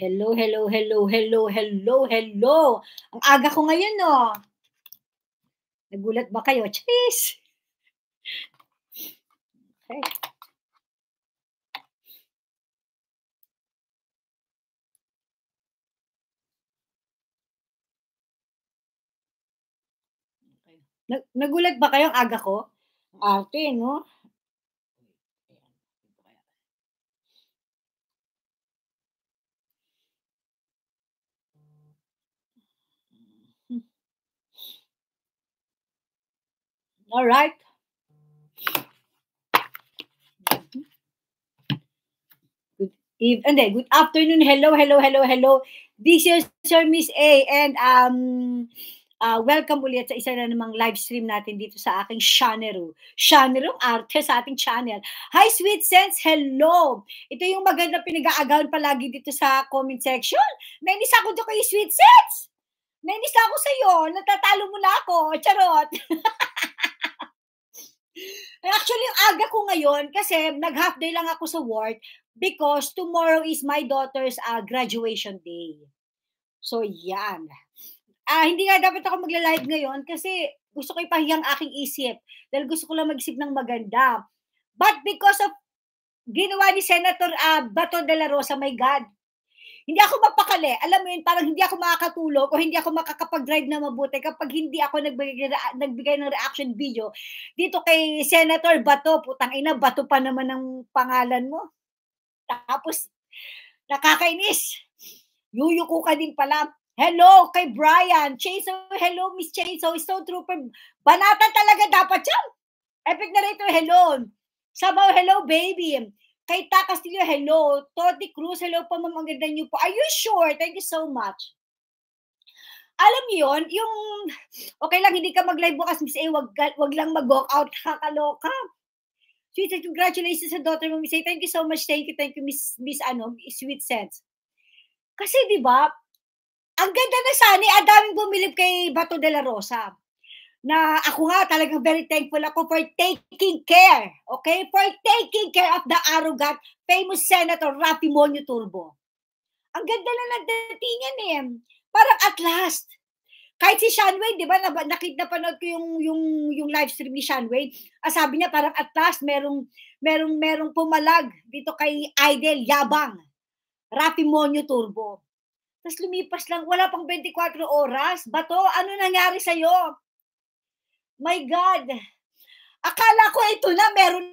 Hello, hello, hello, hello, hello, hello. Ang aga ko ngayon, no? Nagulat ba kayo? Cheese! Okay. Nag nagulat ba kayo ang aga ko? Arte, no? All right. Good eve and then good afternoon. Hello, hello, hello, hello. This is Sir Miss A and um uh, welcome ulit sa isa na namang live stream natin dito sa aking channel. Channel ang arte sa ating channel. Hi, Sweet Sense! Hello! Ito yung maganda pinag-aagawan palagi dito sa comment section. May Nainis ako doon kay Sweet Sense! Nainis ako iyo. Natatalo mo na ako. Charot! Eh, actually, ang aga ko ngayon kasi nag-half day lang ako sa work because tomorrow is my daughter's uh, graduation day. So, yan. Ah, uh, hindi nga dapat ako magla-live ngayon kasi gusto ko ipahiyang aking isip dahil gusto ko lang mag-isip ng maganda. But because of ginawa ni Senator uh, Bato de la Rosa, my God, hindi ako mapakali. Alam mo yun, parang hindi ako makakatulog o hindi ako makakapag-drive na mabuti kapag hindi ako nagbigay, nagbigay ng reaction video. Dito kay Senator Bato, putang ina, Bato pa naman ang pangalan mo. Tapos, nakakainis. Yuyuko ka din pala. Hello kay Brian. Chaso, hello Miss Chaso. So trooper. Banata talaga dapat siyan. Epic na narrator, hello. Sabaw, hello baby. Kay Ta Castillo, hello. Toddy Cruz, hello po ma'am, ang ganda niyo po. Are you sure? Thank you so much. Alam niyo yun, yung okay lang, hindi ka mag-live bukas, Miss A, wag, wag lang mag-walk out, kakaloka. Sweet, congratulations sa daughter mo, Miss A. Thank you so much. Thank you, thank you, Miss, Miss ano, Sweet Sense. Kasi, di ba, ang ganda na sana, eh. ang daming bumilib kay Bato de la Rosa na ako nga talagang very thankful ako for taking care, okay? For taking care of the arrogant, famous Senator Rafi Monyo Turbo. Ang ganda na niya eh. Parang at last, kahit si Sean Wayne, di ba, nakita napanood ko yung, yung, yung live stream ni Sean Wayne, ah, sabi niya parang at last, merong, merong, merong pumalag dito kay Idol Yabang, Rafi Monyo Turbo. Tapos lumipas lang, wala pang 24 oras, bato, ano nangyari sa'yo? My God! Akala ko ito na meron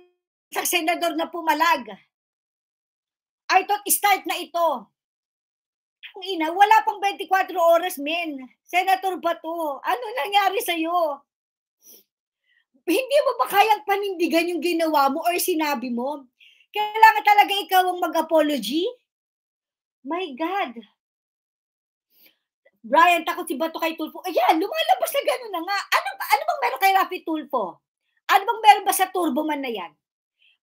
sa senador na pumalag. I thought start na ito. Ang ina, wala pang 24 oras, men. Senator ba to? Ano nangyari sa'yo? Hindi mo ba kayang panindigan yung ginawa mo or sinabi mo? Kailangan talaga ikaw ang mag-apology? My God! Brian, takot si Bato kay Tulfo. Ayan, lumalabas na gano'n na nga. Ano, ano bang meron kay Rafi Tulfo? Ano bang meron ba sa turbo man na yan?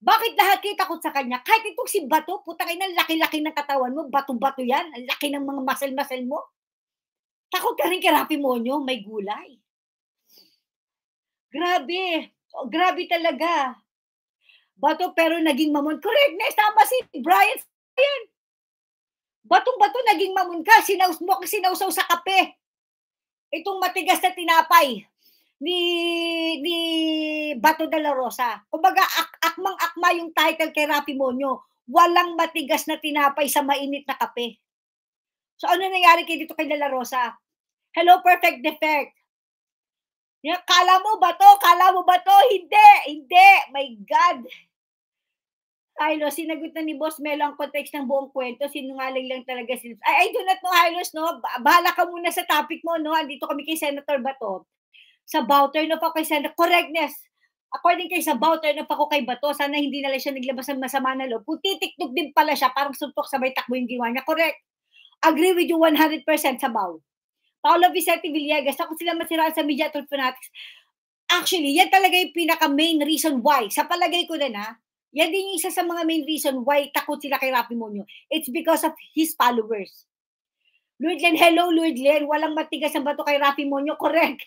Bakit lahat kayo takot sa kanya? Kahit itong si Bato, puta putang ina, laki-laki ng katawan mo, bato-bato yan, ang laki ng mga masal-masal mo. Takot ka rin kay Rafi Monyo, may gulay. Grabe, oh, grabe talaga. Bato pero naging mamon. Correct, next, tama si Brian. Yan. Batong-bato naging mamungka, sinaus mo sinausaw sa kape. Itong matigas na tinapay ni ni Bato de la Rosa. Kumbaga ak akmang akma yung title kay Rafi Monyo. Walang matigas na tinapay sa mainit na kape. So ano nangyari kay dito kay de la Rosa? Hello perfect defect. Kala mo ba to? Kala mo ba to? Hindi, hindi. My God. Hylos, sinagot na ni Boss Melo ang context ng buong kwento. Sinungaling lang talaga si... I, I do not know, Hylos, no? Bahala ka muna sa topic mo, no? Andito kami kay Senator Bato. Sa Bauter, no? Pa kay Senator... Correctness. According kay sa Bauter, no? Pa ko kay Bato. Sana hindi nalang siya naglabas ng masama na loob. Kung titiklog din pala siya, parang suntok sabay takbo yung giwa niya. Correct. Agree with you 100% sa bow. Paolo Vicente Villegas, ako sila masiraan sa media fanatics. Actually, yan talaga yung pinaka-main reason why. Sa palagay ko na na, yan din yung isa sa mga main reason why takot sila kay Rafi Monyo. It's because of his followers. Lord Len, hello Lord Len, walang matigas na bato kay Rafi Monyo. Correct.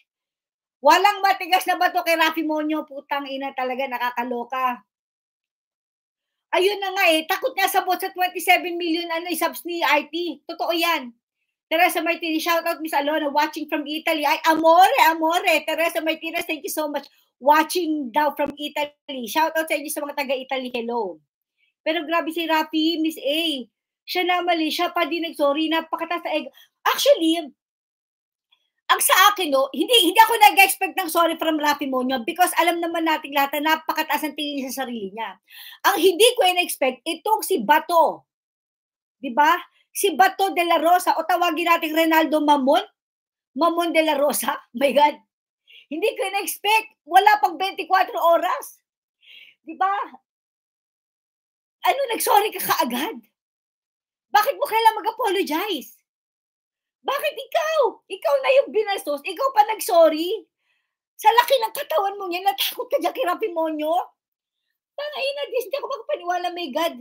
Walang matigas na bato kay Rafi Monyo. Putang ina talaga, nakakaloka. Ayun na nga eh, takot nga sa bot sa 27 million ano, subs ni IT. Totoo yan. Teresa Martinez, shout out Miss Alona, watching from Italy. Ay, amore, amore. Teresa Martinez, thank you so much watching daw from Italy. Shout out sa inyo sa mga taga-Italy, hello. Pero grabe si Rafi, Miss A. Siya na mali, siya pa din nag-sorry, napakataas sa egg. Actually, ang sa akin, no, hindi, hindi ako nag-expect ng sorry from Rafi Monyo because alam naman natin lahat na napakataas ang tingin niya sa sarili niya. Ang hindi ko in-expect, itong si Bato. Di ba? Si Bato de la Rosa o tawagin natin Ronaldo Mamon. Mamon de la Rosa. My God. Hindi ko in-expect. Wala pang 24 oras. Di ba? Ano, nag-sorry ka kaagad? Bakit mo kailang mag-apologize? Bakit ikaw? Ikaw na yung binastos. Ikaw pa nag-sorry? Sa laki ng katawan mo niya, natakot ka dyan Rapimonyo? Tanga ina, hindi ako makapaniwala, may God.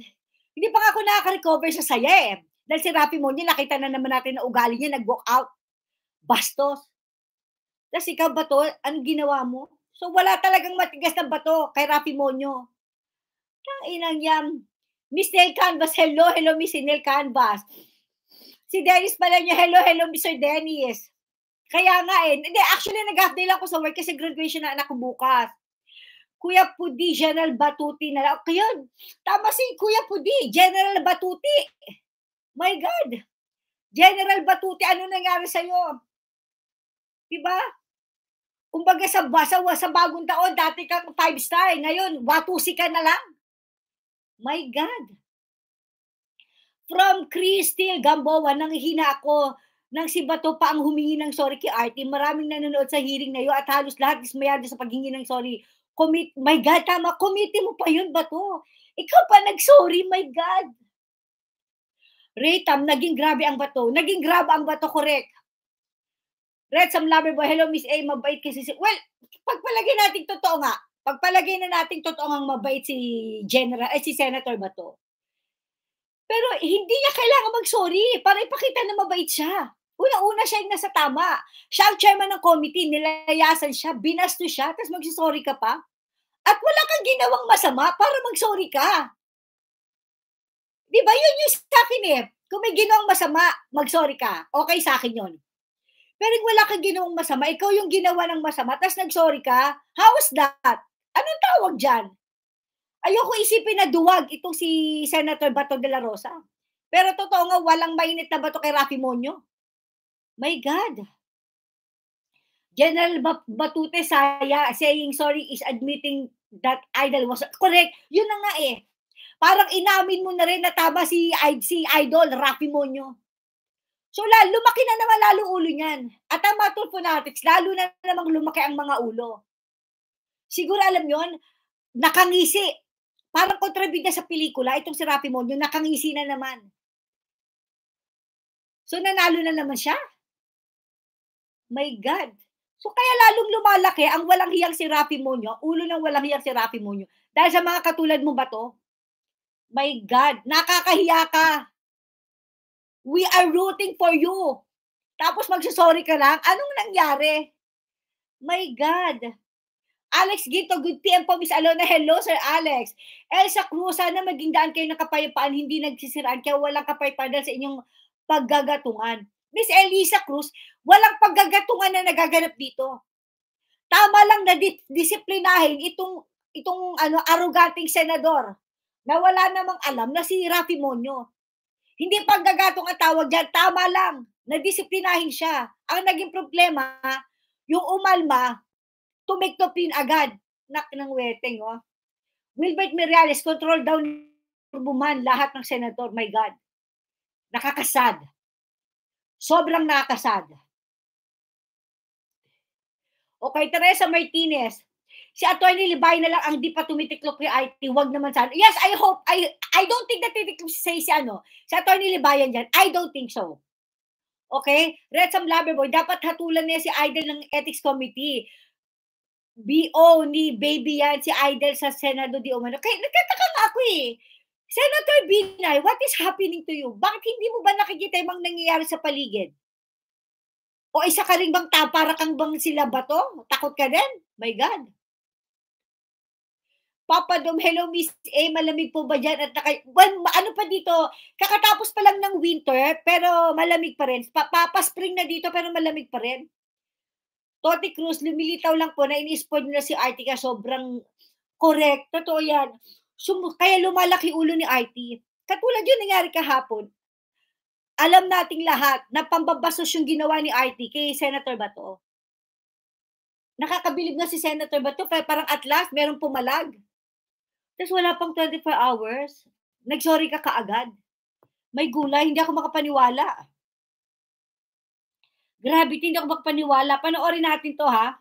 Hindi pa ako nakaka-recover sa saya eh. Dahil si Rapimonyo, nakita na naman natin na ugali niya, nag-walk out. Bastos. Tapos ikaw bato, anong ginawa mo? So wala talagang matigas na bato kay Rafi Monyo. Ang inang yam. Miss Nel Canvas, hello, hello Miss Nel Canvas. Si Dennis pala niya, hello, hello Mr. Dennis. Kaya nga eh, hindi, actually nag-half lang ako sa work kasi graduation na anak ko bukas. Kuya Pudi, General Batuti na lang. Kaya, tama si Kuya Pudi, General Batuti. My God. General Batuti, ano nangyari sa'yo? Diba? ba? Kumbaga sa, sa, sa bagong taon, dati kang five star, ngayon, watusi ka na lang. My God. From Christine Gamboa, nanghihina ako nang si Bato pa ang humingi ng sorry kay Artie. Maraming nanonood sa hearing na yun at halos lahat dismayado sa paghingi ng sorry. Commit, my God, tama, committee mo pa yun, Bato. Ikaw pa nag-sorry, my God. Ray Tam, naging grabe ang bato. Naging grabe ang bato, correct. Red, some lover boy. Hello, Miss A. Mabait kasi si... Well, pagpalagay natin totoo nga. Pagpalagay na natin totoo nga mabait si General, eh, si Senator ba to? Pero hindi niya kailangan mag-sorry para ipakita na mabait siya. Una-una siya yung nasa tama. Siya ang chairman ng committee, nilayasan siya, binasto siya, tapos magsisorry ka pa. At wala kang ginawang masama para mag-sorry ka. Di ba? Yun yung sa akin eh. Kung may ginawang masama, mag-sorry ka. Okay sa akin yun. Pero wala kang ginawang masama, ikaw yung ginawa ng masama, tapos nag-sorry ka, how is that? Anong tawag dyan? Ayoko isipin na duwag itong si Senator Bato de la Rosa. Pero totoo nga, walang mainit na bato kay Rafi Monyo. My God. General Batute Saya saying sorry is admitting that idol was correct. Yun na nga eh. Parang inamin mo na rin na tama si, si idol Rafi Monyo. So, lalo, lumaki na naman lalo ulo niyan. At ang mga tool fanatics, lalo na namang lumaki ang mga ulo. Siguro alam yon nakangisi. Parang kontrabida sa pelikula, itong si Rafi Mon, yung nakangisi na naman. So, nanalo na naman siya. My God. So kaya lalong lumalaki ang walang hiyang si Rafi Monyo, ulo ng walang hiyang si Rafi Monyo. Dahil sa mga katulad mo ba to? My God, nakakahiya ka we are rooting for you. Tapos magsasorry ka lang, anong nangyari? My God. Alex Ginto, good PM po Miss Alona. Hello Sir Alex. Elsa Cruz, sana maging daan kayo ng kapayapaan, hindi nagsisiraan, kaya walang kapayapaan sa inyong paggagatungan. Miss Elisa Cruz, walang paggagatungan na nagaganap dito. Tama lang na disiplinahin itong itong ano aroganting senador na wala namang alam na si Rafi Monyo. Hindi paggagatong ang tawag dyan, tama lang, nadisiplinahin siya. Ang naging problema, yung umalma, tumigtopin agad. Nak ng weteng, oh. Wilbert Mirales, control down buman lahat ng senador, my God. Nakakasad. Sobrang nakakasad. Okay, Teresa Martinez, si Attorney Libay na lang ang di pa tumitiklop kay IT, wag naman sana. Ano. Yes, I hope, I I don't think that titiklop si, si, ano, si Attorney Libayan dyan. I don't think so. Okay? Red some Sam boy. dapat hatulan niya si Idol ng Ethics Committee. BO ni Baby yan, si Idol sa Senado di umano. Kaya nagtataka nga ako eh. Senator Binay, what is happening to you? Bakit hindi mo ba nakikita yung nangyayari sa paligid? O isa ka rin bang ta, para kang bang sila ba to? Takot ka din? My God. Papa Dom, hello Miss A, malamig po ba dyan? At naka, well, ano pa dito, kakatapos pa lang ng winter, pero malamig pa rin. Pa, Spring na dito, pero malamig pa rin. Toti Cruz, lumilitaw lang po, na in-spawn na si Artica, sobrang correct, totoo yan. Sum- kaya lumalaki ulo ni IT. Katulad yun nangyari kahapon, alam nating lahat na pambabasos yung ginawa ni IT kay Senator Bato. Nakakabilib na si Senator Bato, parang at last, merong pumalag tapos wala pang 24 hours. Nagsorry ka kaagad. May gulay, hindi ako makapaniwala. Grabe, hindi ako makapaniwala. Panoorin natin to ha.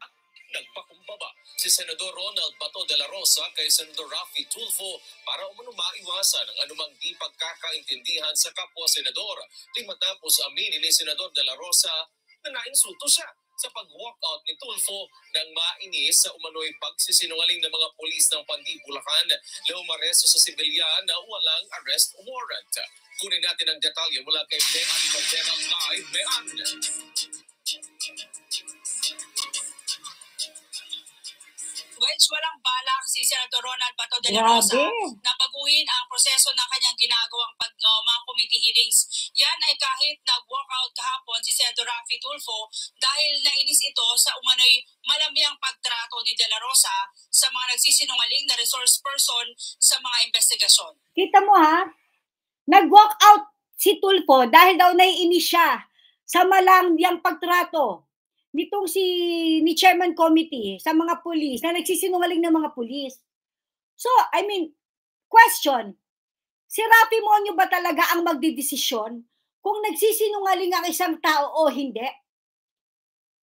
Nagpakumbaba si Senador Ronald Bato de la Rosa kay Senador Rafi Tulfo para umano maiwasan ang anumang di pagkakaintindihan sa kapwa senador. Di matapos aminin ni Senador de la Rosa na nainsulto siya sa pag-walkout ni Tulfo nang mainis sa umano'y pagsisinungaling ng mga pulis ng Pandibulakan na umaresto sa Sibilya na walang arrest warrant. Kunin natin ang detalye mula kay Bean Bandera Live. Bean! Welch, walang balak si Senador Ronald Bato de la Rosa na baguhin ang proseso ng kanyang ginagawang pag, uh, mga committee hearings. Yan ay kahit nag-walkout kahapon si Senador Rafi Tulfo dahil nainis ito sa umano'y malamiyang pagtrato ni De La Rosa sa mga nagsisinungaling na resource person sa mga investigasyon. Kita mo ha, nag-walkout si Tulfo dahil daw naiinis siya sa malangyang pagtrato nitong si ni chairman committee eh, sa mga pulis na nagsisinungaling ng mga pulis. So, I mean, question, si Rafi Monyo ba talaga ang magdidesisyon kung nagsisinungaling ang isang tao o hindi?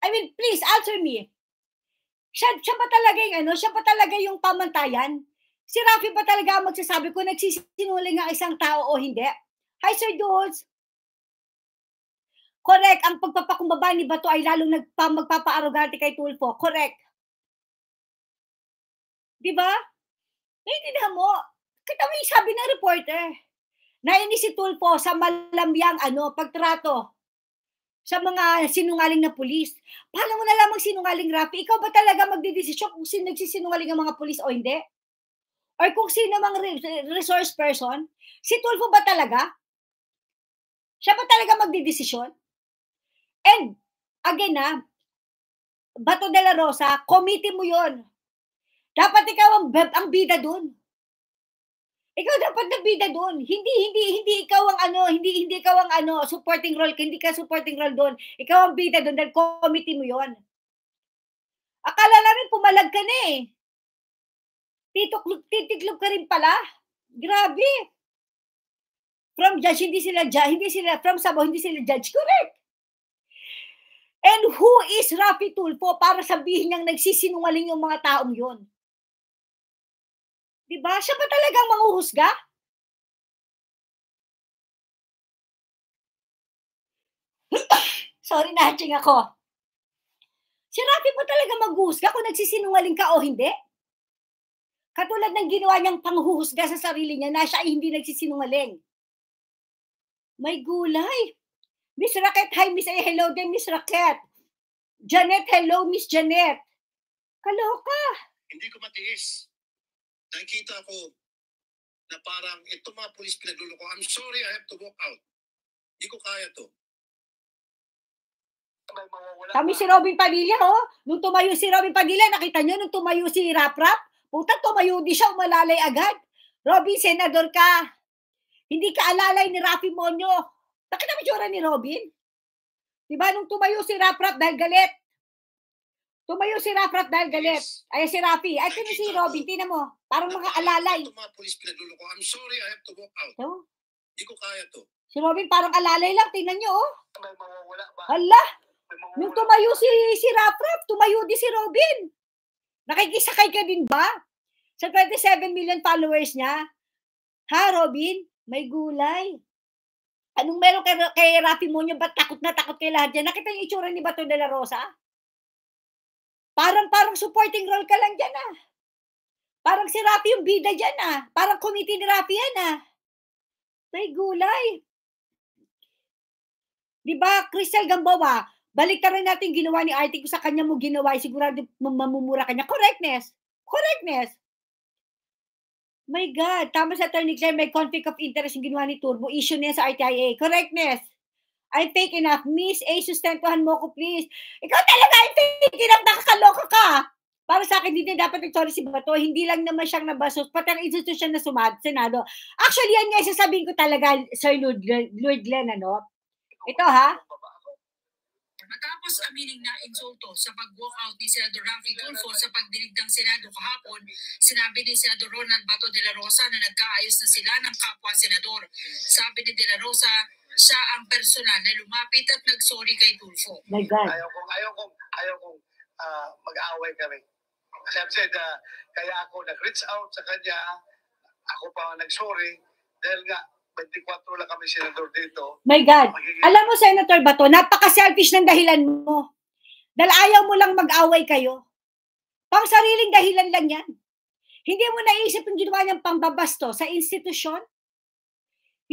I mean, please answer me. Siya, siya ba talaga yung ano? Siya ba talaga yung pamantayan? Si Rafi ba talaga ang magsasabi kung nagsisinungaling ang isang tao o hindi? Hi, Sir Dudes. Correct. Ang pagpapakumbaba ni Bato ay lalong nagpa, magpapaarogante kay Tulfo. Correct. Di ba? Naiintindihan mo. Kita mo yung sabi ng reporter. Nainis si Tulfo sa malambyang ano, pagtrato sa mga sinungaling na pulis. Paano mo na lamang sinungaling, Rafi? Ikaw ba talaga magdidesisyon kung sino nagsisinungaling ang mga pulis o hindi? Or kung sino mang resource person? Si Tulfo ba talaga? Siya ba talaga magdidesisyon? And again ha, ah, Bato de la Rosa, committee mo yon. Dapat ikaw ang, ang bida doon. Ikaw dapat na bida doon. Hindi, hindi, hindi ikaw ang ano, hindi, hindi ikaw ang ano, supporting role, hindi ka supporting role doon. Ikaw ang bida doon dahil committee mo yon. Akala namin pumalag ka na eh. Tituklog, titiklog ka rin pala. Grabe. From judge, hindi sila judge, hindi sila, from Sabah, hindi sila judge. Correct. And who is Rafi Tulfo para sabihin niyang nagsisinungaling yung mga taong yun? Di diba? ba? Siya pa talagang manguhusga? Sorry, nahaching ako. Si Rafi pa talaga maghuhusga kung nagsisinungaling ka o hindi? Katulad ng ginawa niyang panghuhusga sa sarili niya na siya ay hindi nagsisinungaling. May gulay Miss Raquet, hi Miss Aya. Hello din Miss Raquet. Janet, hello Miss Janet. Kaloka. Hindi ko matiis. Nakikita ko na parang ito mga polis pinagluloko. I'm sorry I have to walk out. Hindi ko kaya to. Kami si Robin Padilla, oh. Nung tumayo si Robin Padilla, nakita nyo, nung tumayo si Rap Rap, puta, tumayo di siya, umalalay agad. Robin, senador ka. Hindi ka alalay ni Rafi Monyo. Nakita mo tsura ni Robin? Diba nung tumayo si Raprap dahil galit? Tumayo si Raprap dahil galit. Ay, si Rafi. Ay, kaya si Robin, tina mo. Parang mga alalay. Ito mga polis pinagulo I'm sorry, I have to walk out. Ito? Hindi ko kaya to. Si Robin parang alalay lang. Tingnan nyo, oh. May mawawala ba? Hala! Nung tumayo si, si Raprap, tumayo din si Robin. Nakikisakay ka din ba? Sa 27 million followers niya? Ha, Robin? May gulay. Anong meron kay, kay Rafi Monyo? Ba't takot na takot kay lahat dyan? Nakita yung itsura ni Bato de la Rosa? Parang, parang supporting role ka lang dyan ah. Parang si Rafi yung bida dyan ah. Parang committee ni Rafi yan ah. May gulay. Di ba, Crystal Gamboa, baliktaran natin ginawa ni Artie kung sa kanya mo ginawa, sigurado mamumura kanya. Correctness. Correctness. My God, tama sa Attorney Claire, may conflict of interest yung ginawa ni Turbo. Issue niya sa RTIA. Correctness. I'm fake enough. Miss A, sustentuhan mo ko, please. Ikaw talaga, I'm fake enough. Nakakaloka ka. Para sa akin, hindi na dapat nagsorry si Bato. Hindi lang naman siyang nabasos. Pati ang institusyon na sumad, Senado. Actually, yan nga, sasabihin ko talaga, Sir Lord, Lord Glenn, ano? Ito ha, Matapos amining na insulto sa pag-walkout ni Senador Rafi Tulfo sa pagdinig ng Senado kahapon, sinabi ni Senador Ronald Bato de la Rosa na nagkaayos na sila ng kapwa senador. Sabi ni de la Rosa, siya ang personal na lumapit at nagsorry kay Tulfo. My God. Ayaw kong, ayaw kong, ayaw kong uh, mag-aaway kami. Kasi I've said, uh, kaya ako nag-reach out sa kanya, ako pa nag-sorry, dahil nga 24 lang kami senador dito. My God. Magiging... Alam mo, Senator Bato, napaka-selfish ng dahilan mo. Dahil ayaw mo lang mag-away kayo. Pang sariling dahilan lang yan. Hindi mo naisip yung ginawa niyang pambabasto sa institusyon?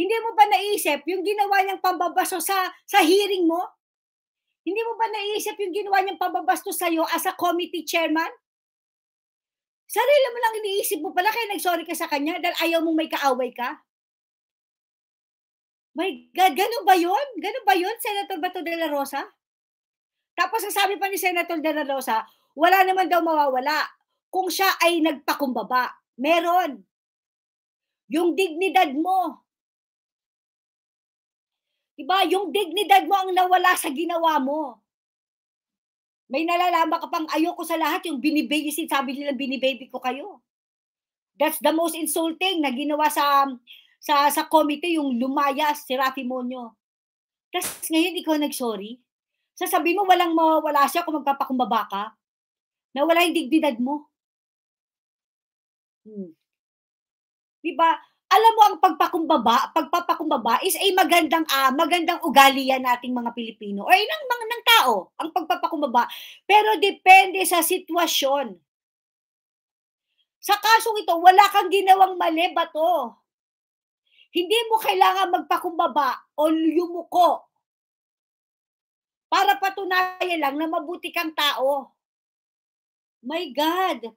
Hindi mo ba naisip yung ginawa niyang pambabasto sa, sa hearing mo? Hindi mo ba naisip yung ginawa niyang pambabasto sa'yo as a committee chairman? Sarili mo lang iniisip mo pala kaya nag-sorry ka sa kanya dahil ayaw mong may kaaway ka? My God, ganun ba yun? Ganun ba yun, Senator Bato de la Rosa? Tapos ang sabi pa ni Senator de la Rosa, wala naman daw mawawala kung siya ay nagpakumbaba. Meron. Yung dignidad mo. Diba? Yung dignidad mo ang nawala sa ginawa mo. May nalalaman ka pang ayoko sa lahat yung binibaby, sabi nila binibaby ko kayo. That's the most insulting na ginawa sa sa sa committee yung lumaya si Rafi Monyo. Tapos ngayon ikaw nag-sorry. Sasabihin mo walang mawawala siya kung magpapakumbaba ka. Nawala yung dignidad mo. Hmm. Diba? Alam mo ang pagpakumbaba, pagpapakumbaba is ay magandang ah, magandang ugali yan nating mga Pilipino or ng mga ng tao ang pagpapakumbaba. Pero depende sa sitwasyon. Sa kasong ito, wala kang ginawang mali ba to? Hindi mo kailangan magpakumbaba o yumuko para patunayan lang na mabuti kang tao. My God!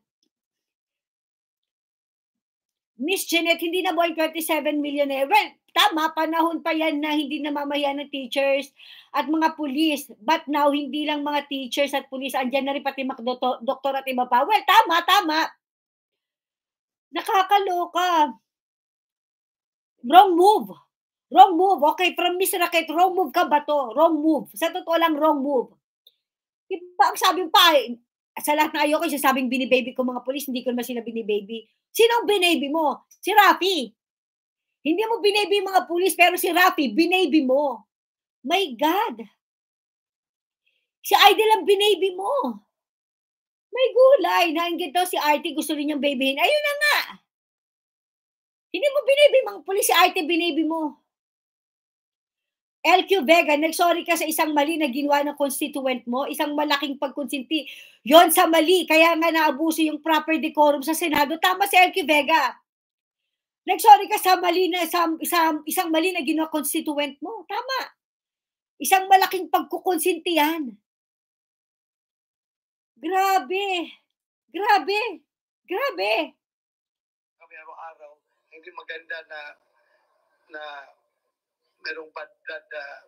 Miss Jeanette, hindi na boy 27 millionaire. Well, tama, panahon pa yan na hindi na namamahiya ng teachers at mga pulis. But now, hindi lang mga teachers at pulis, andyan na rin pati doktor at iba pa. Well, tama, tama. Nakakaloka wrong move. Wrong move. Okay, from Miss Raquel, wrong move ka ba to? Wrong move. Sa totoo lang, wrong move. Diba ang sabi pa, eh. sa lahat na ayoko, sinasabing binibaby ko mga polis, hindi ko naman sila binibaby. Sino ang binaby mo? Si Rafi. Hindi mo binaby mga polis, pero si Rafi, binaby mo. My God. Si Idol ang binaby mo. May gulay. Naingit daw si Artie, gusto rin niyang babyhin. Ayun na nga. Hindi mo binibi, mga pulis si Arte binibi mo. LQ Vega, nagsorry ka sa isang mali na ginawa ng constituent mo, isang malaking pagkonsinti. Yon sa mali, kaya nga naabuso yung proper decorum sa Senado. Tama si LQ Vega. Nagsorry ka sa mali na sa, sa isang mali na ginawa constituent mo. Tama. Isang malaking pagkukonsintihan. Grabe. Grabe. Grabe hindi maganda na na merong bad blood uh,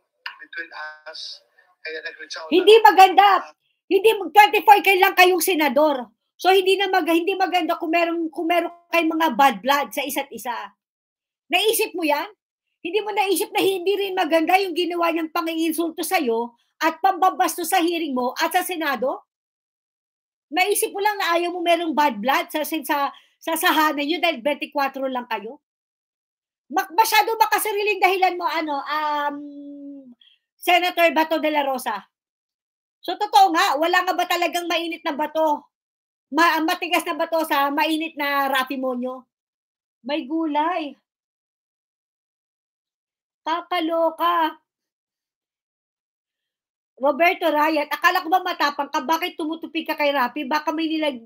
between us. Kaya nag-reach out. Hindi na, maganda. Uh, hindi 24 kayo lang kayong senador. So hindi na mag, hindi maganda kung merong kung meron kayong mga bad blood sa isa't isa. Naisip mo 'yan? Hindi mo naisip na hindi rin maganda yung ginawa niyang pangiinsulto sa iyo at pambabasto sa hearing mo at sa Senado? Naisip mo lang na ayaw mo merong bad blood sa, sa, sasahanan nyo dahil 24 lang kayo? Mak masyado makasariling dahilan mo, ano, um, Senator Bato de la Rosa. So, totoo nga, wala nga ba talagang mainit na bato? Ma matigas na bato sa mainit na ratimonyo? May gulay. Kakaloka. Roberto Ryan, akala ko ba matapang ka? Bakit tumutupi ka kay Rapi? Baka may nilag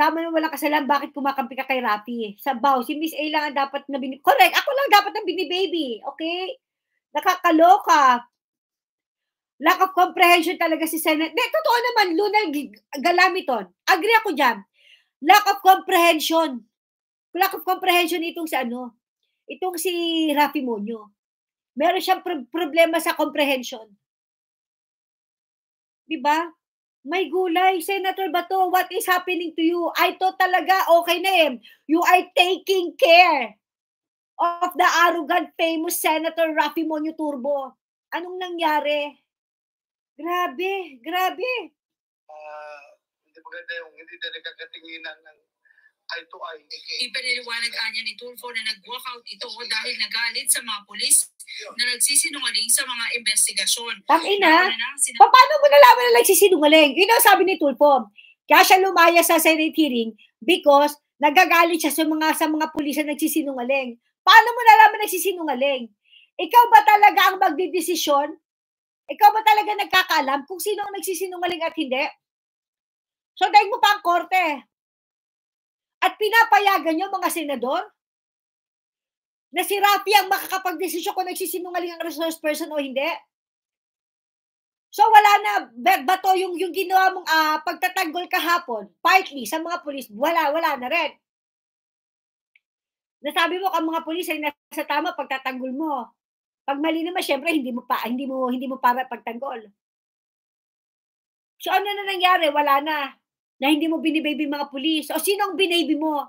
Tama nung walang kasalan, bakit kumakampi ka kay Rafi? Sabaw, si Miss A lang ang dapat na bini... Correct, ako lang dapat na bini-baby. okay? Nakakaloka. Lack of comprehension talaga si Senate. De, totoo naman, Lunal Galamiton. Agree ako dyan. Lack of comprehension. Lack of comprehension itong si ano, itong si Rafi Monyo. Meron siyang pr- problema sa comprehension. 'Di ba? May gulay, Senator Bato, what is happening to you? Ay, to talaga, okay na eh. You are taking care of the arrogant, famous Senator Rafi Monyo Turbo. Anong nangyari? Grabe, grabe. Uh, hindi maganda yung hindi talaga katinginan ng eye to eye. Ipiniliwanag anya ni Tulfo na nag-walkout ito dahil nagalit sa mga polis na nagsisinungaling sa mga investigasyon. Tangina, pa, paano mo nalaman na nagsisinungaling? Yun ang sabi ni Tulfo. Kaya siya lumaya sa Senate hearing because nagagalit siya sa mga sa mga pulis na nagsisinungaling. Paano mo nalaman nagsisinungaling? Ikaw ba talaga ang magdidesisyon? Ikaw ba talaga nagkakaalam kung sino ang nagsisinungaling at hindi? So, dahil mo pa ang korte. At pinapayagan niyo mga senador na si Rafi ang makakapagdesisyon kung nagsisinungaling ang resource person o hindi. So wala na bato yung yung ginawa mong uh, pagtatanggol kahapon, partly sa mga pulis, wala wala na rin. Nasabi mo kang mga pulis ay nasa tama pagtatanggol mo. Pag mali naman syempre hindi mo pa hindi mo hindi mo para pagtanggol. So ano na nangyari? Wala na na hindi mo binibaby mga pulis? O sino ang binaby mo?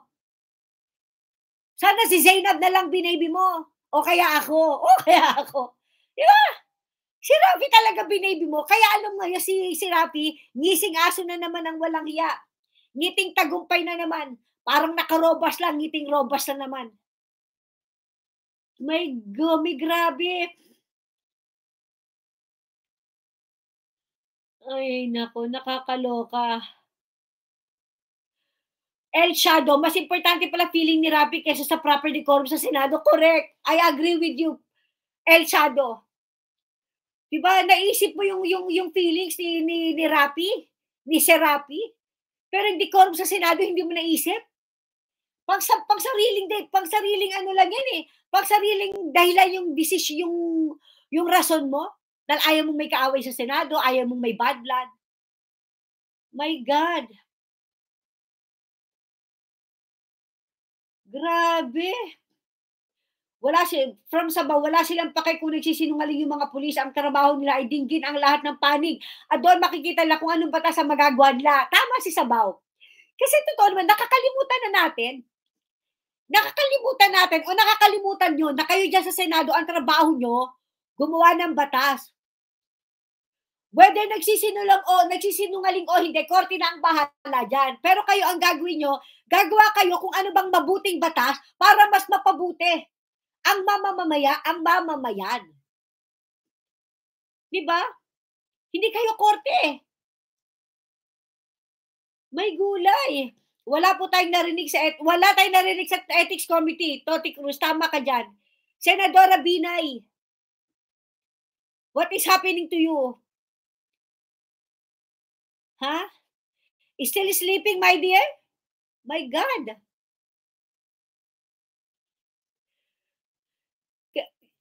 Sana si Zainab na lang binaby mo. O kaya ako. O kaya ako. Di ba? Si Rafi talaga binaby mo. Kaya alam mo, si, si Rafi, ngising aso na naman ang walang hiya. Ngiting tagumpay na naman. Parang nakarobas lang, ngiting robas na naman. My gumi, grabe. Ay, nako, nakakaloka. El Shadow, mas importante pala feeling ni Rapi kaysa sa proper decorum sa Senado. Correct. I agree with you. El Shadow. Diba, naisip mo yung, yung, yung feelings ni, ni, ni Rapi, ni Sir Rapi, pero yung decorum sa Senado, hindi mo naisip? Pag, sa, pag sariling, pag sariling ano lang yan eh, pag sariling dahilan yung decision, yung, yung rason mo, dahil ayaw mong may kaaway sa Senado, ayaw mong may bad blood. My God, Grabe. Wala si from Sabaw, wala silang pake kung nagsisinungaling yung mga pulis. Ang trabaho nila ay dinggin ang lahat ng panig. At doon makikita nila kung anong batas ang magagawa nila. Tama si Sabaw. Kasi totoo naman, nakakalimutan na natin. Nakakalimutan natin o nakakalimutan nyo na kayo dyan sa Senado, ang trabaho nyo, gumawa ng batas. Whether nagsisinulong o nagsisinungaling o hindi, korte na ang bahala dyan. Pero kayo ang gagawin nyo, gagawa kayo kung ano bang mabuting batas para mas mapabuti. Ang mamamamaya, ang mamamayan. Di ba? Hindi kayo korte May gulay. Wala po tayong narinig sa et- wala tayong narinig sa Ethics Committee. Toti Cruz, tama ka diyan. Senadora Binay, what is happening to you? Ha? Huh? Still sleeping, my dear? My God.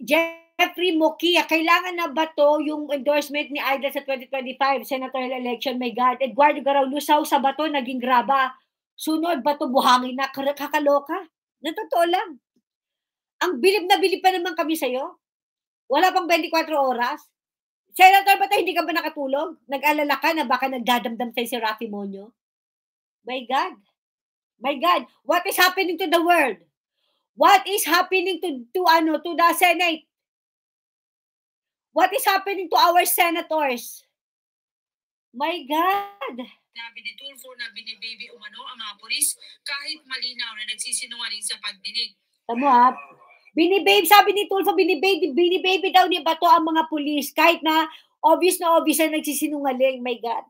Jeffrey Mokia, kailangan na ba to yung endorsement ni Ida sa 2025 senatorial election? My God. Eduardo Garaw, lusaw sa bato, naging graba. Sunod, bato buhangin na, kakaloka. Na totoo lang. Ang bilib na bilib pa naman kami sa'yo. Wala pang 24 oras. Senator, ba't hindi ka ba nakatulog? Nag-alala ka na baka nagdadamdam sa'yo si Rafi Monyo? My God. My God. What is happening to the world? What is happening to, to, ano, to the Senate? What is happening to our senators? My God! Na binitulfo na binibaby umano ang mga polis kahit malinaw na nagsisinungaling sa pagdinig. Tama ha, Binibabe, sabi ni Tulfo, binibabe, binibabe daw ni Bato ang mga pulis kahit na obvious na obvious na nagsisinungaling. My God.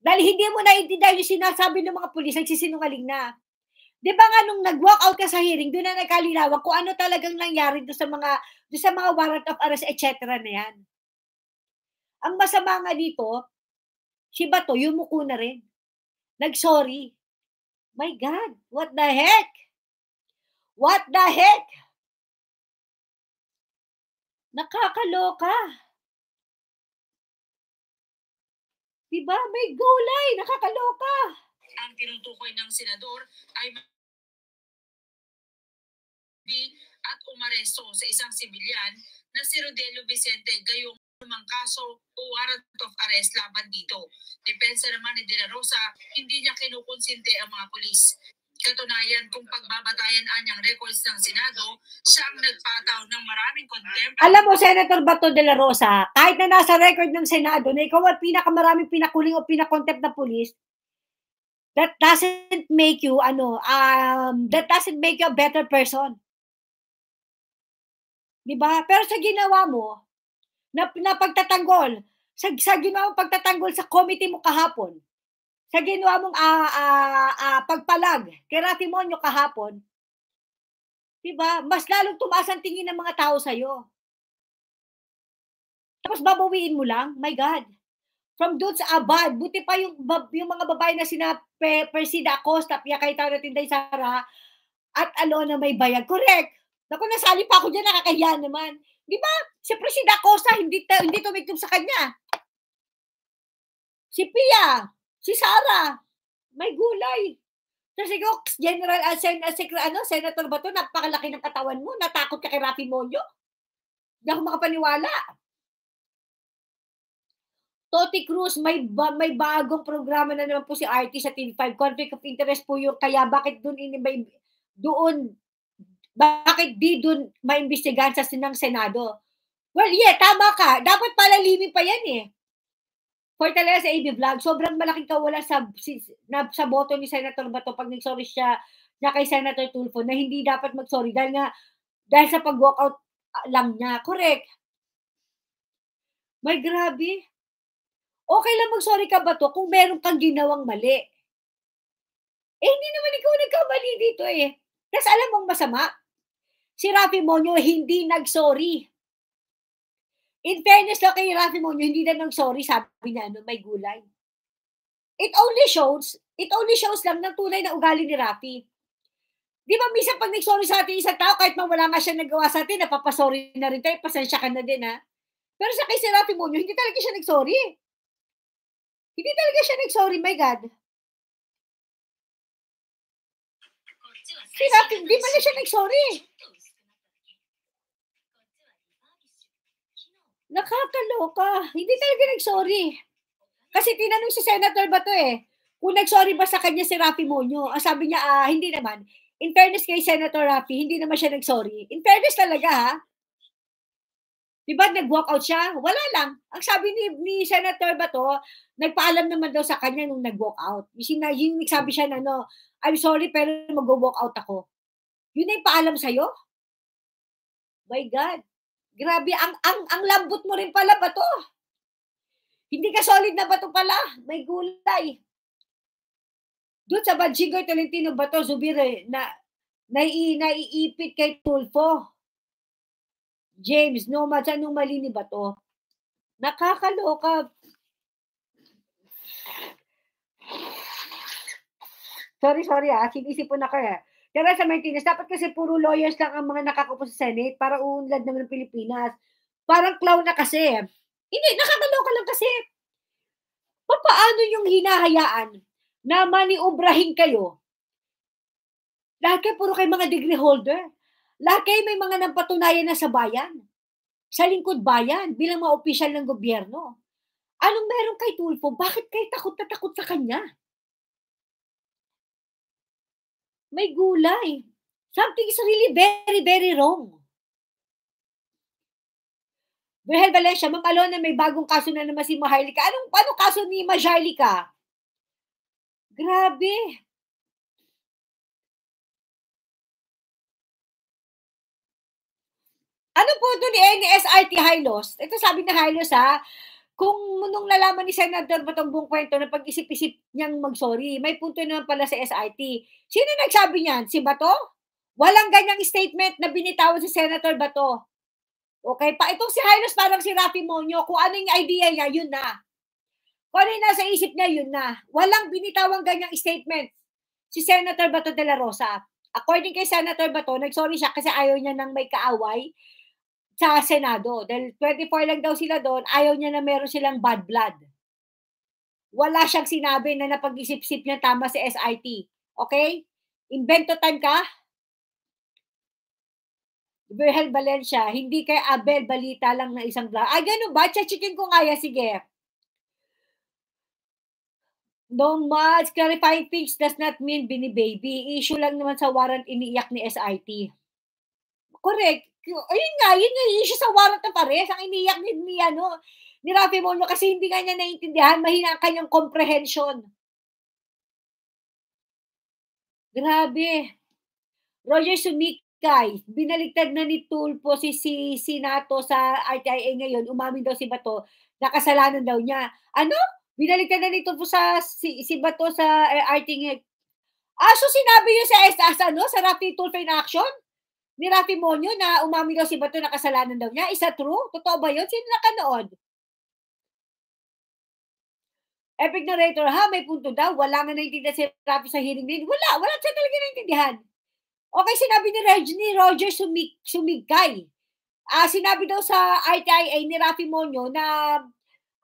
Dahil hindi mo naiintindihan yung sinasabi ng mga pulis, nagsisinungaling na. Di ba nga nung nag-walk out ka sa hearing, doon na nagkalilawang kung ano talagang nangyari doon sa mga, doon sa mga warrant of arrest, etc. na yan. Ang masama nga dito, si Bato, yumuko na rin. Nag-sorry. My God, what the heck? What the heck? Nakakaloka. Diba? May goal Nakakaloka. Ang tinutukoy ng senador ay at umaresto sa isang sibilyan na si Rodelo Vicente gayong anumang kaso o warrant of arrest laban dito. Depensa naman ni De La Rosa, hindi niya kinukonsinte ang mga polis. Katunayan kung pagbabatayan anyang records ng Senado, siya ang nagpataw ng maraming contempt. Alam mo, Senator Bato de la Rosa, kahit na nasa record ng Senado na ikaw ang pinakamaraming pinakuling o pinakontempt na pulis, that doesn't make you, ano, um, that doesn't make you a better person. Diba? Pero sa ginawa mo, na, na pagtatanggol, sa, sa ginawa mo pagtatanggol sa committee mo kahapon, sa ginawa mong uh, uh, uh, pagpalag kay kahapon, di ba? Mas lalong tumaas ang tingin ng mga tao sa iyo. Tapos babawiin mo lang, my God. From dudes sa abad, buti pa yung, yung mga babae na sina Pe, Persida Acosta, Pia na Tinday Sara, at Alona may bayag. Correct. Naku, nasali pa ako dyan, nakakahiya naman. Di ba? Si Presida Costa, hindi, hindi tumigtog sa kanya. Si Pia, Si Sara, may gulay. Kasi ko, General, uh, Sen, uh, ah, Secret, ano, Senator ba to? napakalaki ng katawan mo. Natakot ka kay Rafi Moyo. Hindi ako makapaniwala. Toti Cruz, may, ba, may bagong programa na naman po si RT sa TV5. Conflict of interest po yun. Kaya bakit doon ini may doon bakit di doon maimbestigahan sa sinang Senado? Well, yeah, tama ka. Dapat palalimin pa yan eh. Fortaleza AB Vlog, sobrang malaking kawala sa, si, na, sa boto ni Senator Bato pag nagsorry siya na kay Senator Tulfo na hindi dapat magsorry dahil nga dahil sa pag-walkout ah, lang niya. Correct. My grabe. Okay lang mag-sorry ka ba to kung meron kang ginawang mali? Eh, hindi naman ikaw nagkamali dito eh. Tapos alam mong masama? Si Rafi Monyo hindi nag-sorry. In fairness lang kay Rafi Monyo, hindi na nang sorry, sabi niya, ano, may gulay. It only shows, it only shows lang ng tunay na ugali ni Rafi. Di ba, minsan pag nagsorry sa atin isang tao, kahit mawala nga siya nagawa sa atin, napapasorry na rin tayo, pasensya ka na din, ha? Pero sa kay si Rafi Monyo, hindi talaga siya nagsorry. Hindi talaga siya nagsorry, my God. Si Rafi, hindi pala siya nagsorry. Nakakaloka. Hindi talaga nag-sorry. Kasi tinanong si Senator ba to eh, kung nag-sorry ba sa kanya si Rafi Monyo? Ah, sabi niya, ah, hindi naman. In fairness kay Senator Rafi, hindi naman siya nag-sorry. In fairness talaga ha. Di diba, nag-walk out siya? Wala lang. Ang sabi ni, ni Senator ba to, nagpaalam naman daw sa kanya nung nag-walk out. Yung, yung nagsabi siya na, no, I'm sorry pero mag-walk out ako. Yun na yung paalam sa'yo? My God. Grabe, ang, ang, ang lambot mo rin pala bato. Hindi ka solid na bato pala. May gulay. Doon sa Badjigoy Tolentino Bato, Zubire, eh, na, nai, naiipit kay Tulfo. James, no, madyan nung mali ni Bato. Nakakaloka. Sorry, sorry ha. Ah. Sinisip po na eh. kaya. Kaya sa Martinez, dapat kasi puro lawyers lang ang mga nakakupo sa Senate para uunlad naman ng Pilipinas. Parang clown na kasi. Hindi, nakakaloka lang kasi. Paano yung hinahayaan na maniobrahin kayo? Lahat kayo puro kay mga degree holder. Lahat kayo may mga nampatunayan na sa bayan. Sa lingkod bayan, bilang mga opisyal ng gobyerno. Anong meron kay Tulfo? Bakit kayo takot na takot sa kanya? may gulay. Something is really very, very wrong. Berhel Valencia, Ma'am Alona, may bagong kaso na naman si Maharlika. Anong, anong kaso ni Maharlika? Grabe. Ano po ito ni NSRT Hilos? Ito sabi ni Hilos ha, kung nung nalaman ni Senator buong kwento na pag-isip-isip niyang mag-sorry, may punto naman pala sa SIT. Sino nagsabi niyan? Si Bato? Walang ganyang statement na binitawan si Senator Bato. Okay pa. Itong si Hyros parang si Rafi Monyo. Kung ano yung idea niya, yun na. Kung ano yung nasa isip niya, yun na. Walang binitawang ganyang statement si Senator Bato de la Rosa. According kay Senator Bato, nag-sorry siya kasi ayaw niya nang may kaaway sa Senado. Dahil 24 lang daw sila doon, ayaw niya na meron silang bad blood. Wala siyang sinabi na napag-isip-isip niya tama si SIT. Okay? Invento time ka? Virgel Valencia, hindi kay Abel Balita lang na isang vlog. Ay, ganun ba? Chachikin ko nga yan. Sige. No much. Clarifying things does not mean binibaby. Issue lang naman sa warrant iniiyak ni SIT. Correct ayun nga, yun nga, issue sa warrant na pares. Ang iniyak ni, ni, ano, ni Rafi Mono kasi hindi nga niya naiintindihan, mahina ang kanyang comprehension. Grabe. Roger Sumikay, binaligtad na ni Tulpo si, si Sinato sa RTIA ngayon, umamin daw si Bato, nakasalanan daw niya. Ano? Binaligtad na ni Tulpo sa, si, si Bato sa eh, RTIA. Ah, so sinabi yun sa, sa, sa, ano, sa Rafi Tulpo in action? ni Rafi Monyo na umamin daw si Bato na kasalanan daw niya. Isa true? Totoo ba yun? Sino nakanood? Epic narrator, ha? May punto daw. Wala nga naintindihan si Rafi sa hearing din. Wala. Wala siya talaga naintindihan. Okay, sinabi ni Reggie Roger sumig, sumigay. Uh, sinabi daw sa RTIA ni Rafi Monyo na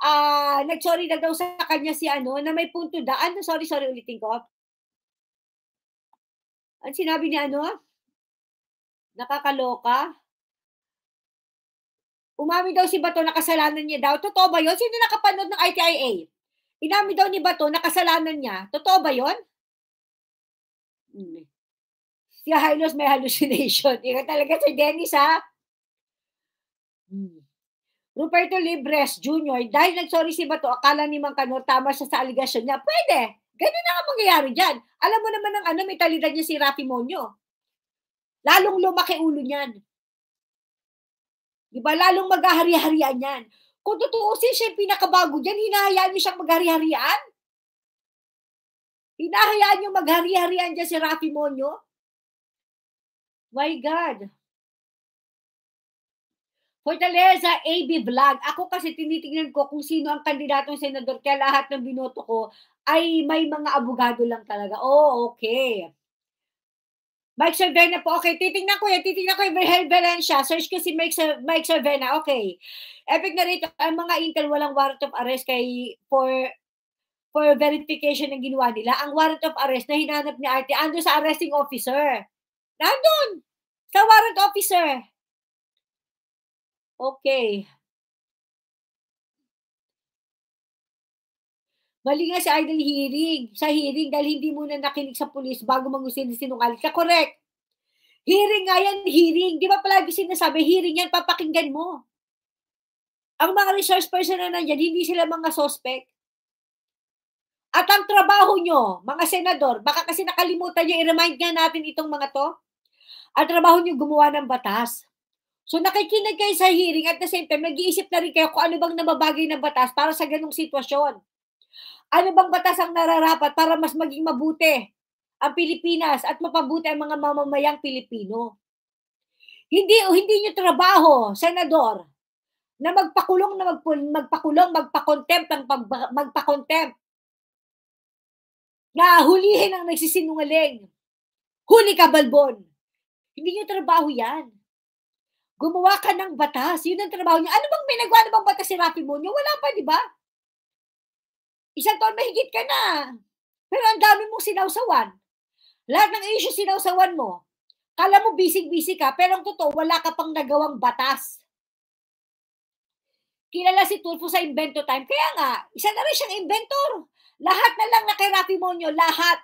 uh, nag-sorry na daw sa kanya si ano, na may punto daw. Ano, sorry, sorry, ulitin ko. Ang sinabi ni ano, Nakakaloka? Umamin daw si Bato nakasalanan niya daw. Totoo ba yun? Sino nakapanood ng ITIA? Inamin daw ni Bato nakasalanan niya. Totoo ba yun? Hmm. Si Hylos may hallucination. Ika talaga si Dennis, ha? Hmm. Ruperto Libres Jr., dahil nagsorry si Bato, akala ni Mang Kanor tama siya sa aligasyon niya. Pwede. Ganun na ang mangyayari dyan. Alam mo naman ang ano, may talidad niya si Rafi Monyo. Lalong lumaki ulo niyan. Diba? ba? Lalong maghahari-harian niyan. Kung tutuusin siya yung pinakabago diyan, hinahayaan niyo siyang maghari-harian? Hinahayaan niyo maghari-harian dyan si Rafi Monyo? My God. Fortaleza, AB Vlog. Ako kasi tinitingnan ko kung sino ang kandidatong senador kaya lahat ng binoto ko ay may mga abogado lang talaga. Oh, okay. Mike Salvena po, okay. Titingnan ko yan. Titingnan ko yung Rahel Valencia. Search ko si Mike, Sa- Mike Salvena. Okay. Epic na rito. Ang mga intel walang warrant of arrest kay for for verification ng ginawa nila. Ang warrant of arrest na hinanap ni Arte, ando sa arresting officer. Nandun! Sa warrant officer. Okay. Mali nga si Idol hearing. Sa hearing dahil hindi muna nakinig sa pulis bago mangusin sinungaling ka. Correct. Hearing nga yan, hearing. Di ba palagi sinasabi, hearing yan, papakinggan mo. Ang mga resource person na nandyan, hindi sila mga suspect. At ang trabaho nyo, mga senador, baka kasi nakalimutan nyo, i-remind nga natin itong mga to, ang trabaho nyo gumawa ng batas. So nakikinig kayo sa hearing at the same time, nag-iisip na rin kayo kung ano bang nababagay ng batas para sa ganong sitwasyon. Ano bang batas ang nararapat para mas maging mabuti ang Pilipinas at mapabuti ang mga mamamayang Pilipino? Hindi o hindi niyo trabaho, Senador, na magpakulong na magpul, magpakulong, magpakontempt ang pag, magpakontempt. Na hulihin ang nagsisinungaling. Huli ka, Balbon. Hindi niyo trabaho yan. Gumawa ka ng batas. Yun ang trabaho niyo. Ano bang may nagawa ng ano bang batas si Rafi Monyo? Wala pa, di ba? Isang taon mahigit ka na. Pero ang dami mong sinawsawan. Lahat ng issue sinawsawan mo. Kala mo busy-busy ka, pero ang totoo, wala ka pang nagawang batas. Kilala si Tulfo sa invento time. Kaya nga, isa na rin siyang inventor. Lahat na lang na kay lahat.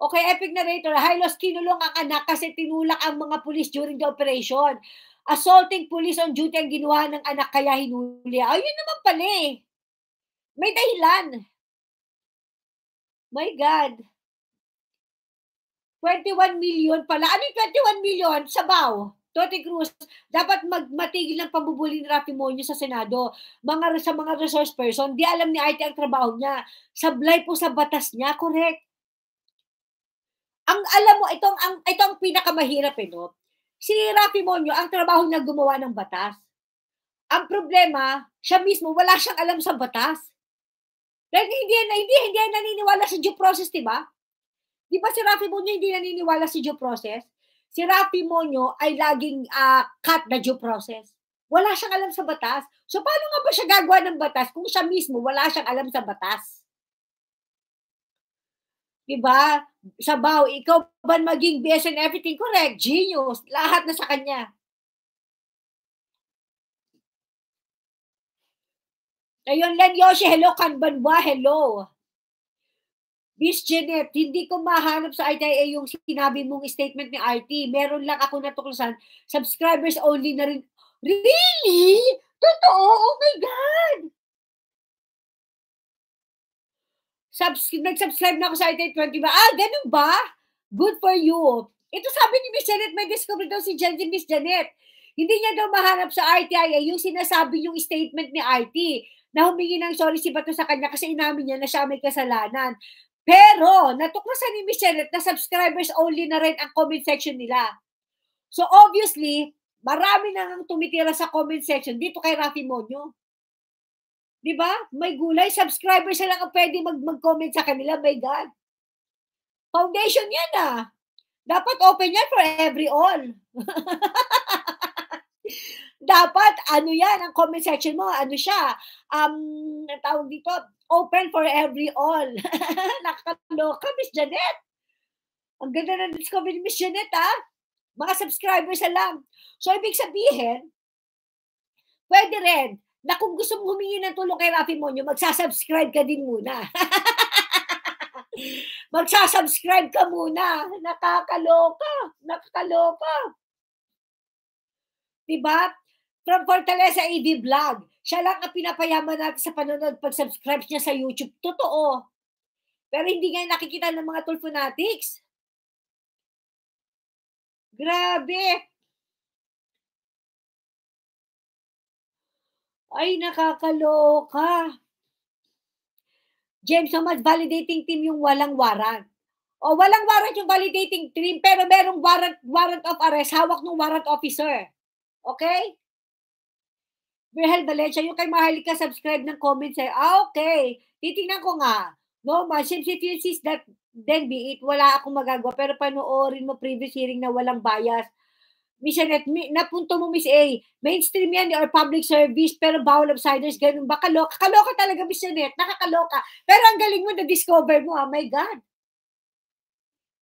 Okay, Epic Narrator, halos kinulong ang anak kasi tinulak ang mga pulis during the operation assaulting police on duty ang ginawa ng anak kaya hinuli. Ayun ah, naman pala eh. May dahilan. My God. 21 million pala. Ano yung 21 million? Sabaw. Toti Cruz, dapat magmatigil ng pambubuli ni Rafi Monyo sa Senado. Mga, sa mga resource person, di alam ni IT ang trabaho niya. Sablay po sa batas niya, correct? Ang alam mo, itong ang, itong pinakamahirap eh, no? si Rafi Monyo, ang trabaho niya gumawa ng batas. Ang problema, siya mismo, wala siyang alam sa batas. Dahil hindi, hindi, hindi naniniwala sa due process, di ba? Di ba si Rafi Monyo hindi naniniwala sa due process? Si Rafi Monyo ay laging uh, cut na due process. Wala siyang alam sa batas. So paano nga ba siya gagawa ng batas kung siya mismo wala siyang alam sa batas? Diba? Sabaw, ikaw ba maging best and everything? Correct. Genius. Lahat na sa kanya. Ayun, Len Yoshi, hello, Kanban ba? Hello. Miss Jeanette, hindi ko mahanap sa ITIA yung sinabi mong statement ni RT. Meron lang ako natuklasan. Subscribers only na rin. Really? Totoo? Oh my God! Subs- nag-subscribe na ako sa ITI20 ba? Ah, ganun ba? Good for you. Ito sabi ni Miss Janet, may discovery daw si Jen, Miss Janet. Hindi niya daw mahanap sa RTIA yung sinasabi yung statement ni RT na humingi ng sorry si Bato sa kanya kasi inamin niya na siya may kasalanan. Pero, natuklasan ni Miss Janet na subscribers only na rin ang comment section nila. So, obviously, marami na ang tumitira sa comment section dito kay Rafi Monyo. Di ba? May gulay. Subscriber sila ka pwede mag- mag-comment sa kanila. My God. Foundation yan ah. Dapat open yan for every all. Dapat, ano yan, ang comment section mo, ano siya, um, ang tawag dito, open for every all. Nakakaloka, Miss Janet. Ang ganda ng discovery ni Miss Janet, ah. Mga subscribers na lang. So, ibig sabihin, pwede rin na kung gusto mong humingi ng tulong kay Rafi Monyo, magsasubscribe ka din muna. magsasubscribe ka muna. Nakakaloka. Nakakaloka. Diba? From Fortaleza AV Vlog. Siya lang ang pinapayaman natin sa panonood pag-subscribe niya sa YouTube. Totoo. Pero hindi nga nakikita ng mga tulfonatics. Grabe. Ay, nakakaloka. James Thomas, validating team yung walang warrant. O walang warrant yung validating team, pero merong warrant, warrant of arrest, hawak ng warrant officer. Okay? Virgel Valencia, yung kay Mahalika, subscribe ng comment sa'yo. Ah, okay. Titingnan ko nga. No, Mashims, if you insist that, then be it. Wala akong magagawa. Pero panoorin mo previous hearing na walang bias. Miss Annette, napunto mo Miss A, mainstream yan or public service, pero bawal outsiders, ganun ba? Kaloka, kaloka talaga Miss Annette, nakakaloka. Pero ang galing mo, na-discover mo, oh my God.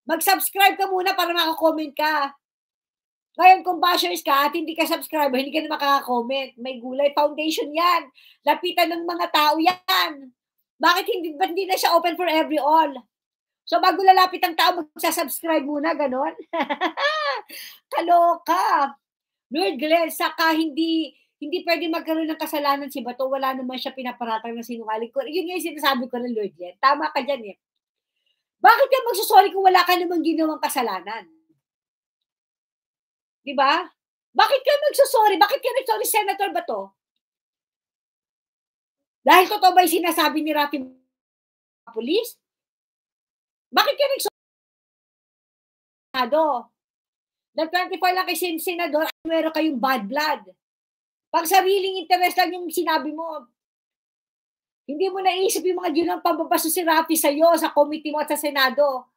Mag-subscribe ka muna para makakomment ka. Ngayon, kung bashers ka at hindi ka subscriber, hindi ka na makaka-comment. May gulay foundation yan. Lapitan ng mga tao yan. Bakit hindi, hindi na siya open for every all? So bago lalapit ang tao, magsasubscribe muna, ganon. Kaloka. Lord Glenn, saka hindi, hindi pwede magkaroon ng kasalanan si Bato. Wala naman siya pinaparatang na sinungaling ko. Yun nga yung sinasabi ko ng Lord Glenn. Tama ka dyan eh. Bakit ka magsusori kung wala ka namang ginawang kasalanan? Di ba? Bakit ka magsusori? Bakit ka nagsorry, Senator Bato? Dahil totoo ba yung sinasabi ni Rafi Police? Bakit ka nagsunado? Nag-24 lang kay sin senador, meron kayong bad blood. Pag sariling interes lang yung sinabi mo, hindi mo naisip yung mga ginawang pambabaso si Rafi sa'yo, sa committee mo at sa Senado.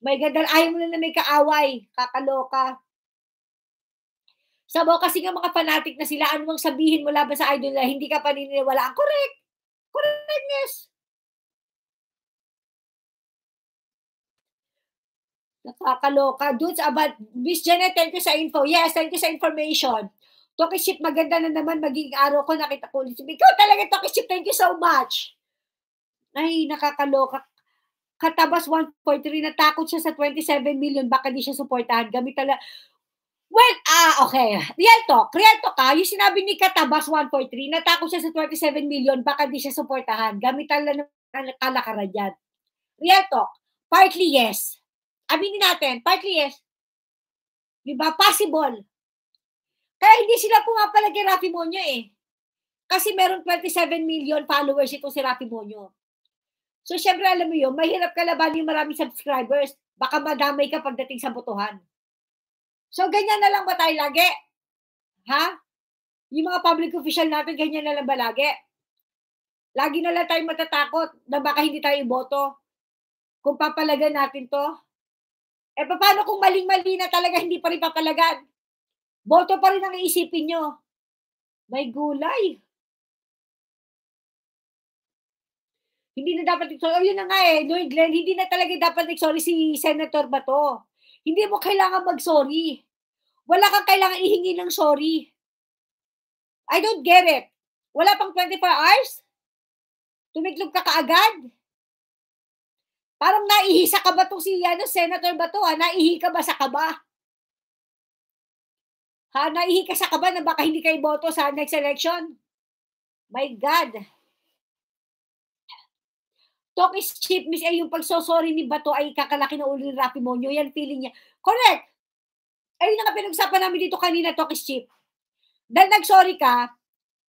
May ganda, ayaw mo na na may kaaway, kakaloka. Sabo kasi nga mga fanatic na sila, anumang sabihin mo laban sa idol nila, hindi ka paniniwalaan. Correct! Correctness! Nakakaloka. Dudes, about Miss Janet, thank you sa info. Yes, thank you sa information. Tokiship, maganda na naman magiging araw ko. Nakita ko ulit. Ikaw talaga, Tokiship. Thank you so much. Ay, nakakaloka. Katabas 1.3. Natakot siya sa 27 million. Baka di siya suportahan. Gamit talaga. Well, ah, okay. Real talk. Real talk ka. Ah. Yung sinabi ni Katabas 1.3, natakot siya sa 27 million. Baka di siya suportahan. Gamit talaga ng kalakaran yan. Real talk. Partly yes aminin natin, partly yes. Di ba? Possible. Kaya hindi sila pumapalag kay Rafi Monyo eh. Kasi meron 27 million followers itong si Rafi Monyo. So, syempre, alam mo yun, mahirap kalaban yung maraming subscribers. Baka madamay ka pagdating sa botohan. So, ganyan na lang ba tayo lagi? Ha? Yung mga public official natin, ganyan na lang ba lagi? Lagi na lang tayo matatakot na baka hindi tayo boto kung papalagan natin to eh, paano kung maling-mali na talaga, hindi pa rin papalagan? Boto pa rin ang iisipin nyo. May gulay. Hindi na dapat i-sorry. Oh, yun na nga eh, Lloyd Glenn, hindi na talaga dapat i-sorry si Senator ba to? Hindi mo kailangan mag-sorry. Wala kang kailangan ihingi ng sorry. I don't get it. Wala pang 24 hours? Tumiglog ka kaagad? Parang naihisa ka ba itong si ano, Senator Bato? Ha? Ah. Naihi ka ba sa kaba? Ha? Naihi ka sa kaba na baka hindi kayo boto sa next election? My God. Talk is cheap, Miss A. Yung pagsosorry ni Bato ay kakalaki na ulo ni Rafi Monyo. Yan feeling niya. Correct. Ayun na nga pinag-usapan namin dito kanina, talk is cheap. Dahil nag-sorry ka,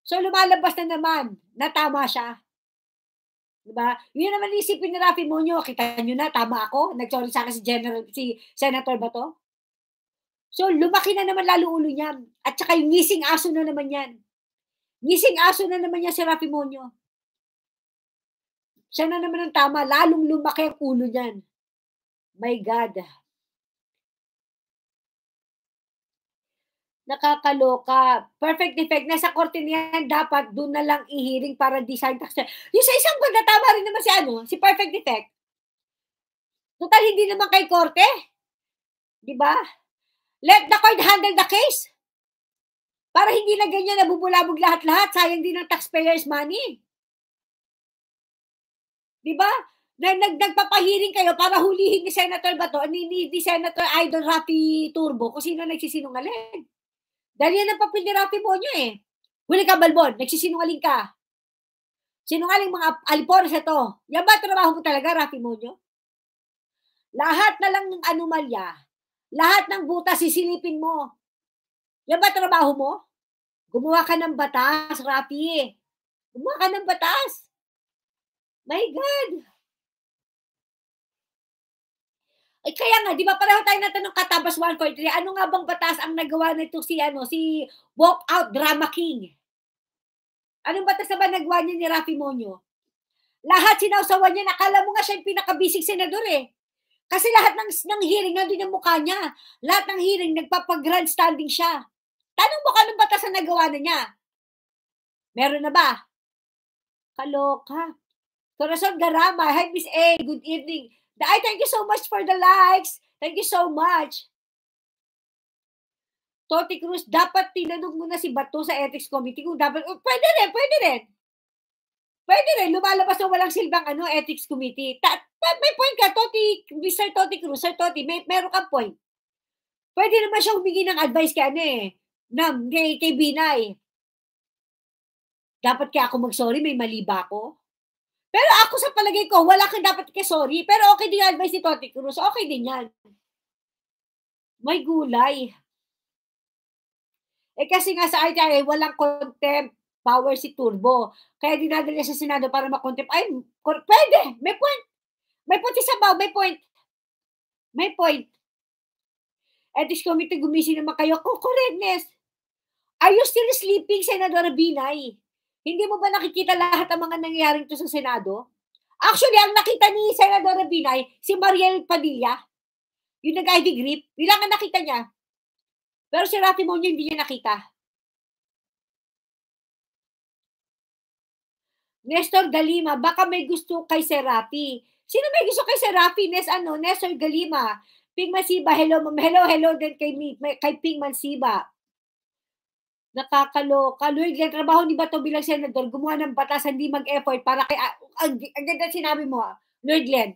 so lumalabas na naman na tama siya ba? Diba? Yun naman isipin ni Rafi Monyo, kita nyo na, tama ako, nagsorry sa akin si General, si Senator ba to? So, lumaki na naman lalo ulo niya. At saka yung ngising aso na naman yan. Ngising aso na naman yan si Rafi Monyo. Siya na naman ang tama, lalong lumaki ang ulo niyan. My God. nakakaloka. Perfect defect. Nasa korte niyan, dapat doon na lang ihiring para di syntax. Yung sa isang tama rin naman si ano, si perfect defect. Total, hindi naman kay korte. Di ba? Let the court handle the case. Para hindi na ganyan nabubulabog lahat-lahat. Sayang din ng taxpayers' money. Di ba? Na, nag, nagpapahiring kayo para hulihin ni Senator Bato, ni, ni, ni Senator Idol Rafi Turbo kung sino nagsisinungaling. Dahil yan ang papilirati mo nyo eh. Huli ka, Balbon. Nagsisinungaling ka. Sinungaling mga alipores ito. Yan ba trabaho mo talaga, Rafi Monyo? Lahat na lang ng anomalya, lahat ng buta sisilipin mo. Yan ba trabaho mo? Gumawa ka ng batas, Rati. Gumawa ka ng batas. My God! Eh, kaya nga, di ba pareho tayo natanong katabas 143, ano nga bang batas ang nagawa nito si, ano, si Out drama king? Anong batas na ba nagawa niya ni Rafi Monyo? Lahat sinausawan niya, nakala mo nga siya yung pinakabisig senador eh. Kasi lahat ng, ng hearing, nandun ang mukha niya. Lahat ng hearing, nagpapag-grandstanding siya. Tanong mo kanong batas na nagawa na niya? Meron na ba? Kaloka. Corazon Garama. Hi, Miss A. Good evening. I thank you so much for the likes. Thank you so much. Toti Cruz, dapat tinanong mo na si Bato sa Ethics Committee kung dapat, oh, pwede rin, pwede rin. Pwede rin, lumalabas na walang silbang ano, Ethics Committee. Ta, may point ka, Toti, Mr. Toti Cruz, Sir Toti, may, meron kang point. Pwede naman siya humingi ng advice kay ano eh, ng, kay, kay Binay. Dapat kaya ako mag-sorry, may mali ba ako? Pero ako sa palagay ko, wala kang dapat kay sorry. Pero okay din yung advice ni Toti Cruz. Okay din yan. May gulay. Eh kasi nga sa ITI, walang contempt power si Turbo. Kaya dinadala sa Senado para makontempt. Ay, pwede. May point. May point sa baw. May point. May point. Ethics Committee, gumising naman kayo. Oh, correctness. Are you still sleeping, Senadora Binay? Hindi mo ba nakikita lahat ng mga nangyayaring to sa Senado? Actually, ang nakita ni Senadora Binay, si Mariel Padilla, yung nag-ID grip, ilang ang nakita niya. Pero si Ratimonio hindi niya nakita. Nestor Galima, baka may gusto kay Serapi. Sino may gusto kay Serapi? Nes, ano, Nestor Galima. Ping Mansiba, hello, ma'am. Hello, hello din kay, me, kay Ping Mansiba nakakaloka. Lord, yung trabaho ni Bato bilang senador, gumawa ng batas, hindi mag-effort para kay... Ah, ang, ang ganda sinabi mo, ha? Ah, Lord Glenn.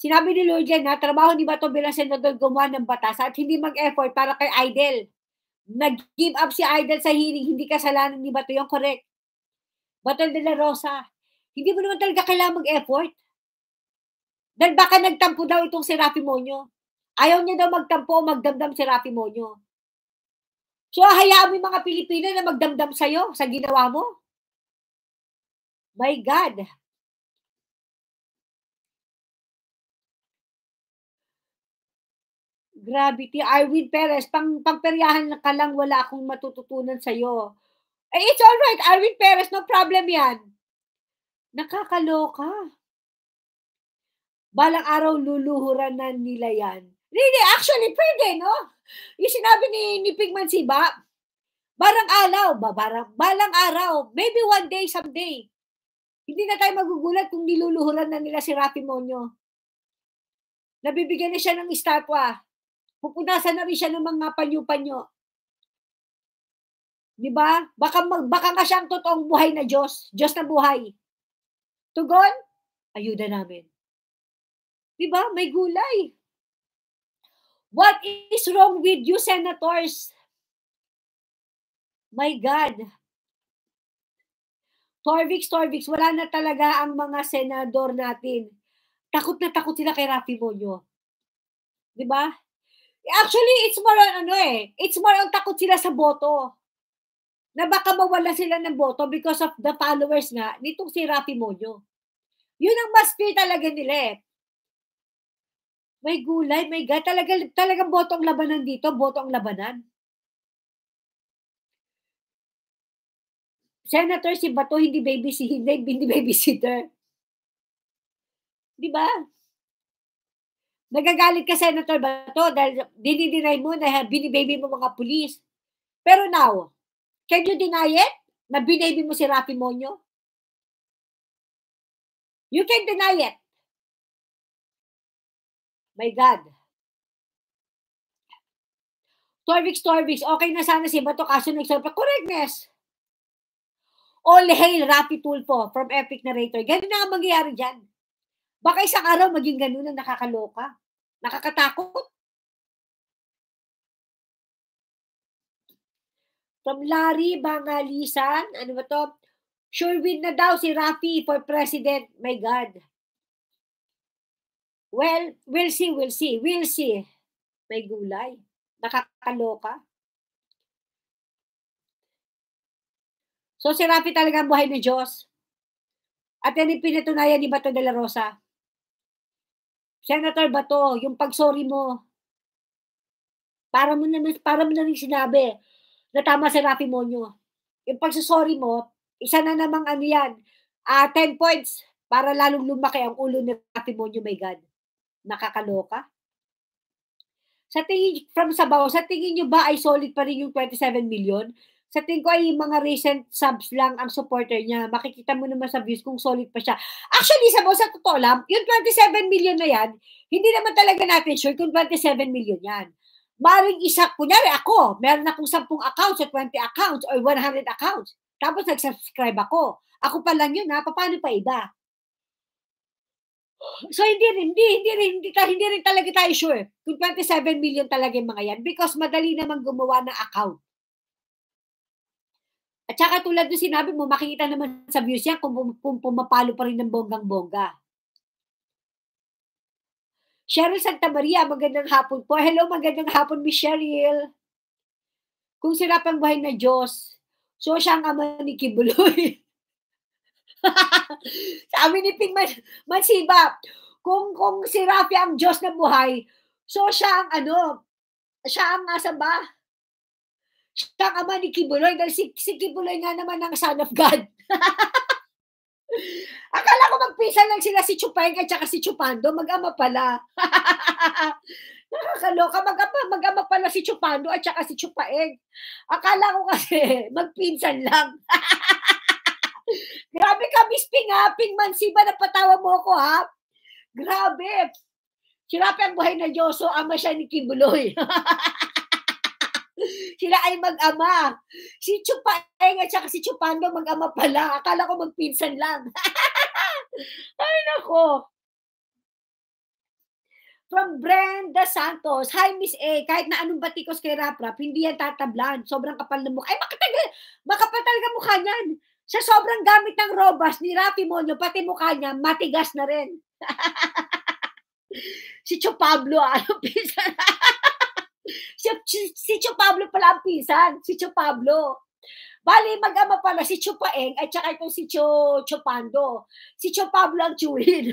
Sinabi ni Lord Glenn na trabaho ni Bato bilang senador gumawa ng batas at hindi mag-effort para kay Idol. Nag-give up si Idol sa hearing, hindi kasalanan ni Bato. Yung correct. Bato de la Rosa. Hindi mo naman talaga kailangan mag-effort. Dahil baka nagtampo daw itong si Rafi Ayaw niya daw magtampo o magdamdam si Rafi So, hayaan mo yung mga Pilipino na magdamdam sa'yo sa ginawa mo. My God. Gravity. Irwin Perez, pang, pangperyahan ka lang, wala akong matututunan sa'yo. Eh, it's alright, Irwin Perez, no problem yan. Nakakaloka. Balang araw luluhuran na nila yan. Really, actually, pwede, no? Yung sinabi ni, ni Pigman Siba, barang alaw, barang, balang araw, maybe one day, someday, hindi na tayo magugulat kung niluluhuran na nila si Rafi Monyo. Nabibigyan na siya ng estatwa. Pupunasan na rin siya ng mga panyo-panyo. Di ba? Baka, baka nga siya ang totoong buhay na Diyos. Diyos na buhay. Tugon, ayuda namin. Di ba? May gulay. What is wrong with you, senators? My God. Torvix, Torvix, wala na talaga ang mga senador natin. Takot na takot sila kay Rafi Monyo. Di ba? Actually, it's more on ano eh. It's more on takot sila sa boto. Na baka mawala sila ng boto because of the followers nga nitong si Rafi Monyo. Yun ang mas fear talaga nila eh. May gulay, may gulay. Talaga, talaga boto ang labanan dito, boto ang labanan. Senator, si Bato hindi baby babysitter, hindi, hindi babysitter. Di ba? Nagagalit ka, Senator Bato, dahil dinideny mo na binibaby mo mga pulis. Pero now, can you deny it? Na binaby mo si Rafi Monyo? You can deny it. My God. Torvix, Torvix, okay na sana si Bato kaso nagsalpa. Correctness. All hail Rapi Tulfo from Epic Narrator. Ganun na ang mangyayari dyan. Baka isang araw maging ganun ang nakakaloka. Nakakatakot. From Larry Bangalisan, ano ba to? Sure win na daw si Rafi for president. My God. Well, we'll see, we'll see, we'll see. May gulay. Nakakaloka. So si Rafi talaga buhay ni Diyos. At yan yung pinatunayan ni Bato de la Rosa. Senator Bato, yung pagsorry mo, para mo na, para mo na rin sinabi na tama si Rafi Monyo. Yung pagsasorry mo, isa na namang ano yan, uh, ah, 10 points para lalong lumaki ang ulo ni Rafi Monyo, my God. Nakakaloka. Sa tingin, from Sabaw, sa tingin nyo ba ay solid pa rin yung 27 million? Sa tingin ko ay mga recent subs lang ang supporter niya. Makikita mo naman sa views kung solid pa siya. Actually, sa sa totoo lang, yung 27 million na yan, hindi naman talaga natin sure kung 27 million yan. Maring isa, kunyari ako, meron akong 10 accounts o 20 accounts or 100 accounts. Tapos nag-subscribe ako. Ako pa lang yun ha, paano pa iba? So hindi hindi hindi hindi, hindi rin talaga tayo sure kung 27 million talaga yung mga yan because madali namang gumawa ng account. At saka tulad ng sinabi mo, makikita naman sa views yan kung, kung pumapalo pa rin ng bonggang-bongga. Cheryl Santa Maria, magandang hapon po. Hello, magandang hapon, Miss Cheryl. Kung sirap ang buhay na Diyos, so siya ang ama ni Kibuloy. Sabi ni Ping Man, Mansiba, kung, kung si Rafi ang Diyos na buhay, so siya ang ano, siya ang nasa ba? Siya ang ama ni Kibuloy dahil si, si Kibuloy nga naman ang son of God. Akala ko magpisa lang sila si Chupeng at saka si Chupando, mag-ama pala. Nakakaloka, mag-ama, mag-ama pala si Chupando at saka si Chupaeng. Akala ko kasi magpinsan lang. Grabe ka, bisping ha. Ping Mansiba, napatawa mo ako ha. Grabe. Sirapi ang buhay na Diyoso, ama siya ni Kibuloy. Sila ay mag-ama. Si Chupaeng at saka si Chupando mag-ama pala. Akala ko magpinsan lang. ay, nako. From Brenda Santos. Hi, Miss A. Kahit na anong batikos kay Raprap, hindi yan tatablan. Sobrang kapal na mukha. Ay, makatagal. Makapal talaga mukha niyan. Sa sobrang gamit ng robas ni Rafi Monyo, pati mukha niya, matigas na rin. si Cho Pablo, ano pinsan? si, si, si Cho Pablo pala ang pinsan. Si Cho Pablo. Bali, mag-ama pala si Chupaeng at saka itong si Chu Chupando. Si Cho Pablo ang chewin.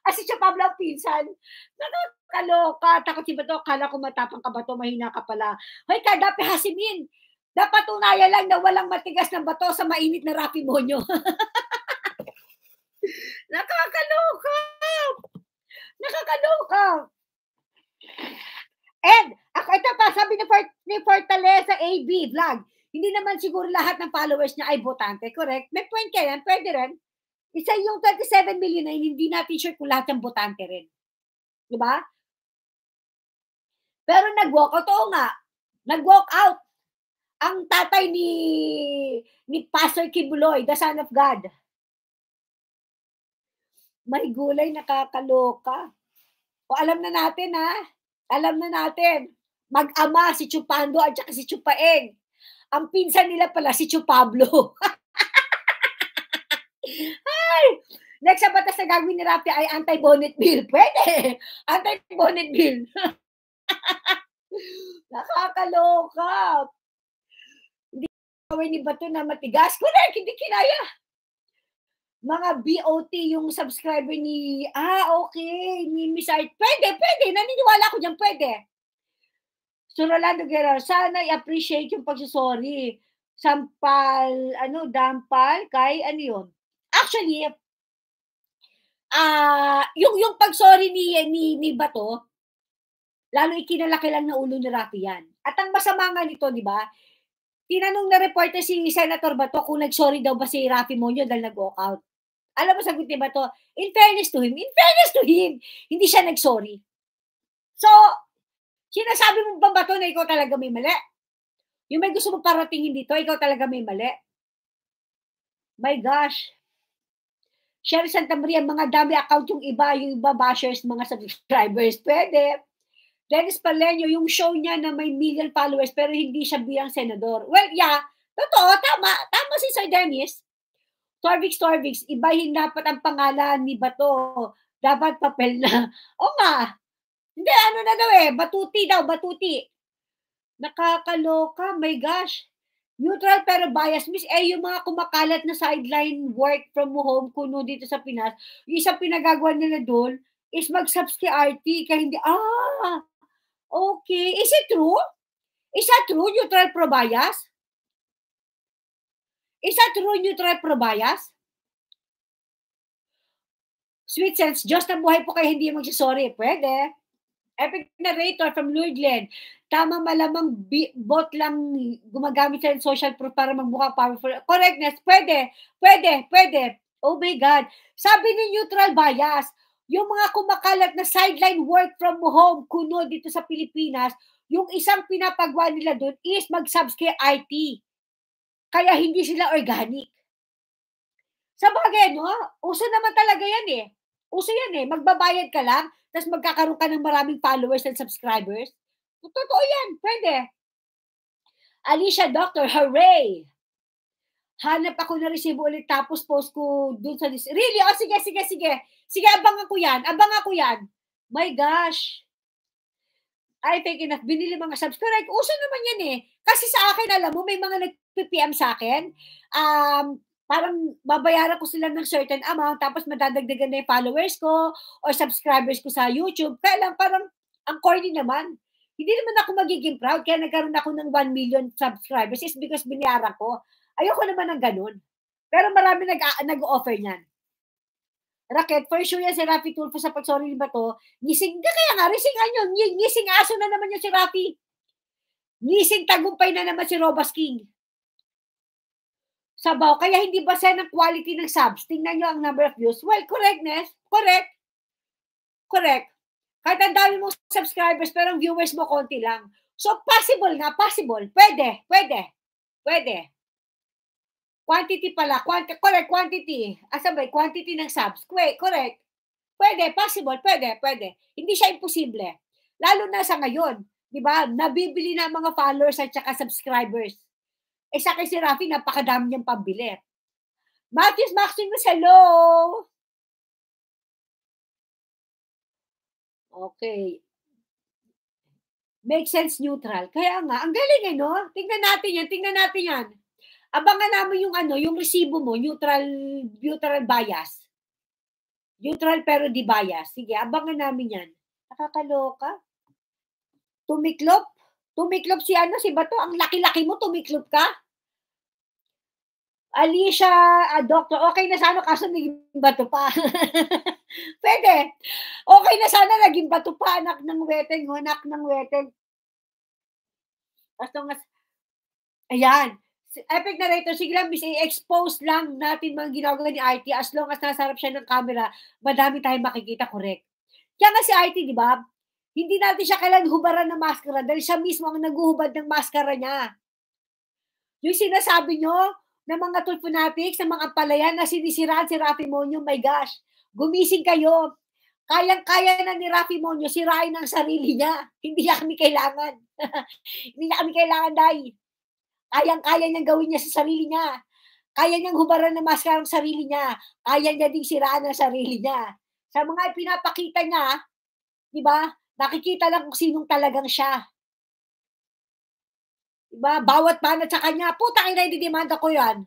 Kasi siya Pablo ang pinsan. Ano, kaloka, takot si Bato, kala ko matapang ka ba to, mahina ka pala. Hoy, kada pehasimin, dapat Napatunayan lang na walang matigas na bato sa mainit na rapi monyo. Nakakaloka! Nakakaloka! And, ako, ito pa, sabi ni, Fort, ni Fortaleza AB vlog, hindi naman siguro lahat ng followers niya ay botante, correct? May point ka yan, pwede rin. Isa yung 27 million na hindi natin sure kung lahat ng botante rin. Di ba? Pero nag-walk out, oo nga, nag-walk out ang tatay ni ni Pastor Kibuloy, the Son of God. May gulay nakakaloka. O alam na natin ha. Alam na natin. Mag-ama si Chupando at saka si Chupaeng. Ang pinsan nila pala si Chupablo. Ay! Next sa batas na gagawin ni Rafi ay anti-bonnet bill. Pwede! Anti-bonnet bill. Nakakaloka gagawin ni Bato na matigas. Correct, hindi kinaya. Mga BOT yung subscriber ni, ah, okay, ni Miss Art. Pwede, pwede. Naniniwala ko dyan, pwede. So, Rolando Guerrero, sana i-appreciate yung pagsasorry. Sampal, ano, dampal, kay, ano yun. Actually, ah uh, yung yung pagsorry ni, ni ni Bato lalo ikinalaki lang na ulo ni Rafi yan. At ang masama nga nito, di ba? tinanong na reporter si Senator Bato kung nag-sorry daw ba si Rafi Monyo dahil nag-walk out. Alam mo sagot ni Bato, in fairness to him, in fairness to him, hindi siya nag-sorry. So, sinasabi mo ba Bato na ikaw talaga may mali? Yung may gusto mo paratingin dito, ikaw talaga may mali. My gosh. Sherry Maria, mga dami account yung iba, yung iba bashers, mga subscribers. Pwede. Dennis Palenio, yung show niya na may million followers pero hindi siya bilang senador. Well, yeah, totoo, tama. Tama si Sir Dennis. Torvix, Torvix, ibahin dapat ang pangalan ni Bato. Dapat papel na. O nga. Hindi, ano na daw eh. Batuti daw, batuti. Nakakaloka, my gosh. Neutral pero bias. Miss, eh, yung mga kumakalat na sideline work from home, kuno dito sa Pinas, yung isang pinagagawa nila doon is mag-subs kay RT, kaya hindi, ah, Okay. Is it true? Is that true, neutral pro-bias? Is that true, neutral pro-bias? Sweet sense, Diyos na buhay po kayo, hindi sorry. Pwede. Epic narrator from Lloyd Glenn. Tama malamang bot lang gumagamit sa social proof para magmukha powerful. Correctness, pwede, pwede, pwede. Oh my God. Sabi ni neutral bias, yung mga kumakalat na sideline work from home kuno dito sa Pilipinas, yung isang pinapagawa nila doon is mag-subs kay IT. Kaya hindi sila organic. Sa bagay, no? Uso naman talaga yan eh. Uso yan eh. Magbabayad ka lang, tapos magkakaroon ka ng maraming followers and subscribers. Totoo yan. Pwede. Alicia Doctor, hooray! Hanap ako na resibo ulit tapos post ko dun sa... Really? O oh, sige, sige, sige Sige, abang ako yan. Abang ako yan. My gosh. I think enough. Binili mga subs. Correct. Uso naman yan eh. Kasi sa akin, alam mo, may mga nag-PPM sa akin. Um, parang babayaran ko sila ng certain amount tapos madadagdagan na yung followers ko or subscribers ko sa YouTube. Kaya lang parang ang corny naman. Hindi naman ako magiging proud kaya nagkaroon ako ng 1 million subscribers is because binayaran ko. Ayoko naman ng ganun. Pero marami nag- nag-offer niyan. Raket, for sure yan si Rafi Tulfo sa pagsorry ni Bato. Gising, na kaya nga, risingan yun. Gising aso na naman yun si Rafi. Gising tagumpay na naman si Robas King. Sabaw, kaya hindi ba sa ng quality ng subs? Tingnan nyo ang number of views. Well, correctness. Correct. Correct. Kahit ang dami mong subscribers, pero ang viewers mo konti lang. So, possible nga, possible. Pwede, pwede, pwede. Quantity pala. Quanti, correct, quantity. Asan ah, ba? Quantity ng subs. Correct. Pwede, possible, pwede, pwede. Hindi siya imposible. Lalo na sa ngayon, di ba? Nabibili na mga followers at saka subscribers. Eh sa akin si Rafi, napakadami niyang pambili. Matthews Maximus, hello! Okay. Make sense neutral. Kaya nga, ang galing eh, no? Tingnan natin yan, tingnan natin yan. Abangan namin yung ano, yung resibo mo, neutral neutral bias. Neutral pero di bias. Sige, abangan namin yan. Nakakaloka. Tumiklop. Tumiklop si ano, si Bato. Ang laki-laki mo, tumiklop ka. Alicia, uh, ah, doctor, okay na sana kaso naging bato pa. Pwede. Okay na sana naging bato pa, anak ng weteng, oh, anak ng weteng. Tapos nga, ayan, epic narrator, sige lang, miss, i-expose lang natin mga ginagawa ni IT as long as nasa harap siya ng camera, madami tayong makikita, correct. Kaya nga si IT, di ba, hindi natin siya kailan hubaran ng maskara dahil siya mismo ang naguhubad ng maskara niya. Yung sinasabi nyo ng mga tulfonatics, ng mga palayan na sinisiraan si Rafi Monyo, my gosh, gumising kayo. Kayang-kaya na ni Rafi Monyo sirain ang sarili niya. Hindi niya kami kailangan. hindi niya kami kailangan, dahil Kayang-kaya niyang gawin niya sa sarili niya. Kaya niyang hubaran ng maskara ang sarili niya. Kaya niya ding siraan ang sarili niya. Sa mga pinapakita niya, di ba, nakikita lang kung sinong talagang siya. Di ba, bawat banat sa kanya, puta kayo na demanda ko yan.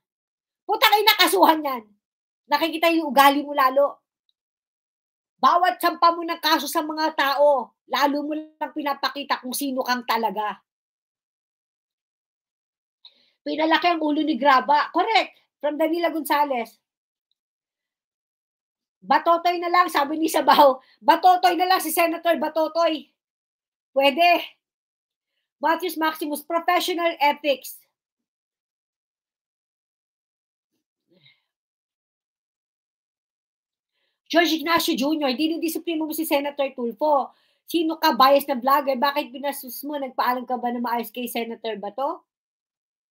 Puta kayo nakasuhan yan. Nakikita yung ugali mo lalo. Bawat sampa mo ng kaso sa mga tao, lalo mo lang pinapakita kung sino kang talaga. Pinalaki ang ulo ni Graba. Correct. From Danila Gonzales. Batotoy na lang, sabi ni Sabaw. Batotoy na lang si Senator Batotoy. Pwede. Matthews Maximus, professional ethics. George Ignacio Jr., hindi dinidisiplina mo si Senator Tulfo. Sino ka bias na vlogger? Bakit binasus mo? Nagpaalam ka ba na maayos kay Senator Bato?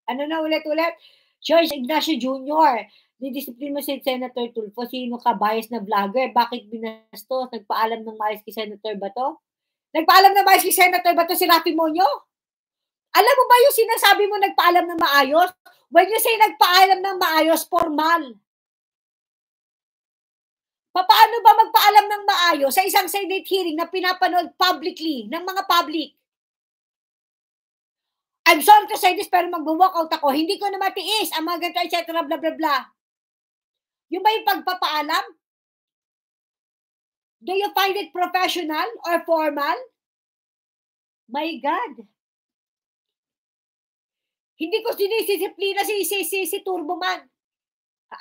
ano na ulit-ulit? George Ignacio Jr., didisiplin mo si Senator Tulfo, sino ka bias na vlogger? Bakit binastos? Nagpaalam ng maayos kay Senator ba to? Nagpaalam ng maayos kay Senator ba to si Rafi Monyo? Alam mo ba yung sinasabi mo nagpaalam ng maayos? When you say nagpaalam ng maayos, formal. Paano ba magpaalam ng maayos sa isang Senate hearing na pinapanood publicly ng mga public? I'm sorry to say this, pero mag workout ako. Hindi ko na matiis ang mga ganito, etc. Bla, bla, bla. Yung ba yung pagpapaalam? Do you find it professional or formal? My God. Hindi ko sinidisiplina si, si, si, si Turbo Man.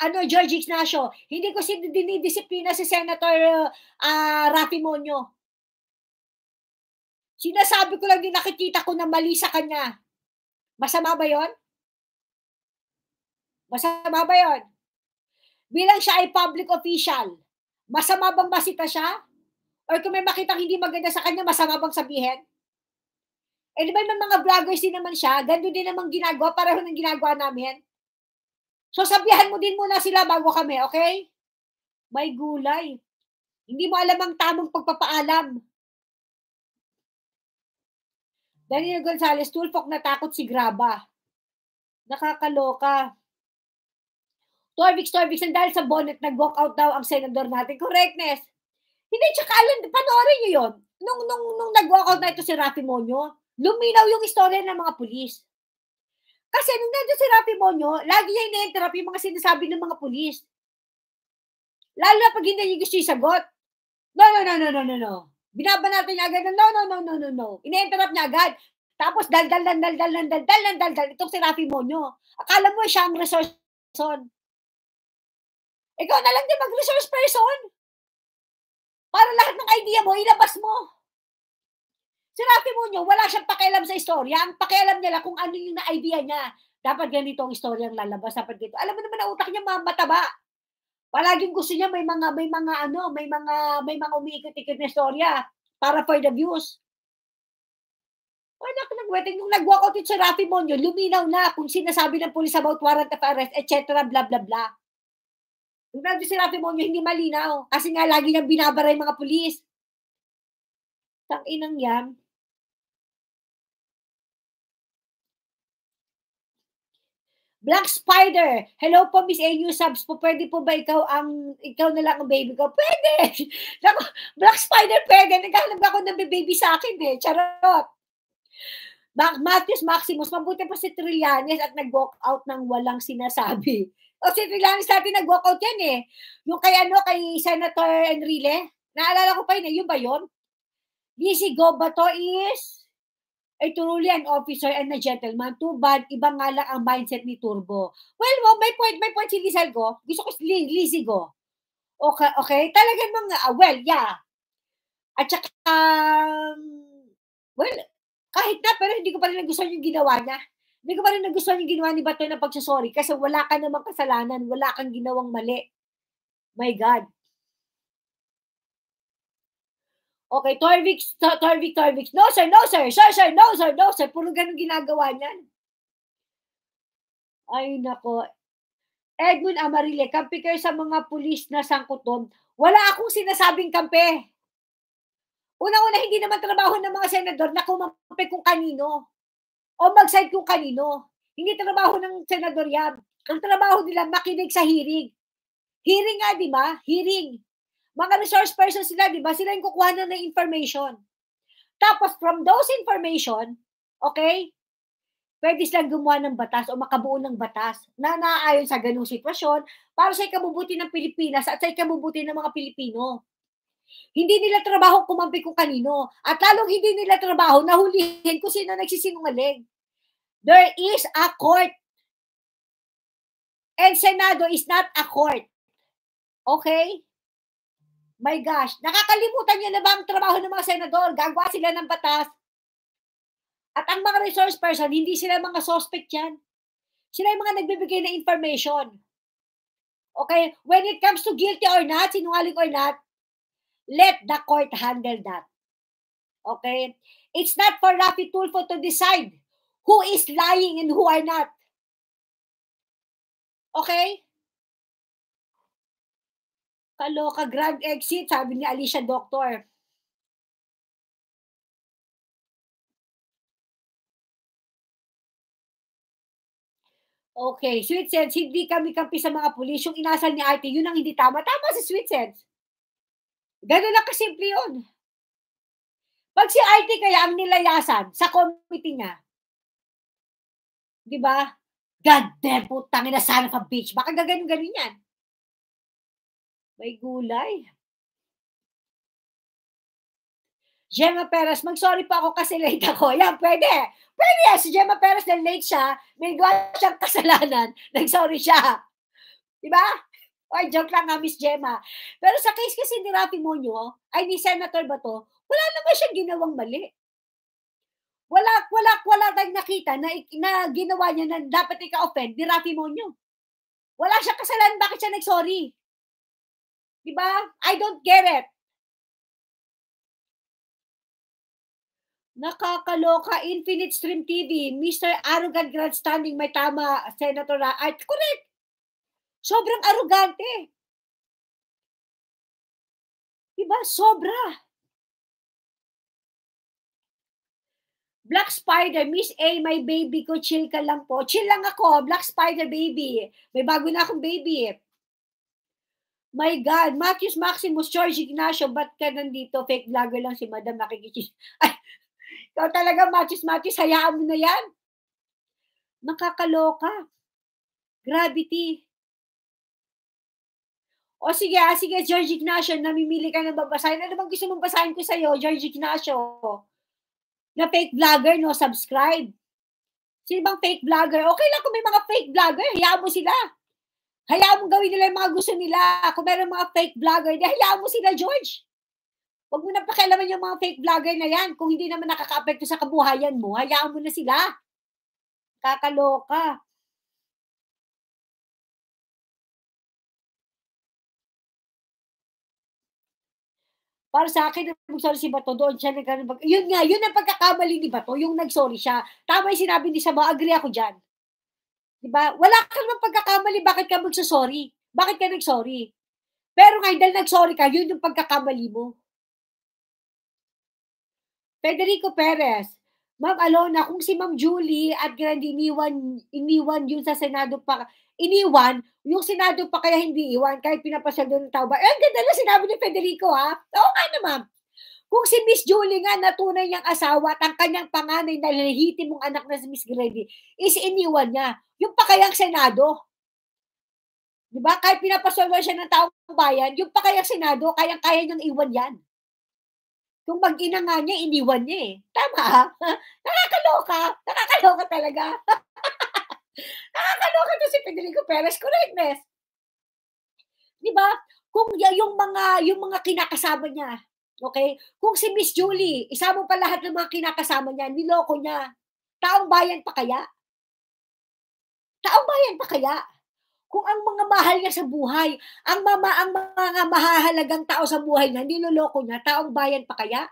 Ano, George Ignacio. Hindi ko sinidisiplina si Senator uh, Rafi Monyo. Sinasabi ko lang din nakikita ko na mali sa kanya. Masama ba yon? Masama ba yon? Bilang siya ay public official, masama bang basita siya? Or kung may makitang hindi maganda sa kanya, masama bang sabihin? Eh di ba may mga vloggers din naman siya, ganito din namang ginagawa, pareho ng ginagawa namin. So sabihan mo din muna sila bago kami, okay? May gulay. Hindi mo alam ang tamang pagpapaalam. Daniel Gonzalez, Tulfok natakot si Graba. Nakakaloka. Torvix, Torvix, and dahil sa bonnet, nag-walk out daw ang senador natin. Correctness. Hindi, tsaka alam, panoorin nyo yun. Nung, nung, nung nag-walk out na ito si Rafi Monyo, luminaw yung istorya ng mga pulis. Kasi nung nandiyan si Rafi Monyo, lagi niya ina-interrupt yung mga sinasabi ng mga pulis. Lalo na pag hindi niya gusto yung No, no, no, no, no, no, no. Binabanatan niya agad, no, no, no, no, no, no. Ine-interrupt niya agad. Tapos daldal dal dal dal dal dal dal itong si Rafi Monyo. Akala mo siya ang resource person. Ikaw na lang din mag-resource person. Para lahat ng idea mo, ilabas mo. Si Rafi Monyo, wala siyang pakialam sa istorya. Ang pakialam niya lang kung ano yung na-idea niya. Dapat ganito ang istorya ang lalabas. Dapat ganito. Alam mo naman na utak niya mataba. Palaging gusto niya may mga may mga ano, may mga may mga umiikot-ikot na storya para for the views. Wala ka nang wedding. Nung nag-walk out sa Rafi Monyo, luminaw na kung sinasabi ng police about warrant of arrest, etc. bla bla bla. Nung nandun si Rafi Monyo, hindi malinaw. Kasi nga lagi nang binabaray mga police. Tang inang yan. Black Spider, hello po Miss AU Subs po, pwede po ba ikaw ang, ikaw na lang ang baby ko? Pwede! Black Spider, pwede. Naghanap ako ng baby sa akin eh. Charot! Ma- Matthews Maximus, mabuti pa si Trillanes at nag-walk out ng walang sinasabi. O si Trillanes dati nag-walk out yan eh. Yung kay ano, kay Senator Enrile. Naalala ko pa yun eh. Yun ba yun? Lizzie Gobato is ay truly an officer and a gentleman. Too bad, iba nga lang ang mindset ni Turbo. Well, mo, oh, may point, may point si Rizal ko. Gusto ko si Lizigo. Okay, okay. Talagang mga, uh, well, yeah. At saka, um, well, kahit na, pero hindi ko pa rin nagustuhan yung ginawa niya. Hindi ko pa rin nagustuhan yung ginawa ni Bato na pagsasorry kasi wala ka namang kasalanan, wala kang ginawang mali. My God. Okay, Torvix, Torvix, Torvix. No, sir, no, sir. Sir, sir, no, sir, no, sir. Puro ganun ginagawa niyan. Ay, nako. Edwin Amarile, kampi kayo sa mga pulis na sangkutob. Wala akong sinasabing kampi. Una-una, hindi naman trabaho ng mga senador na kumampi kung kanino. O mag-side kung kanino. Hindi trabaho ng senador yan. Ang trabaho nila, makinig sa hearing. Hearing nga, di ba? Hearing mga resource person sila, di ba? Sila yung kukuha na ng information. Tapos, from those information, okay, pwede silang gumawa ng batas o makabuo ng batas na naaayon sa ganung sitwasyon para sa ikabubuti ng Pilipinas at sa ikabubuti ng mga Pilipino. Hindi nila trabaho kumampi kung kanino. At lalong hindi nila trabaho nahulihin kung sino nagsisinungaling. There is a court. And Senado is not a court. Okay? My gosh, nakakalimutan niyo na ba ang trabaho ng mga senador? Gagawa sila ng batas. At ang mga resource person, hindi sila mga suspect yan. Sila yung mga nagbibigay ng information. Okay, when it comes to guilty or not, sinungaling or not, let the court handle that. Okay? It's not for Rafi Tulfo to decide who is lying and who are not. Okay? Kaloka, grab exit, sabi ni Alicia Doctor. Okay, sweet sense, hindi kami kampi sa mga pulis. Yung inasal ni ate, yun ang hindi tama. Tama si sweet sense. Ganun lang kasimple yun. Pag si IT kaya ang nilayasan sa committee niya, di ba? God damn, putang ina, son of a bitch. Baka gaganon ganyan yan. May gulay. Gemma Perez, mag-sorry po ako kasi late ako. Yan, pwede. Pwede. Si Gemma Perez, dahil late siya, may gawa siyang kasalanan. Nag-sorry siya. Diba? Or joke lang nga, Miss Gemma. Pero sa case kasi ni Rafi Monyo, ay ni Senator ba to, wala naman siyang ginawang mali. Wala, wala, wala tayong nakita na, na ginawa niya na dapat ika-offend ni Rafi Monyo. Wala siyang kasalanan. Bakit siya nag-sorry? Di ba? I don't get it. Nakakaloka, Infinite Stream TV, Mr. Arrogant Grandstanding, may tama, Senator Art. correct. Sobrang arugante. Diba? Sobra. Black Spider, Miss A, my baby ko, chill ka lang po. Chill lang ako, Black Spider baby. May bago na akong baby. My God, Matthews Maximus, George Ignacio, ba't ka nandito? Fake vlogger lang si Madam nakikichismis. Ay, ikaw talaga, Matthews Matthews, hayaan mo na yan. Nakakaloka. Gravity. O sige, ah, sige, George Ignacio, namimili ka ng babasahin. Ano bang gusto mong basahin ko sa'yo, George Ignacio? Na fake vlogger, no? Subscribe. Sino bang fake vlogger? Okay lang kung may mga fake vlogger, hayaan mo sila. Hayaan mo gawin nila yung mga gusto nila. Kung meron mga fake vlogger, di hayaan mo sila, George. Huwag mo na pakialaman yung mga fake vlogger na yan. Kung hindi naman nakaka sa kabuhayan mo, hayaan mo na sila. Kakaloka. Para sa akin, nag-sorry si Bato, doon siya nagkaroon. Yun nga, yun ang pagkakamali ni Bato, yung nag-sorry siya. Tama yung sinabi ni Saba, agree ako dyan. 'Di ba? Wala kang pagkakamali, bakit ka magsasorry? Bakit ka nagsorry? Pero ngayon dahil nagsorry ka, yun yung pagkakamali mo. Federico Perez, Ma'am Alona, kung si Ma'am Julie at Grandi iniwan, iniwan yung sa Senado pa, iniwan, yung Senado pa kaya hindi iwan, kahit pinapasyal doon ng tao ba? Eh, ang ganda na sinabi ni Federico, ha? Oo nga ma'am. Kung si Miss Julie nga na niyang asawa at ang kanyang panganay na lehitimong anak na si Miss Grady is iniwan niya. Yung pa kayang Senado. Di ba? Kahit pinapasolwa siya ng taong bayan, yung pa kayang Senado, kayang-kaya niyang iwan yan. Yung mag-ina nga niya, iniwan niya eh. Tama? Nakakaloka. Nakakaloka talaga. Nakakaloka to si Federico Perez. Correctness. Di ba? Kung yung mga, yung mga kinakasama niya, Okay? Kung si Miss Julie, isa mo pa lahat ng mga kinakasama niya, niloko niya. Taong bayan pa kaya? Taong bayan pa kaya? Kung ang mga mahal niya sa buhay, ang mama, ang mga mahahalagang tao sa buhay niya, niloloko niya, taong bayan pa kaya?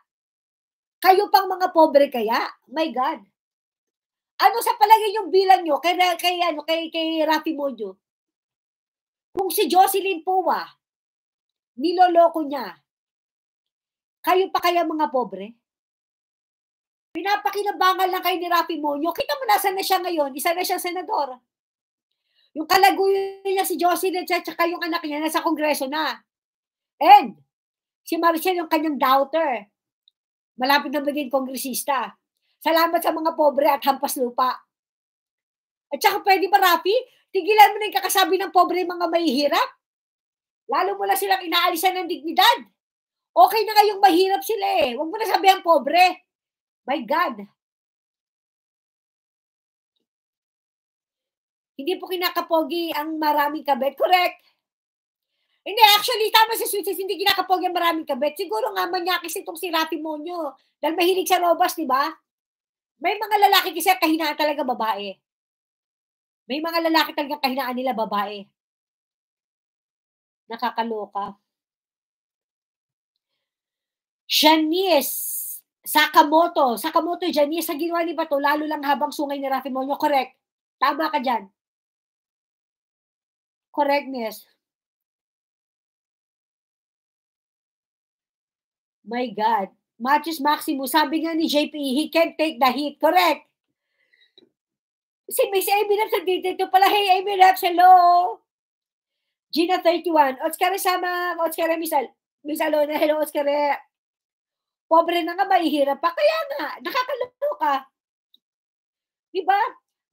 Kayo pang mga pobre kaya? My God. Ano sa palagay yung bilang nyo kay, kay, ano, kay, kay Rafi Mojo? Kung si Jocelyn Powa, niloloko niya, kayo pa kaya mga pobre? Pinapakinabangan lang kayo ni Rafi Monyo. Kita mo nasan na siya ngayon. Isa na siyang senador. Yung kalaguyo niya si Jocelyn at saka yung anak niya nasa kongreso na. And si Maricel yung kanyang daughter. Malapit na maging kongresista. Salamat sa mga pobre at hampas lupa. At saka pwede ba, Rafi, tigilan mo na yung kakasabi ng pobre mga mahihirap? Lalo mo lang silang inaalisan ng dignidad. Okay na kayong mahirap sila eh. Huwag mo na sabihan pobre. My God. Hindi po kinakapogi ang maraming kabet. Correct. Hindi, actually, tama si Sweet hindi kinakapogi ang maraming kabet. Siguro nga manyakis itong si Rafi Monyo. Dahil mahilig sa robas, di ba? May mga lalaki kasi kahinaan talaga babae. May mga lalaki talaga kahinaan nila babae. Nakakaloka. Janice Sakamoto, Sakamoto Janice, sa ginawa ni Bato, lalo lang habang sungay ni Rafi Molno. Correct. Tama ka dyan. Correct, miss. My God. Matches Maximus, sabi nga ni JP, he can't take the heat. Correct. Si Miss Amy Raps, nandito pala. Hey, Amy Raps, hello. Gina 31. Oscar, sama. Oscar, Miss, Al Miss Alona. Hello, Otskare. Pobre na nga, mahihirap pa. Kaya nga, nakakaloka. ka. Di ba?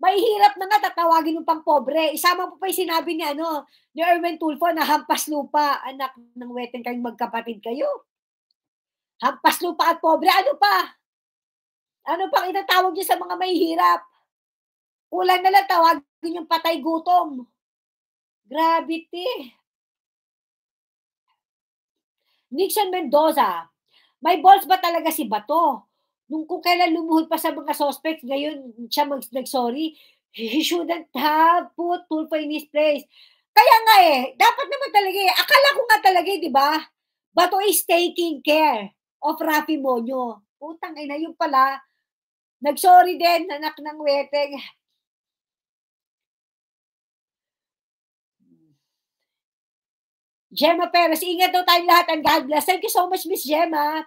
Mahihirap na nga, tatawagin mo pang pobre. Isama mo pa yung sinabi ni, ano, ni Erwin Tulfo na hampas lupa, anak ng weteng kayong magkapatid kayo. Hampas lupa at pobre, ano pa? Ano pang itatawag niyo sa mga mahihirap? Kulang na lang tawagin yung patay gutom. Gravity. Nixon Mendoza, may balls ba talaga si Bato? Nung kung kailan lumuhod pa sa mga suspects, ngayon siya mag, sorry he shouldn't have put Tulfo in his place. Kaya nga eh, dapat naman talaga eh. Akala ko nga talaga eh, di ba? Bato is taking care of Rafi Monyo. Putang ina, yung pala, nag-sorry din, nanak ng weteng Gemma Perez, ingat daw tayong lahat and God bless. Thank you so much, Miss Gemma.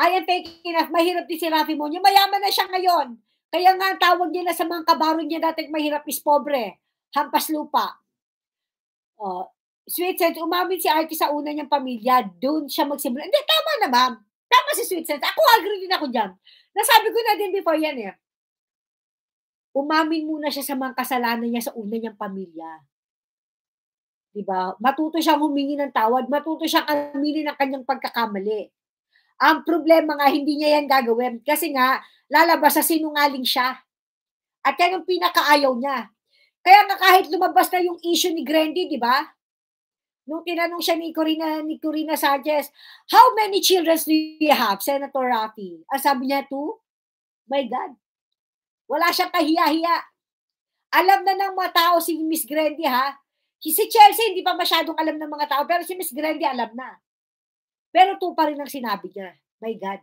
I am taking enough. Mahirap din si Rafi Monyo. Mayaman na siya ngayon. Kaya nga ang tawag niya na sa mga kabaro niya dati mahirap is pobre. Hampas lupa. Oh. Sweet Sense, umamin si Artie sa una niyang pamilya. Doon siya magsimula. Hindi, tama na ma'am. Tama si Sweet Sense. Ako agree din ako dyan. Nasabi ko na din before yan eh. Umamin muna siya sa mga kasalanan niya sa una niyang pamilya 'di ba? Matuto siyang humingi ng tawad, matuto siyang aminin ang kanyang pagkakamali. Ang problema nga hindi niya 'yan gagawin kasi nga lalabas sa sinungaling siya. At yan ang pinakaayaw niya. Kaya nga kahit lumabas na yung issue ni Grandy, 'di ba? Nung tinanong siya ni Corina, ni Corina Sanchez, how many children do you have, Senator Rafi? Ang sabi niya, two. My God. Wala siyang kahiya-hiya. Alam na ng mga tao si Miss Grandy, ha? Si Chelsea hindi pa masyadong alam ng mga tao, pero si Miss Grande alam na. Pero to pa rin ang sinabi niya. My God.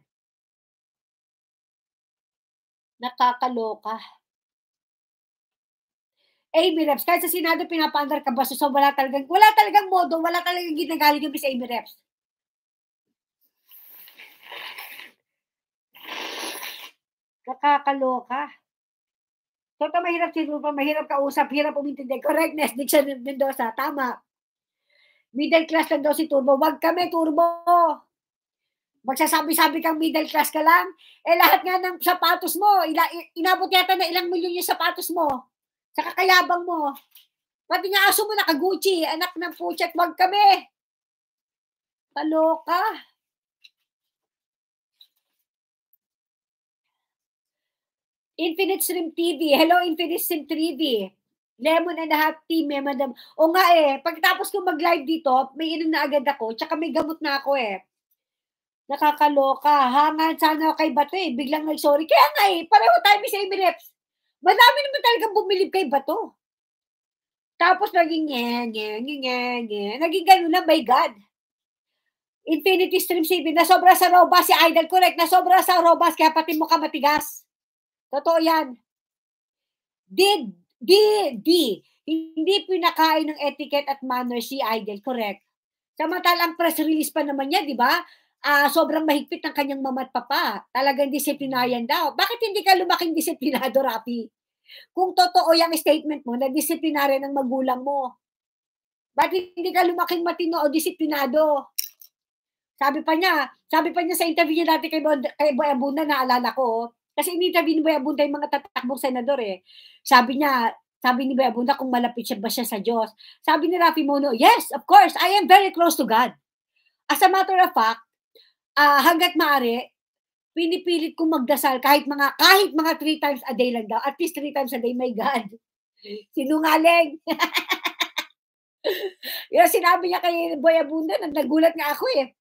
Nakakaloka. Amy Reps, kahit sa Senado pinapaandar ka ba, so wala talagang, wala talagang modo, wala talagang ginagaling yung Miss Amy Reps. Nakakaloka. Totoo, mahirap si Rupa, mahirap kausap, hirap umintindi. Correctness, Dixon Mendoza, tama. Middle class lang daw si Turbo. Huwag kami, Turbo. Magsasabi-sabi kang middle class ka lang. Eh, lahat nga ng sapatos mo, ila, inabot yata na ilang milyon yung sapatos mo. Sa kakayabang mo. Pati nga aso mo naka Gucci, anak ng puchat, huwag kami. Taloka. Infinite Stream TV. Hello, Infinite Stream TV. Lemon and a half tea, may madam. O nga eh, pagkatapos ko mag-live dito, may inom na agad ako, tsaka may gamot na ako eh. Nakakaloka. Hangan sana kay Bato eh. Biglang nag-sorry. Kaya nga eh, pareho tayo sa Emirates. Madami naman talaga bumilib kay Bato. Tapos naging yan, yan, yan, yan. Naging ganun na, by God. Infinity Stream saving. Na sobra sa robas si Idol. Correct. Na sobra sa robas. Kaya pati mukha matigas. Totoo yan. Did, di, di. Hindi pinakain ng etiquette at manners si Idol. Correct. Samantalang press release pa naman niya, di ba? Uh, sobrang mahigpit ng kanyang mama at papa. Talagang disiplinayan daw. Bakit hindi ka lumaking disiplinado, Rapi? Kung totoo yung statement mo na disiplinarya ng magulang mo, Bakit hindi ka lumaking matino o disiplinado? Sabi pa niya, sabi pa niya sa interview niya dati kay, Bo, kay Boy Abunda, naalala ko, oh. Kasi in-interview ni Bayabunda yung mga tatakbong senador eh. Sabi niya, sabi ni Bayabunda kung malapit siya ba siya sa Diyos. Sabi ni Rafi Mono, yes, of course, I am very close to God. As a matter of fact, uh, hanggat maaari, pinipilit kong magdasal kahit mga kahit mga three times a day lang daw. At least three times a day, my God. Sinungaling. Yung sinabi niya kay Boy Abunda, nagulat nga ako eh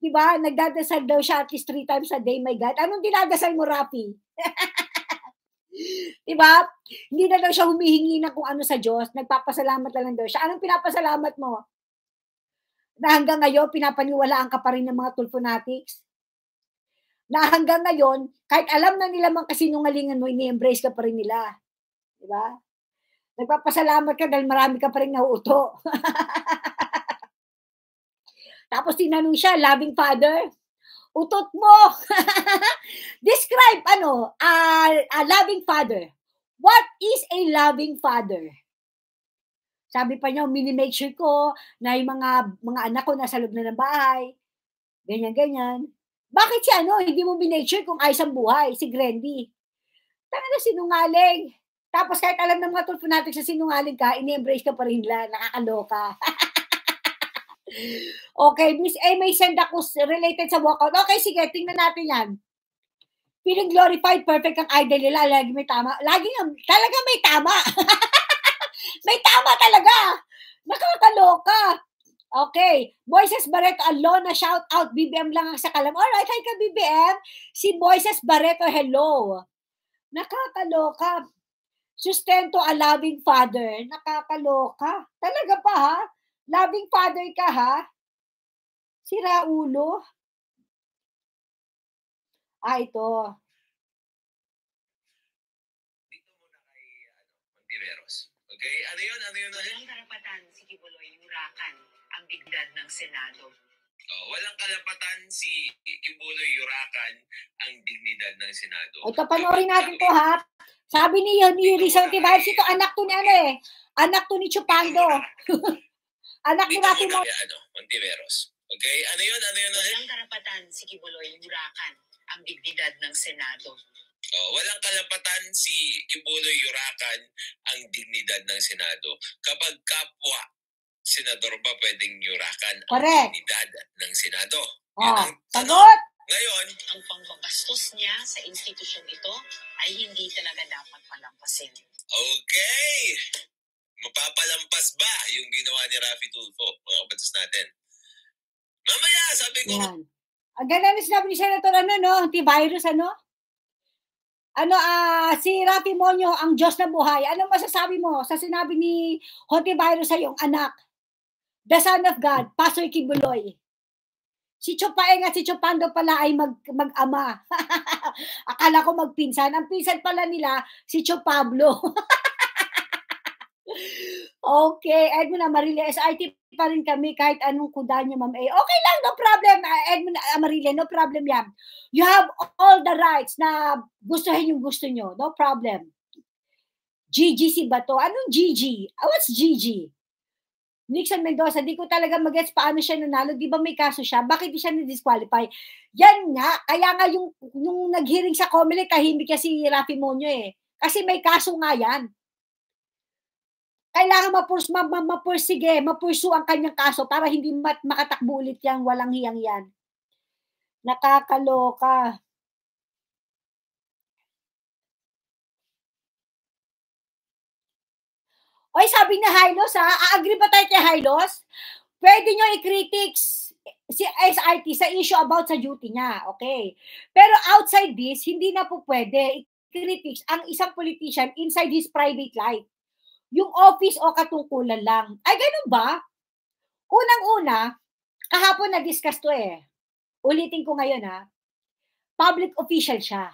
di ba? Nagdadasal daw siya at least three times a day, my God. Anong dinadasal mo, Rafi? di ba? Hindi na daw siya humihingi na kung ano sa Diyos. Nagpapasalamat na lang daw siya. Anong pinapasalamat mo? Na hanggang ngayon, pinapaniwalaan ka pa rin ng mga tulfonatics? Na hanggang ngayon, kahit alam na nila mang kasinungalingan mo, ini-embrace ka pa rin nila. Di ba? Nagpapasalamat ka dahil marami ka pa rin nauuto. Tapos tinanong siya, loving father, utot mo. Describe, ano, uh, a loving father. What is a loving father? Sabi pa niya, mini-make sure ko na yung mga, mga anak ko nasa loob na ng bahay. Ganyan, ganyan. Bakit siya, ano, hindi mo binake kung ayos ang buhay, si Grandy? Tanga na sinungaling. Tapos kahit alam ng mga tulpo natin sa sinungaling ka, ini-embrace ka pa rin lang, nakakaloka. Okay, Miss A, eh, may send ako related sa walkout. Okay, sige, tingnan natin yan. Feeling glorified, perfect ang idol nila. Lagi may tama. Lagi nga, talaga may tama. may tama talaga. Nakakaloka. Okay. Voices Barreto, Alona, shout out. BBM lang ang sa kalam. Alright, hi ka BBM. Si Voices Barreto, hello. Nakakaloka. Sustento a loving father. Nakakaloka. Talaga pa ha? Loving father ka ha? Si Raulo? Ah, ito. Dito muna kay ano, Montiveros. Okay, ano yun? Ano yun? Walang karapatan si Kibuloy Yurakan, ang bigdad ng Senado. Oh, walang kalapatan si Kibuloy Yurakan, ang dignidad ng Senado. Ito, panoorin natin ko ha. Sabi ni, ni Rizal Tibares, ito anak to ni ano eh. Anak to ni Chupando. Anak ni Rafi Mon... Ano, Montiveros. Okay? Ano yun? Ano yun? Ano yun? Walang karapatan si Kibuloy Yurakan, ang dignidad ng Senado. Oh, walang kalapatan si Kibuloy Yurakan ang dignidad ng Senado. Kapag kapwa, senador ba pwedeng yurakan ang dignidad ng Senado? Oh, sagot! Ngayon, ang pangbabastos niya sa institusyon ito ay hindi talaga dapat palampasin. Okay! mapapalampas ba yung ginawa ni Rafi Tulfo, mga kabatas natin? Mamaya, sabi ko. Yan. Ang ganda na sinabi ni Senator, ano, no? Antivirus, ano? Ano, ah, uh, si Rafi Monyo, ang Diyos na buhay. Ano masasabi mo sa sinabi ni Virus sa iyong anak? The Son of God, Pastor Kibuloy. Si Chupaeng at si Chupando pala ay mag, mag-ama. Akala ko magpinsan. Ang pinsan pala nila, si Chupablo. Okay, Edmund Amarile, SIT pa rin kami kahit anong kuda niya, Ma'am A. Okay lang, no problem, ah, Edmund Amarile, no problem yan. You have all the rights na gustuhin yung gusto niyo, no problem. GG si Bato. Anong GG? Ah, what's GG? Nixon Mendoza, di ko talaga magets paano siya nanalo. Di ba may kaso siya? Bakit di siya na-disqualify? Yan nga, kaya nga yung, yung nag-hearing sa Comelec, tahimik kasi Rafi Monyo eh. Kasi may kaso nga yan kailangan mapurs, ma, ma, mapursige, mapursu ang kanyang kaso para hindi mat, makatakbo ulit yan, walang hiyang yan. Nakakaloka. Oy, sabi ni Hylos ha, a-agree ba tayo kay Hylos? Pwede nyo i-critics si SIT sa issue about sa duty niya, okay? Pero outside this, hindi na po pwede i-critics ang isang politician inside his private life yung office o katungkulan lang. Ay, ganun ba? Unang-una, kahapon na-discuss to eh. Ulitin ko ngayon ha. Public official siya.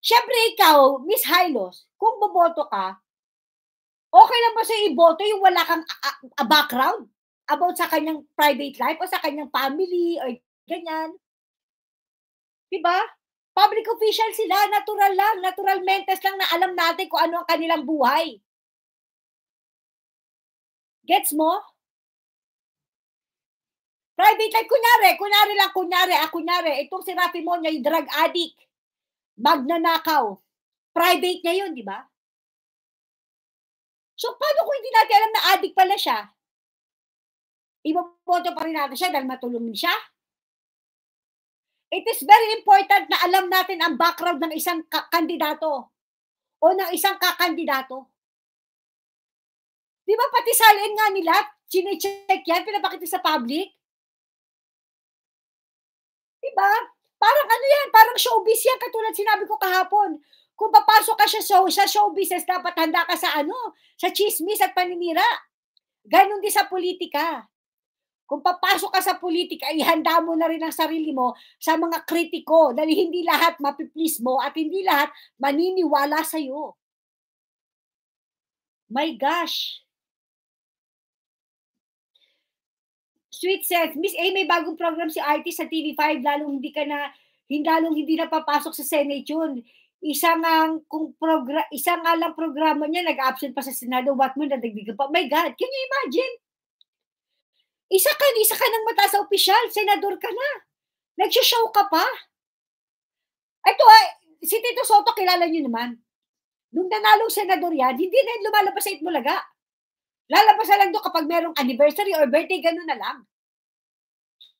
Siyempre ikaw, Miss Hylos, kung boboto ka, okay lang ba sa'yo iboto yung wala kang a- a- background about sa kanyang private life o sa kanyang family or ganyan? Diba? Public official sila, natural lang, natural mentes lang na alam natin kung ano ang kanilang buhay. Gets mo? Private life, kunyari, kunyari lang, kunyari, ah, kunyari, itong si Rafi Monya, yung drug addict, magnanakaw. Private niya yun, di ba? So, paano kung hindi natin alam na addict pala siya? Iboboto pa rin natin siya dahil matulungin siya? It is very important na alam natin ang background ng isang kandidato o ng isang kakandidato. Di ba pati salin nga nila, chine-check yan, pinapakita sa public? Di ba? Parang ano yan, parang showbiz yan, katulad sinabi ko kahapon. Kung papasok ka siya show, sa show business, dapat handa ka sa ano, sa chismis at paninira. Ganon din sa politika. Kung papasok ka sa politika, ihanda mo na rin ang sarili mo sa mga kritiko dahil hindi lahat mapiplease mo at hindi lahat maniniwala sa'yo. My gosh! sweet sense. Miss A, may bagong program si Artie sa TV5, lalong hindi ka na, lalong hindi na papasok sa Senate yun. Isa nga, kung progra, isa nga lang programa niya, nag-absent pa sa Senado, what mo, nadagdigan pa. My God, can you imagine? Isa ka, isa ka ng mata sa opisyal, senador ka na. Nag-show ka pa. Ito, ay, si Tito Soto, kilala niyo naman. Nung nanalong senador yan, hindi na lumalabas sa Itbulaga. Lalabas na lang doon kapag merong anniversary or birthday, gano'n na lang.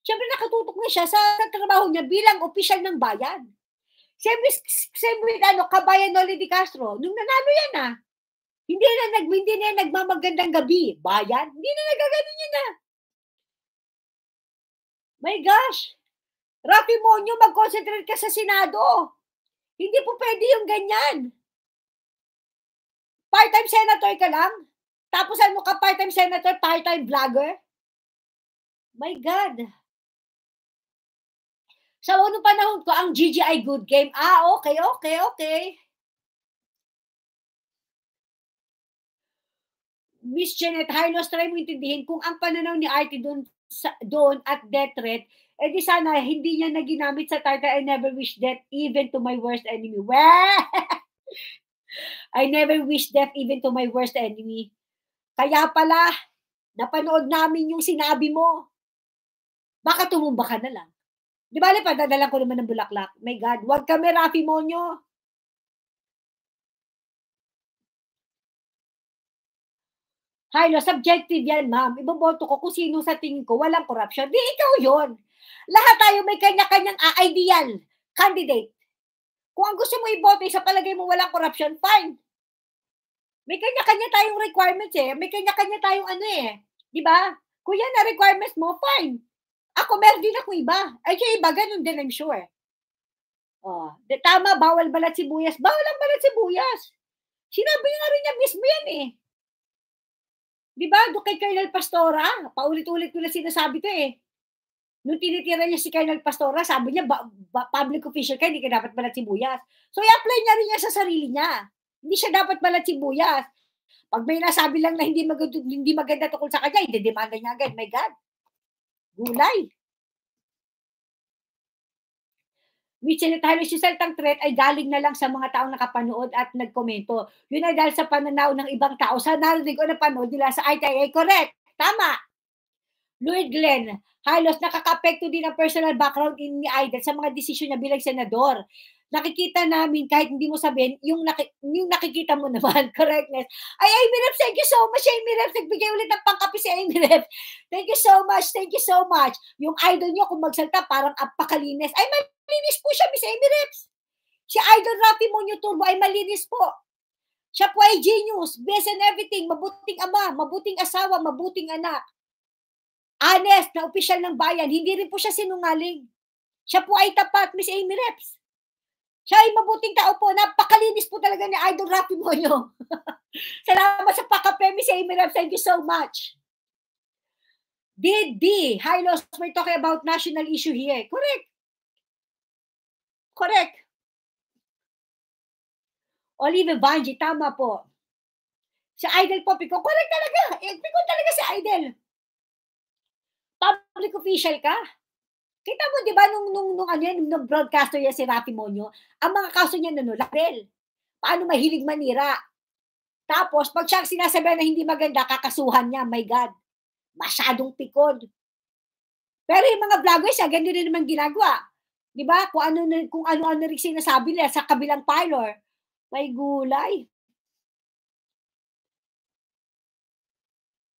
Siyempre nakatutok na siya sa, sa trabaho niya bilang opisyal ng bayan. Same with, same with ano, kabayan Noli Di Castro, nung nanalo yan ah. Hindi na, nag, hindi na nagmamagandang gabi, bayan. Hindi na nagagano yun na. Ah. My gosh! Rafi Monyo, mag-concentrate ka sa Senado. Hindi po pwede yung ganyan. Part-time senator ka lang. Tapos ano ka, part-time senator, part-time vlogger? My God. Sa unang panahon ko, ang GGI Good Game, ah, okay, okay, okay. Miss Janet Harlos, try mo intindihin kung ang pananaw ni Artie doon, sa, doon at death threat, eh di sana hindi niya na ginamit sa title, I never wish death even to my worst enemy. Well, I never wish death even to my worst enemy. Kaya pala, napanood namin yung sinabi mo. Baka tumumba ka na lang. Di ba, pa, dadalan ko naman ng bulaklak. My God, huwag kami, Rafi Monyo. no, subjective yan, ma'am. Iboboto ko kung sino sa tingin ko walang corruption. Di ikaw yon. Lahat tayo may kanya-kanyang ideal candidate. Kung ang gusto mo iboto, sa palagay mo walang corruption, fine. May kanya-kanya tayong requirements eh. May kanya-kanya tayong ano eh. Di ba? Kuya, na requirements mo, fine. Ako, meron din ako iba. Ay, yung iba, ganun din, I'm sure. Oh, de, tama, bawal balat si Buyas. Bawal ang balat si Buyas. Sinabi nga rin niya mismo yan eh. Di ba? Doon kay Colonel Pastora, paulit-ulit ko na sinasabi ko eh. Nung tinitira niya si Colonel Pastora, sabi niya, ba, ba, public official ka, hindi ka dapat balat si Buyas. So, i-apply niya rin niya sa sarili niya. Hindi siya dapat balat sibuyas. Pag may nasabi lang na hindi maganda, hindi maganda tukol sa kanya, idedemanda niya agad. My God. Gulay. Which is halos yung self threat ay galing na lang sa mga taong nakapanood at nagkomento. Yun ay dahil sa pananaw ng ibang tao sa narinig o napanood nila sa ITIA. Correct. Tama. Lloyd Glenn, halos nakakapekto din ang personal background ni Idol sa mga desisyon niya bilang senador nakikita namin, kahit hindi mo sabihin, yung, naki, yung nakikita mo naman, correctness. Ay, Amy Rep, thank you so much, Amy Rep. Nagbigay ulit ng pangkapi si Amy Rep. Thank you so much, thank you so much. Yung idol niyo, kung magsalta, parang apakalinis. Ay, malinis po siya, Miss Amy Reps. Si Idol Rafi Monyo Turbo ay malinis po. Siya po ay genius, best and everything, mabuting ama, mabuting asawa, mabuting anak. Honest na opisyal ng bayan, hindi rin po siya sinungaling. Siya po ay tapat, Miss Amy Reps. Siya ay mabuting tao po. Napakalinis po talaga ni Idol Rafi Moyo. Salamat sa pakapemi si Amy Thank you so much. DD, hi Los, we're talking about national issue here. Correct. Correct. Olive Vanji, tama po. Si Idol po, Pico. Correct talaga. Eh, Pico talaga si Idol. Public official ka. Kita mo, di ba, nung, nung, nung, ano yan, nung nag-broadcaster yan si Rafi Monyo, ang mga kaso niya, ano, label. Paano mahilig manira. Tapos, pag siya sinasabi na hindi maganda, kakasuhan niya, my God. Masyadong pikod. Pero yung mga vloggers, siya, ganito rin naman ginagawa. Di ba? Kung ano, kung ano-ano rin sinasabi nila sa kabilang parlor, may gulay.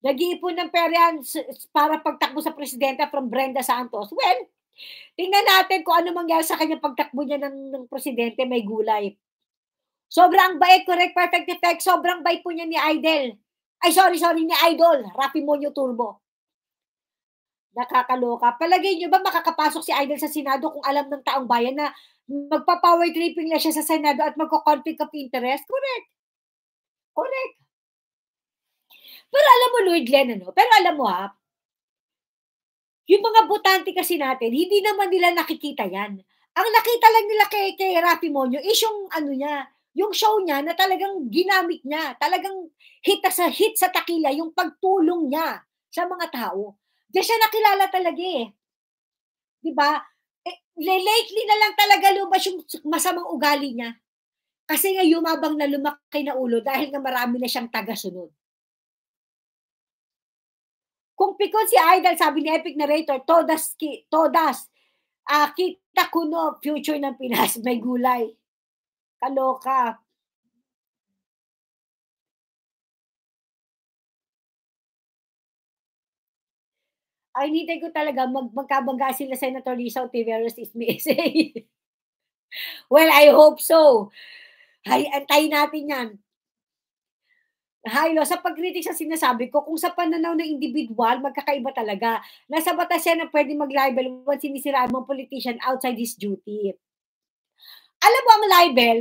nag-iipon ng pera para pagtakbo sa presidente from Brenda Santos. Well, tingnan natin kung ano mangyari sa kanya pagtakbo niya ng, ng presidente, may gulay. Sobrang bait, correct, perfect effect. Sobrang bait po niya ni Idol. Ay, sorry, sorry, ni Idol. Rafi Monyo Turbo. Nakakaloka. Palagay niyo ba makakapasok si Idol sa Senado kung alam ng taong bayan na magpa-power tripping na siya sa Senado at magko-conflict of interest? Correct. Correct. Pero alam mo, Lloyd Glenn, ano? Pero alam mo ha, yung mga botante kasi natin, hindi naman nila nakikita yan. Ang nakita lang nila kay, kay Rafi Monyo is yung ano niya, yung show niya na talagang ginamit niya, talagang hit sa hit sa takila yung pagtulong niya sa mga tao. Diyan siya nakilala talaga eh. 'Di ba? Eh, lately na lang talaga lumabas yung masamang ugali niya. Kasi nga yumabang na lumaki na ulo dahil nga marami na siyang taga-sunod. Kung pikon si Idol, sabi ni Epic Narrator, Todas, ki, Todas, uh, kita ko no, future ng Pinas, may gulay. Kaloka. Ay, hinintay ko talaga, mag magkabangga sila Senator Lisa Tiveros is missing. well, I hope so. Hay, antayin natin yan. Haylo, sa pagkritik sa sinasabi ko, kung sa pananaw ng individual, magkakaiba talaga. Nasa batas yan na pwede mag-libel once sinisiraan mong politician outside his duty. Alam mo ang libel,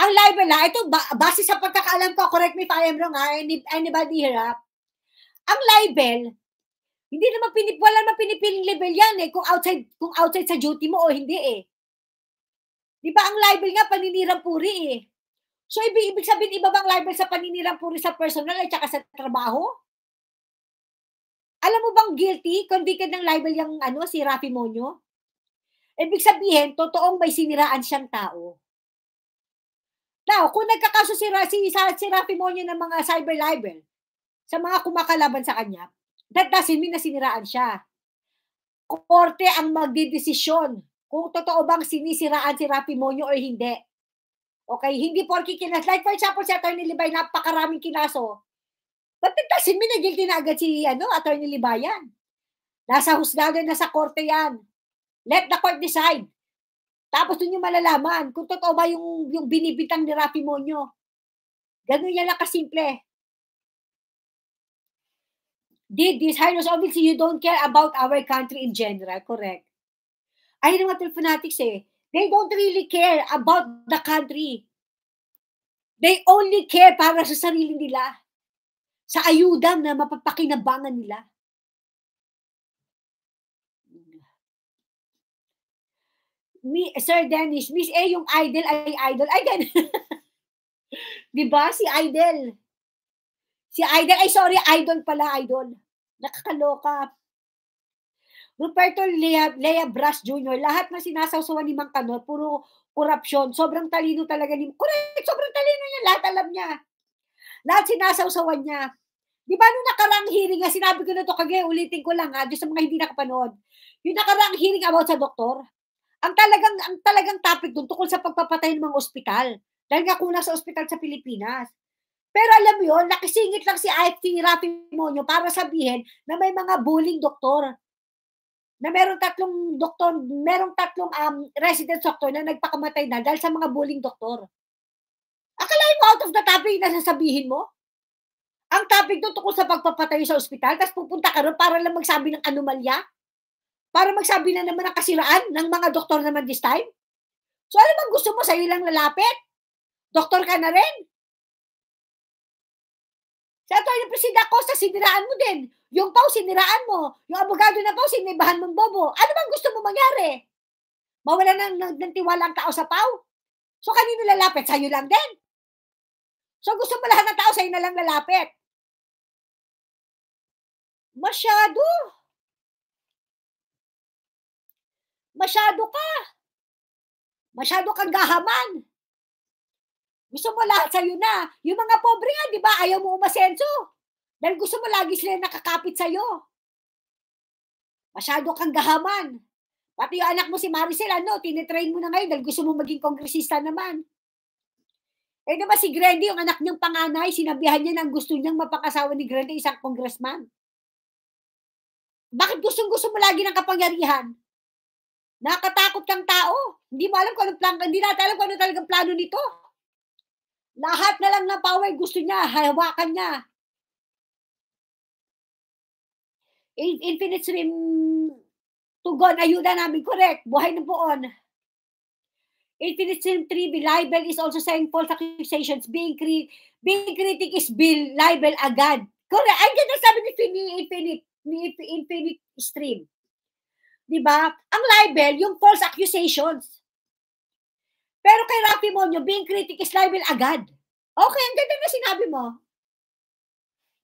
ang libel na, ito ba, base sa pagkakaalam ko, correct me if I am wrong ha, any, anybody here ha, ang libel, hindi naman pinip, wala naman pinipiling libel yan eh, kung outside, kung outside sa duty mo o hindi eh. Di ba ang libel nga, paninirang puri eh. So, ibig, ibig sabihin, iba bang libel sa paninirang puro sa personal at saka sa trabaho? Alam mo bang guilty, convicted ng libel yung ano, si Rafi Monyo? Ibig sabihin, totoong may siniraan siyang tao. Now, kung nagkakaso si, si, si Rafi Monyo ng mga cyber libel sa mga kumakalaban sa kanya, that doesn't mean na siniraan siya. Korte ang magdidesisyon kung totoo bang sinisiraan si Rafi Monyo o hindi Okay, hindi porky kinas. Like for example, si Atty. Libay, napakaraming kinaso. Ba't pintasin minagilty na agad si ano, Atty. Libayan? Nasa husgado, sa korte yan. Let the court decide. Tapos dun yung malalaman kung totoo ba yung, yung binibitang ni Rafi Monyo. Ganun yan lang kasimple. Did this highness, obviously you don't care about our country in general, correct? Ayun mga telefonatics eh They don't really care about the country. They only care para sa sarili nila, sa ayuda na mapapakinabangan nila. Mi, Sir Dennis, Miss A, yung idol ay idol. Ay, ganun. Di ba? Si Idol. Si Idol. Ay, sorry. Idol pala, Idol. Nakakaloka. Ruperto Lea, Lea Bras Jr., lahat na sinasawsawan ni Mang Kanor, puro korupsyon. Sobrang talino talaga ni Correct, sobrang talino niya. Lahat alam niya. Lahat sinasawsawan niya. Di ba nung nakaraang hearing, ah, sinabi ko na to kagayon, ulitin ko lang ha, ah, doon sa mga hindi nakapanood. Yung nakaraang hearing about sa doktor, ang talagang ang talagang topic doon tungkol sa pagpapatay ng mga ospital. Dahil nga kulang sa ospital sa Pilipinas. Pero alam mo yun, nakisingit lang si IT Rafi Monyo para sabihin na may mga bullying doktor na merong tatlong doktor, merong tatlong um, resident doctor na nagpakamatay na dahil sa mga bullying doktor. Akalain mo out of the topic na sasabihin mo? Ang topic doon tungkol sa pagpapatay sa ospital, tapos pupunta ka ron para lang magsabi ng anomalya? Para magsabi na naman ng kasiraan ng mga doktor naman this time? So alam mo, gusto mo sa'yo lang lalapit? Doktor ka na rin? Sa Atty. Presidente Acosta, siniraan mo din yung pau siniraan mo. Yung abogado na pau sinibahan mong bobo. Ano bang gusto mo mangyari? Mawala ng, ng, ng tiwala ang tao sa pau? So kanino lalapit? Sa'yo lang din. So gusto mo lahat ng tao sa'yo na lang lalapit. Masyado. Masyado ka. Masyado kang gahaman. Gusto mo lahat sa'yo na. Yung mga pobre nga, di ba, ayaw mo umasenso. Dahil gusto mo lagi sila nakakapit sa iyo. Masyado kang gahaman. Pati yung anak mo si Maricel, ano, tinitrain mo na ngayon dahil gusto mo maging kongresista naman. Eh diba si Grady, yung anak niyang panganay, sinabihan niya ng gusto niyang mapakasawa ni Grady isang congressman. Bakit gustong gusto mo lagi ng kapangyarihan? Nakatakot kang tao. Hindi mo alam kung anong plan, hindi natin alam kung ano talagang plano nito. Lahat na lang ng power gusto niya, hawakan niya, Infinite to God, ayuda namin, correct. Buhay ng poon. Infinite Stream 3, libel is also saying false accusations. Being, cri being critic is bill, libel agad. Correct. Ang ganda sabi ni Infinite, ni Infinite Stream. Diba? Ang libel, yung false accusations. Pero kay Rafi Monyo, being critic is libel agad. Okay, ang ganda na sinabi mo.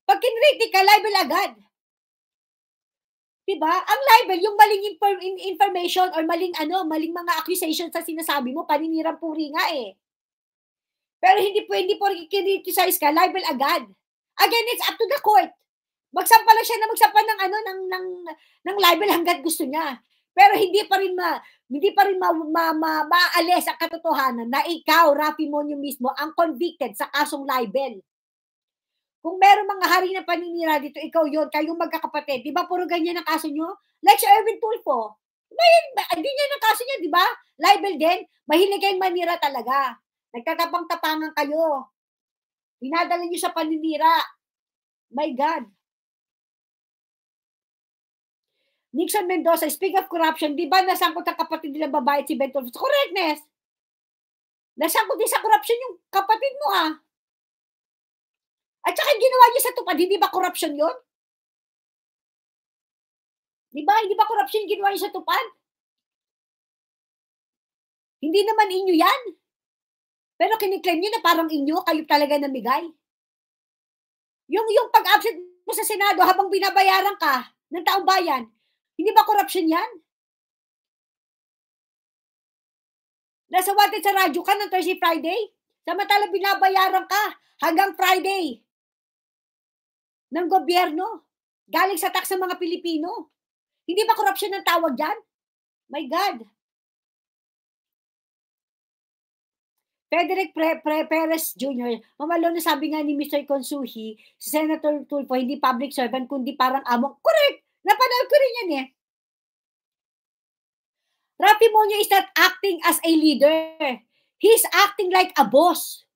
Pag kinritic ka, libel agad. 'Diba? Ang libel, yung maling inform- information or maling ano, maling mga accusation sa sinasabi mo, paninirang puri nga eh. Pero hindi pwede po criticize ka, libel agad. Again, it's up to the court. Magsampa lang siya na magsampa ng ano ng ng ng libel hangga't gusto niya. Pero hindi pa rin ma hindi pa rin ma, ma, ma, maalis ang katotohanan na ikaw, Rafi Monyo mismo, ang convicted sa kasong libel. Kung meron mga hari na paninira dito, ikaw yon kayong magkakapatid. Di ba puro ganyan ang kaso nyo? Like si Erwin Tulfo. Diba yun? Hindi niya ang kaso niya, di ba? Libel din. Mahilig kayong manira talaga. Nagtatapang-tapangan kayo. Dinadala niyo sa paninira. My God. Nixon Mendoza, speak of corruption, di ba nasangkot ang kapatid nila babae si Ben Correctness. Nasangkot din sa corruption yung kapatid mo ah. At saka ginawa niyo sa tupad, hindi ba corruption yon? Di ba? Hindi ba corruption ginawa niyo sa tupad? Hindi naman inyo yan. Pero kiniklaim niyo na parang inyo, kayo talaga namigay. Yung, yung pag-absent mo sa Senado habang binabayaran ka ng taong bayan, hindi ba corruption yan? Nasa wanted sa radyo ka ng Thursday, Friday? Samantala binabayaran ka hanggang Friday ng gobyerno. Galing sa tax ng mga Pilipino. Hindi ba corruption ang tawag dyan? My God. Frederick Pre Pre Perez Jr., mamalo na sabi nga ni Mr. Konsuhi, si Senator Tulfo, hindi public servant, kundi parang amok. Correct! Napanood ko rin yan eh. Rafi Monyo is not acting as a leader. He's acting like a boss.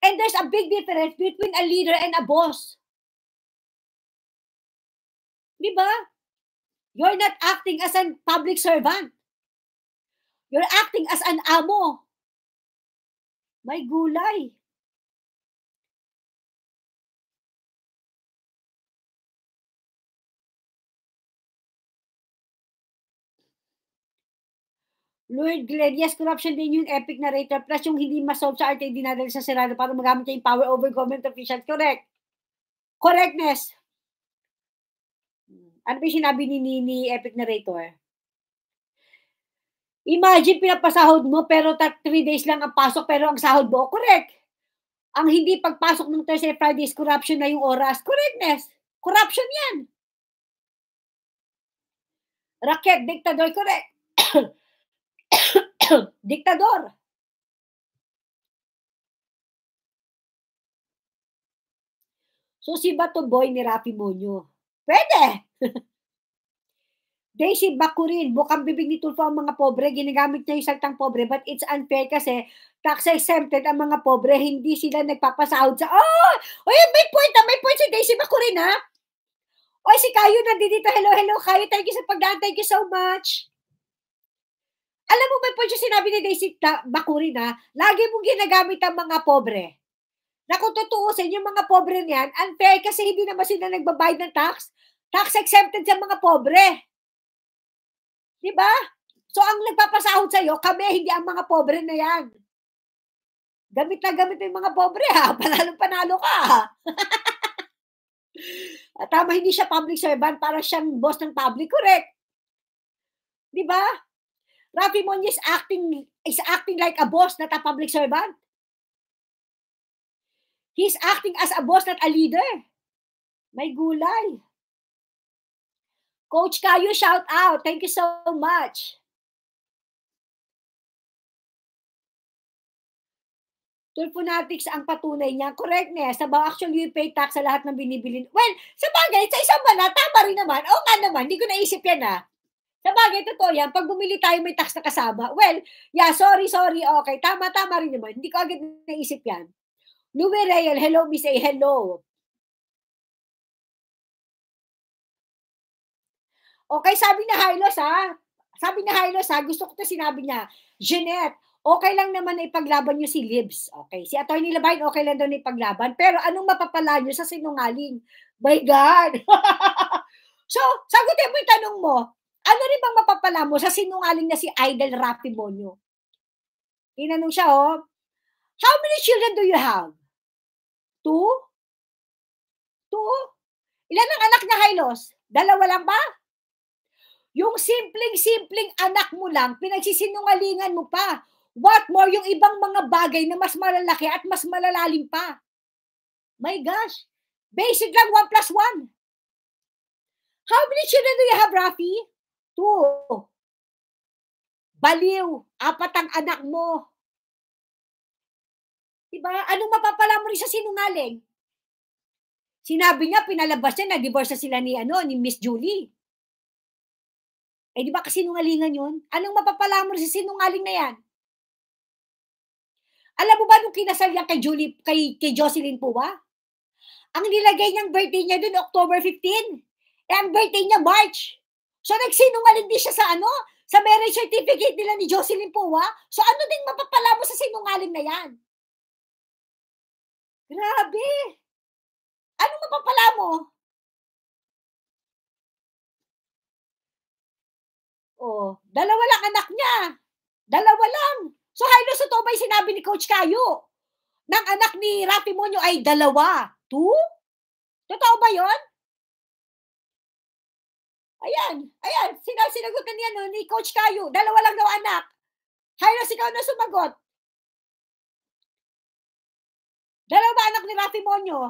And there's a big difference between a leader and a boss. Di ba? You're not acting as a public servant. You're acting as an amo. May gulay. Lord Glenn, yes, corruption din yung epic narrator plus yung hindi masolve sa RT dinadala sa Senado para magamit niya yung power over government officials. Correct. Correctness. Ano ba yung sinabi ni Nini Epic Narrator? Imagine pinapasahod mo pero tat 3 days lang ang pasok pero ang sahod mo, correct. Ang hindi pagpasok ng Thursday Friday is corruption na yung oras. Correctness. Corruption yan. Raket, diktador, correct. diktador. So si Bato Boy ni Rafi Monyo. Pwede. Daisy Bakurin, bukang bibig ni Tulfo ang mga pobre, ginagamit niya yung saltang pobre, but it's unfair kasi tax exempted ang mga pobre, hindi sila nagpapasahod sa, oh, oy, may point ah, may point si Daisy Bakurin ha. Oy, si Kayo nandito, hello, hello, Kayo, thank you sa pagdaan, thank you so much. Alam mo, may point yung sinabi ni Daisy Bakurin ha, lagi mong ginagamit ang mga pobre. Na kung tutuusin, yung mga pobre niyan, unfair kasi hindi naman sila nagbabayad ng tax. Tax exempted sa mga pobre. Di ba? So ang nagpapasahod sa iyo, kami, hindi ang mga pobre na yan. Gamit na gamit yung mga pobre ha. Panalo-panalo ka At ah, tama, hindi siya public servant para siyang boss ng public. Correct. Di ba? Rafi Monye is acting, is acting like a boss, not a public servant. He's acting as a boss, not a leader. May gulay. Coach Kayo, shout out. Thank you so much. Tulfonatics ang patunay niya. Correct na. Sabaw, actually, you pay tax sa lahat ng binibili. Well, sa bagay, sa isang bala, tama rin naman. Oo nga naman, hindi ko naisip yan ah. Sa bagay, totoo yan. Pag bumili tayo, may tax na kasama. Well, yeah, sorry, sorry, okay. Tama, tama rin naman. Hindi ko agad naisip yan. Louie Reyel, hello, Miss A, hello. Okay, sabi ni Hylos ha. Sabi na Hylos ha, gusto ko 'to sinabi niya. Jeanette, okay lang naman na ipaglaban niyo si Libs. Okay, si Attorney Labain, okay lang daw na ipaglaban. Pero anong mapapala niyo sa sinungaling? My God! so, sagutin mo yung tanong mo. Ano rin bang mapapala mo sa sinungaling na si Idol Rafi Bonyo? Tinanong siya, oh, how many children do you have? Two? Two? Ilan ang anak niya, Hylos? Dalawa lang ba? Yung simpleng-simpleng anak mo lang, pinagsisinungalingan mo pa. What more yung ibang mga bagay na mas malalaki at mas malalalim pa. My gosh, basic lang 1 plus 1. How many children do you have, Rafi? Two. Baliw, apat ang anak mo. Diba? Anong mapapala mo rin sa sinungaling? Sinabi niya, pinalabas niya, na-divorce na sila ni, ano, ni Miss Julie. Eh di ba kasinungalingan yun? Anong mapapala mo sa sinungaling na yan? Alam mo ba nung kinasal yan kay, Julie, kay, kay Jocelyn po ba? Ang nilagay niyang birthday niya doon, October 15. Eh, ang birthday niya, March. So, nagsinungaling din siya sa ano? Sa marriage certificate nila ni Jocelyn Puwa. So, ano din mapapala mo sa sinungaling na yan? Grabe! Ano mapapala mo? Oh, dalawa lang anak niya. Dalawa lang. So halos sa ba sinabi ni Coach Kayo? Nang anak ni Ratimonio ay dalawa. Two? Totoo ba yon? Ayan, ayan, sinabi sinagot niya no, ni Coach Kayo, dalawa lang daw anak. Halos ikaw na sumagot. Dalawa anak ni Ratimonio.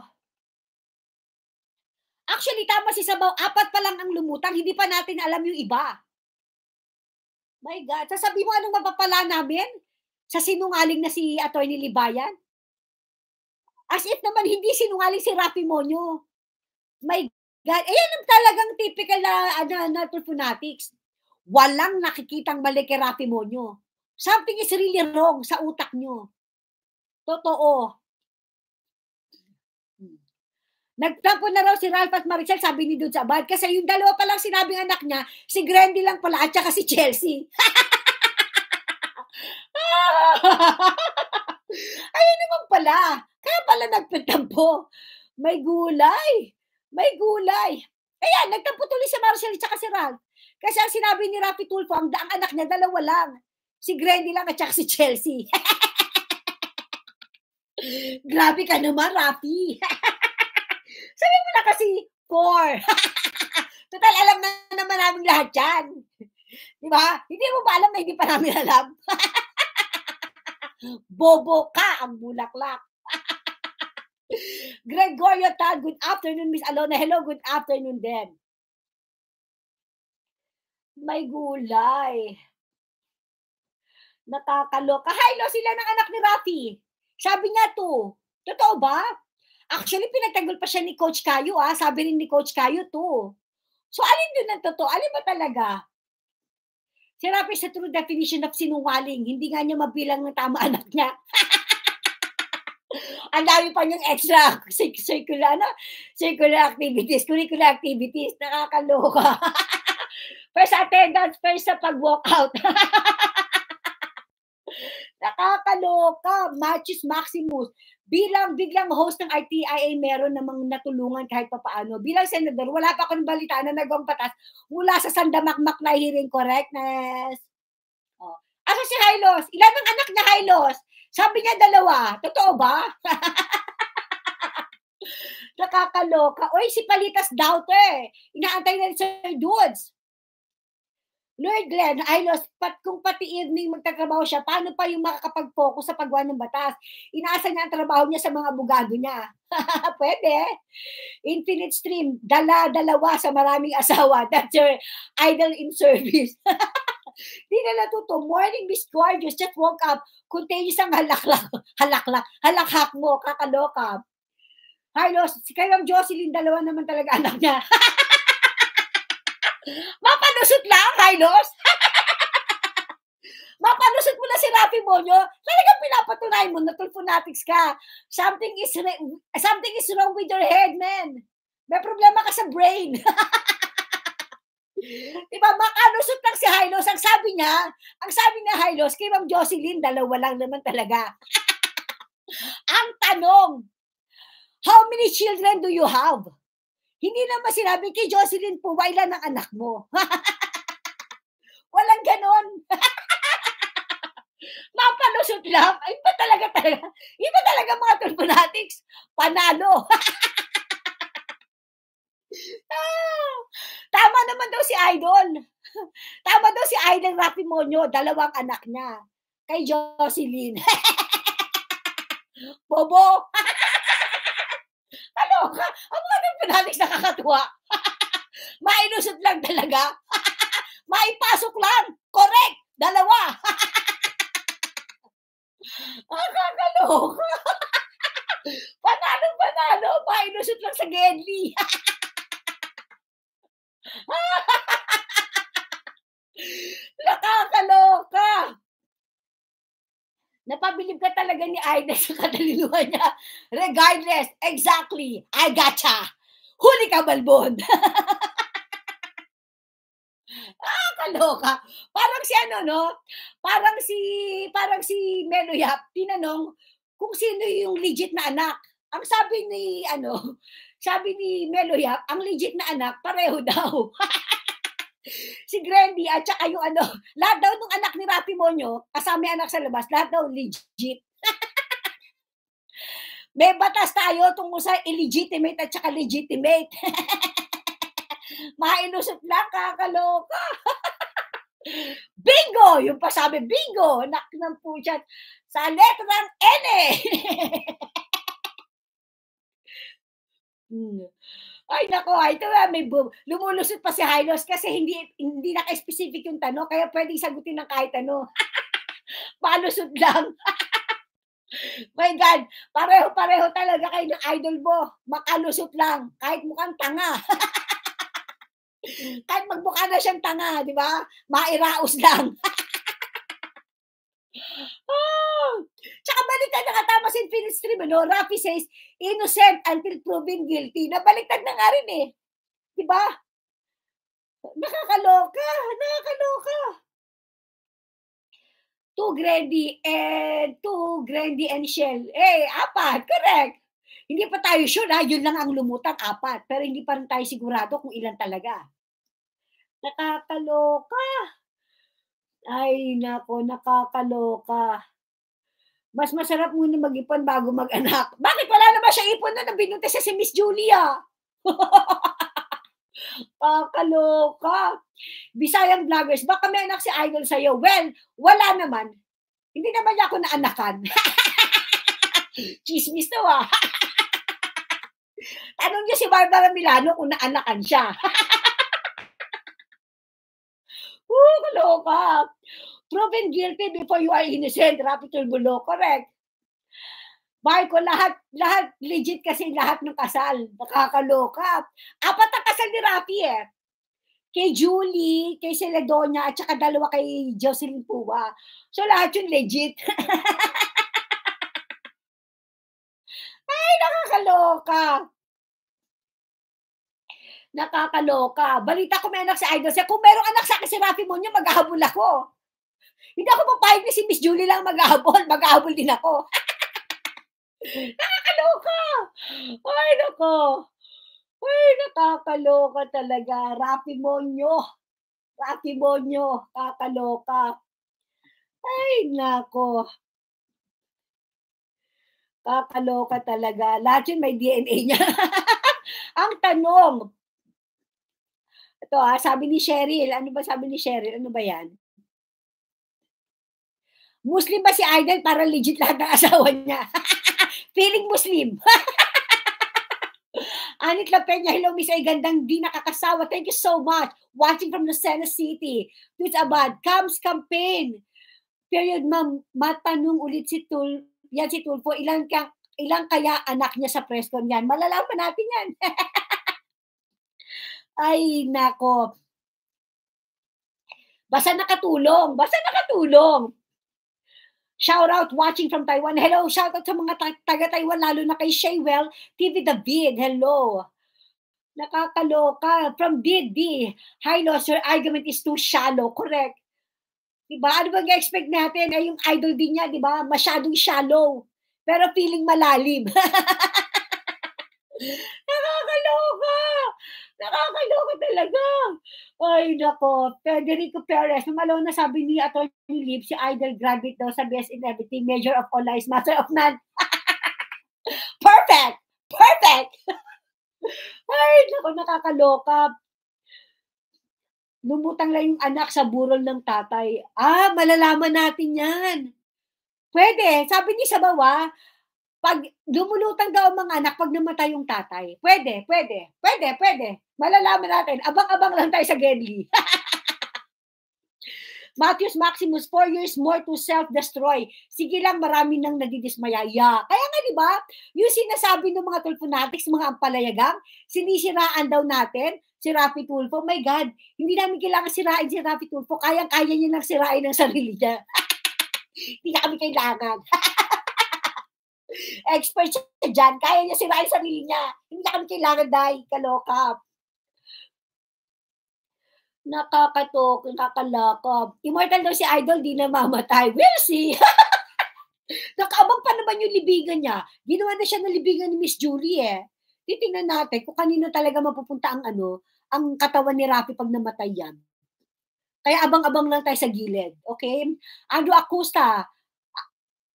Actually, tama si Sabaw, apat pa lang ang lumutang, hindi pa natin alam yung iba. My God. Sasabi mo anong mapapala namin sa sinungaling na si Attorney Libayan? As if naman hindi sinungaling si Rafi Monyo. My God. Ayan ang talagang typical na, ano, na tulpunatics. Walang nakikitang mali kay Rafi Monyo. Something is really wrong sa utak nyo. Totoo. Nagtampo na raw si Ralph at Maricel, sabi ni Dudes Abad, kasi yung dalawa pa lang sinabing anak niya, si Grandy lang pala at saka si Chelsea. Ayun naman pala. Kaya pala nagtatampo. May gulay. May gulay. Kaya nagtampo tuloy si Marcel at si Ralph. Kasi ang sinabi ni Rafi Tulfo, ang daang anak niya, dalawa lang. Si Grandy lang at saka si Chelsea. Grabe ka naman, Rafi. Sabi mo na kasi, four. Total, alam na naman namin lahat yan. Di ba? Hindi mo ba alam na hindi pa namin alam? Bobo ka ang bulaklak. Gregorio Tan, good afternoon, Miss Alona. Hello, good afternoon din. May gulay. Nakakaloka. Hi, lo, sila ng anak ni Rafi. Sabi niya to. Totoo ba? Actually, pinagtanggol pa siya ni Coach Kayo, ah. Sabi rin ni Coach Kayo to. So, alin doon ang totoo? Alin ba talaga? Si Rafi sa true definition of sinungaling, hindi nga niya mabilang ng tama anak niya. ang dami pa niyang extra circular, na, ano? circular activities, curricular activities, nakakaloka. first attendance, first sa pag-walk Nakakaloka, Matches Maximus. Bilang biglang host ng RTIA, meron namang natulungan kahit papaano. Bilang senador, wala pa akong balita na nagbampatas mula sa sandamakmak na hearing correctness. Oh. Ano si Hylos? Ilan ang anak na Hylos? Sabi niya dalawa. Totoo ba? Nakakaloka. Oy, si Palitas Doubter. Eh. Inaantay na rin sa Dudes. Lord Glenn, I lost, pat, kung pati evening magtatrabaho siya, paano pa yung makakapag-focus sa paggawa ng batas? Inaasa niya ang trabaho niya sa mga abogado niya. Pwede. Infinite stream, dala-dalawa sa maraming asawa. That's your idol in service. Hindi na natuto. Morning, Miss Gorgeous, just woke up. Contagious ang halaklak, halaklak, halakhak mo, kakaloka. Hi, Los. Si Kayang Jocelyn, dalawa naman talaga anak niya. Mapanusot lang, Kylos? Mapanusot mo na si Rafi Bonyo? Talagang pinapatunay mo na tulfonatics ka. Something is, something is wrong with your head, man. May problema ka sa brain. diba, makanusot lang si Hylos. Ang sabi niya, ang sabi niya Hylos, kay Ma'am Jocelyn, dalawa lang naman talaga. ang tanong, how many children do you have? Hindi naman sinabi kay Jocelyn po, Pumayla ng anak mo. Walang ganon. Mapalusot lang. Ay, pa talaga talaga. Iba talaga mga Tulpanatics. Panalo. Ah! tama naman daw si Idol. Tama daw si Idol Rapimonyo, dalawang anak niya. Kay Jocelyn. Bobo. Kaloka! Ang mga penalties nakakatuwa. Mainusot lang talaga. Maipasok lang. Correct. Dalawa. Nakakaloka. Ah, panalo, panalo. Mainusot lang sa Gedli. Nakakaloka. Napabilib ka talaga ni Aida sa kadaliluhan niya. Regardless, exactly, I gotcha. Huli ka, Balbon. ah, kaloka. Parang si ano, no? Parang si, parang si Melo Yap, tinanong kung sino yung legit na anak. Ang sabi ni, ano, sabi ni Melo Yap, ang legit na anak, pareho daw. si Grandy at saka yung ano, lahat daw nung anak ni Rapi Monyo, kasama anak sa labas, lahat daw legit. May batas tayo tungkol sa illegitimate at saka legitimate. Mailusot lang, kakaloka. bingo! Yung pasabi, bingo! Anak ng pusyat sa letrang N eh. Hmm. Ay, nako, ay, ito na, may boom. Lumulusot pa si Hylos kasi hindi, hindi naka-specific yung tanong, kaya pwedeng sagutin ng kahit ano. Palusot lang. My God, pareho-pareho talaga kayo ng idol mo. Makalusot lang, kahit mukhang tanga. kahit magmukha na siyang tanga, di ba? Mairaos lang. oh. Nabaliktad na katapos in Phil's Tribunal, Rafi says, innocent until proven guilty. Nabaliktad na nga rin eh. Diba? Nakakaloka! Nakakaloka! Two greedy and two greedy and Shell. Eh, apat. Correct. Hindi pa tayo sure ha. Ah. Yun lang ang lumutang, apat. Pero hindi pa rin tayo sigurado kung ilan talaga. Nakakaloka! Ay, nako, nakakaloka mas masarap muna mag-ipon bago mag-anak. Bakit wala na ba siya ipon na nabinuntis si Miss Julia? Pakaloka. Bisayang vloggers, baka may anak si Idol sa'yo. Well, wala naman. Hindi naman niya ako naanakan. Chismis to ah. Tanong niya si Barbara Milano kung naanakan siya. Woo, kaloka proven guilty before you are innocent. Rapitul bulo, correct. Bahay ko, lahat, lahat, legit kasi lahat ng kasal. Nakakaloka. Apat ang kasal ni Rapi eh. Kay Julie, kay Celedonia, at saka dalawa kay Jocelyn Pua. So lahat yun legit. Ay, nakakaloka. Nakakaloka. Balita ko may anak si Idol. Kung merong anak sa akin si Rafi Monyo, maghahabol ako. Hindi ako papayag na si Miss Julie lang mag-ahabol. Mag-ahabol din ako. Nakakaloka! Ay, nako! Ay, nakakaloka talaga. Rafi Monyo. Rafi Monyo. Kakaloka. Ay, nako. Kakaloka talaga. Lahat yun may DNA niya. Ang tanong, ito ah, sabi ni Cheryl, ano ba sabi ni Cheryl? Ano ba yan? Muslim ba si Idol para legit lahat ng asawa niya? Feeling Muslim. Anit La Peña, hello Miss Ay, gandang di nakakasawa. Thank you so much. Watching from Lucena City. Tweets abad, comes campaign. Period, ma'am, matanong ulit si Tul, yan si Tulfo, ilan, ka, ilang kaya anak niya sa Preston yan? Malalaman natin yan. Ay, nako. Basta nakatulong. Basta nakatulong. Shout out watching from Taiwan. Hello, shout out sa mga taga-Taiwan, lalo na kay Shaywell TV David. Hello. Nakakaloka. From DD. Hi, Los, your argument is too shallow. Correct. Diba? Ano bang expect natin? Ay, eh, yung idol din niya, diba? Masyadong shallow. Pero feeling malalim. Nakakaloka. Nakakaloko talaga. Ay, nako. Federico Perez, lumalaw na sabi ni Atty. Lip, si Idol graduate daw sa BS in Everything, Major of All Lies, Master of None. Perfect! Perfect! Ay, nako, nakakaloka. Lumutang lang yung anak sa burol ng tatay. Ah, malalaman natin yan. Pwede. Sabi ni Sabawa, pag lumulutang daw mga anak pag namatay yung tatay. Pwede, pwede, pwede, pwede. Malalaman natin, abang-abang lang tayo sa Genli. Matthews Maximus, four years more to self-destroy. Sige lang, marami nang nadidismaya. Yeah. Kaya nga, di ba? Yung sinasabi ng mga tulfonatics, mga ampalayagang, sinisiraan daw natin si Rafi Tulfo. Oh my God, hindi namin kailangan sirain si Rafi Tulfo. Kayang-kaya niya nang sirain ang sarili niya. hindi kami kailangan. Expert siya dyan. Kaya niya sirain sarili niya. Hindi na kami kailangan dahil kalokap. Nakakatok, nakakalakab. Immortal daw si Idol, di na mamatay. We'll see. Nakaabang pa naman yung libigan niya. Ginawa na siya ng libigan ni Miss Julie eh. Titingnan natin kung kanino talaga mapupunta ang ano, ang katawan ni Rafi pag namatay yan. Kaya abang-abang lang tayo sa gilid. Okay? Andrew Acosta,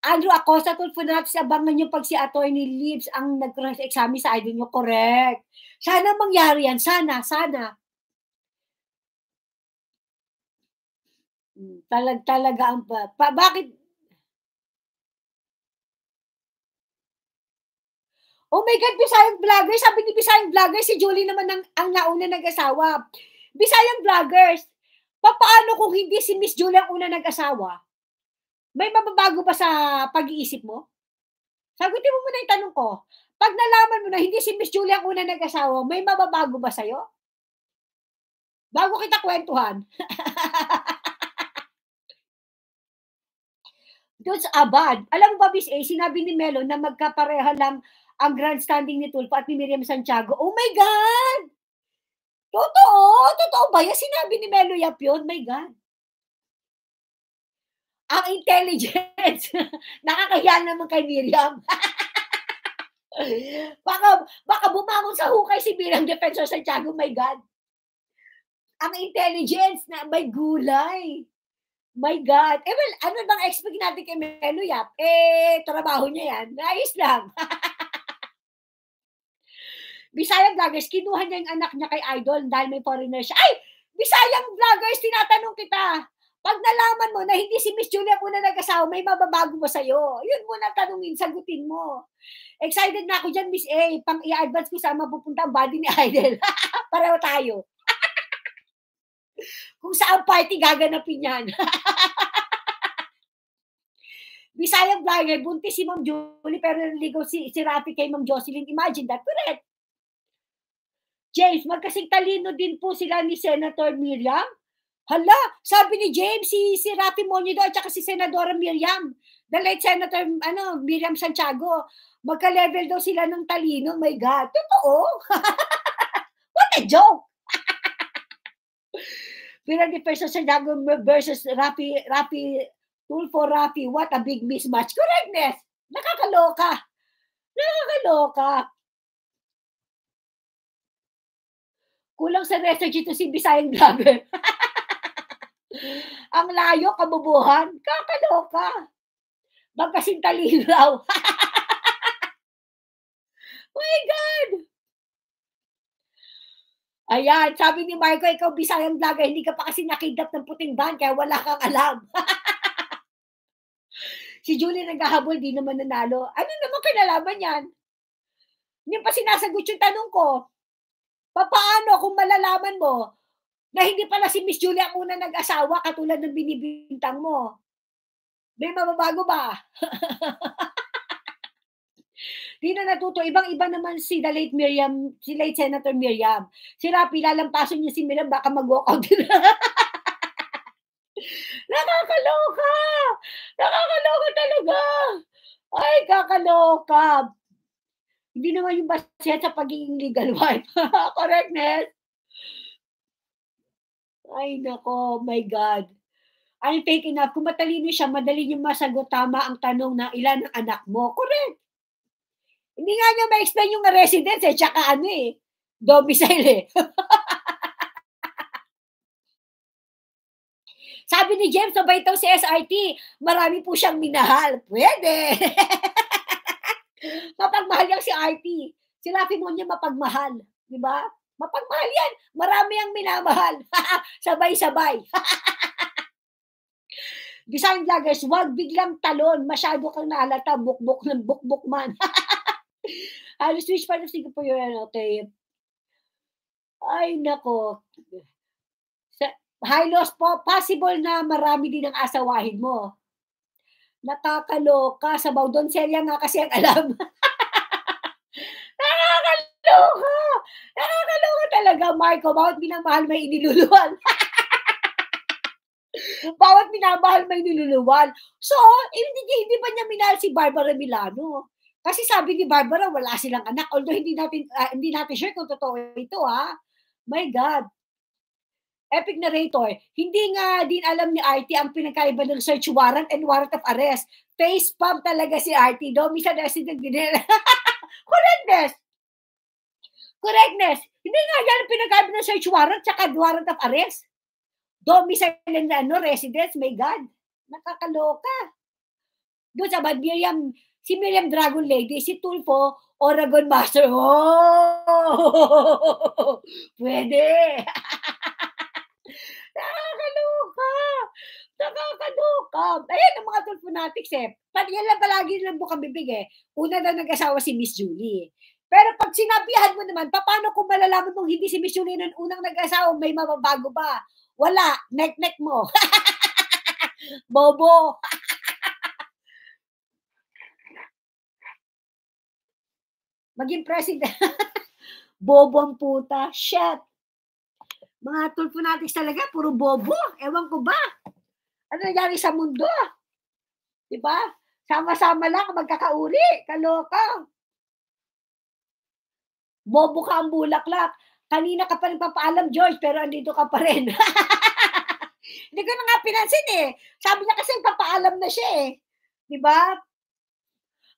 Andrew Acosta, Tulfunap, si abangan nyo pag si Attorney Leaves ang nag-cross-examine sa ID nyo. Correct. Sana mangyari yan. Sana, sana. Hmm, talag, talaga ang... Pa, pa, bakit? Oh my God, Bisayang Vlogger. Sabi ni Bisayang Vlogger, si Julie naman ang, ang nauna nag-asawa. Bisayang Vloggers, paano kung hindi si Miss Julie ang una nag-asawa? may mababago pa sa pag-iisip mo? Sagutin mo muna yung tanong ko. Pag nalaman mo na hindi si Miss Julia ang una nag-asawa, may mababago ba sa'yo? Bago kita kwentuhan. Dots abad. Alam mo ba, Miss A, sinabi ni Melo na magkapareha lang ang grandstanding ni Tulfo at ni Miriam Santiago. Oh my God! Totoo! Totoo ba yan? Sinabi ni Melo Yap yun? My God! ang intelligence. Nakakahiya naman kay Miriam. baka, baka bumangon sa hukay si Bilang Defensor Santiago, my God. Ang intelligence na may gulay. My God. Eh well, ano bang expect natin kay Melo Yap? Eh, trabaho niya yan. Ayos lang. Bisayang vloggers, kinuha niya yung anak niya kay Idol dahil may foreigner siya. Ay! Bisayang vloggers, tinatanong kita. Pag nalaman mo na hindi si Miss Julia muna nag-asawa, may mababago mo sa'yo. Yun muna, tanungin, sagutin mo. Excited na ako dyan, Miss A. Pang i-advance ko sa mapupunta ang body ni Idol. Pareho tayo. Kung saan party gaganapin yan. Bisayang vlogger, buntis si Ma'am Julie pero naligaw si, si Rafi kay Ma'am Jocelyn. Imagine that. Correct. James, magkasing talino din po sila ni Senator Miriam. Hala, sabi ni James, si, si Rafi Monyo at saka si Senadora Miriam, the late Senator ano, Miriam Santiago, magka-level daw sila ng talino. My God, totoo. What a joke. Pero ni Perso Santiago versus Rafi, Rafi, Tulfo Rafi, what a big mismatch. Correctness. Nakakaloka. Nakakaloka. Kulang sa research ito si Bisayang Grabe. Ang layo, kabubuhan. Kakaloka. Magkasing talilaw. raw. My God! Ayan, sabi ni Marco, ikaw bisayang vlogger, hindi ka pa kasi nakidnap ng puting van, kaya wala kang alam. si Julie naghahabol, di naman nanalo. Ano naman kinalaman yan? Hindi pa sinasagot yung tanong ko. Paano kung malalaman mo na hindi pala si Miss Julia muna nag-asawa katulad ng binibintang mo. May mababago ba? Di na natuto. Ibang-iba naman si the late Miriam, si late Senator Miriam. Si Rapi, lalampasin niya si Miriam, baka mag walkout na. Nakakaloka! Nakakaloka talaga! Ay, kakaloka! Hindi naman yung basya sa pagiging legal wife. Correctness? Ay, nako, my God. I'm fake enough. Kung matalino siya, madali niyo masagot tama ang tanong na ilan ang anak mo. Correct. Hindi nga niya ma-explain yung residence eh, tsaka ano eh, domicile eh. Sabi ni James, sabay itong si SRT, marami po siyang minahal. Pwede. mapagmahal yung si RT. Si Rafi Monya mapagmahal. Di ba? Mapagmahal yan. Marami ang minamahal. Sabay-sabay. Design vloggers, huwag biglang talon. Masyado kang naalata, Bukbuk ng bukbuk man. Halos wish pa na sige po yun, ano, tayo. Ay, nako. high loss po, possible na marami din ang asawahin mo. Nakakaloka. Sabaw doon, Celia nga kasi ang alam. Nakakaloka! talaga, Marco, bawat minamahal may iniluluan. bawat minamahal may iniluluan. So, eh, hindi, hindi pa niya minahal si Barbara Milano. Kasi sabi ni Barbara, wala silang anak. Although hindi natin, uh, hindi natin sure kung totoo ito, ha? My God. Epic narrator, hindi nga din alam ni RT ang pinakaiba ng search warrant and warrant of arrest. Face palm talaga si RT. Artie. No? Misa na si Correctness correctness. Hindi nga yan pinagabi ng search warrant tsaka warrant of arrest. Domicile and ano, residence, my God. Nakakaloka. Doon sa bad Miriam, si Miriam Dragon Lady, si Tulfo, Oregon Master. Oh! Pwede. Nakakaloka. Nakakaloka. Ayan ang mga tulfonatics eh. Yan lang palagi lang bukang bibig eh. Una daw nag-asawa si Miss Julie. Pero pag sinabihan mo naman, paano kung malalaman mong hindi si Miss Yulina ang unang nag-asawa, may mababago ba? Wala. Nek-nek mo. Bobo. Maging president. bobo ang puta. Shit. Mga tulponatics talaga, puro bobo. Ewan ko ba? Ano nangyari sa mundo? Diba? Sama-sama lang, magkakauri. Kaloka. Bobo ka ang bulaklak. Kanina ka pa rin George, pero andito ka pa rin. Hindi ko na nga pinansin eh. Sabi niya kasi papaalam na siya eh. Di ba?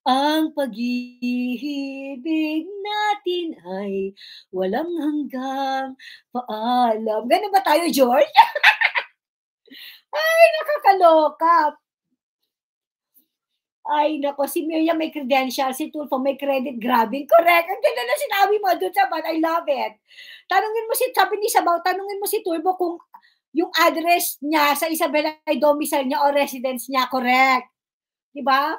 Ang pag-ibig natin ay walang hanggang paalam. Ganun ba tayo, George? ay, nakakaloka. Ay, nako, si Miriam may credential, si Tulfo may credit, grabe. Correct. Ang ganda na sinabi mo doon sa I love it. Tanungin mo si, sabi ni Sabaw, tanungin mo si Tulfo kung yung address niya sa Isabela ay domicile niya o residence niya. Correct. Di ba?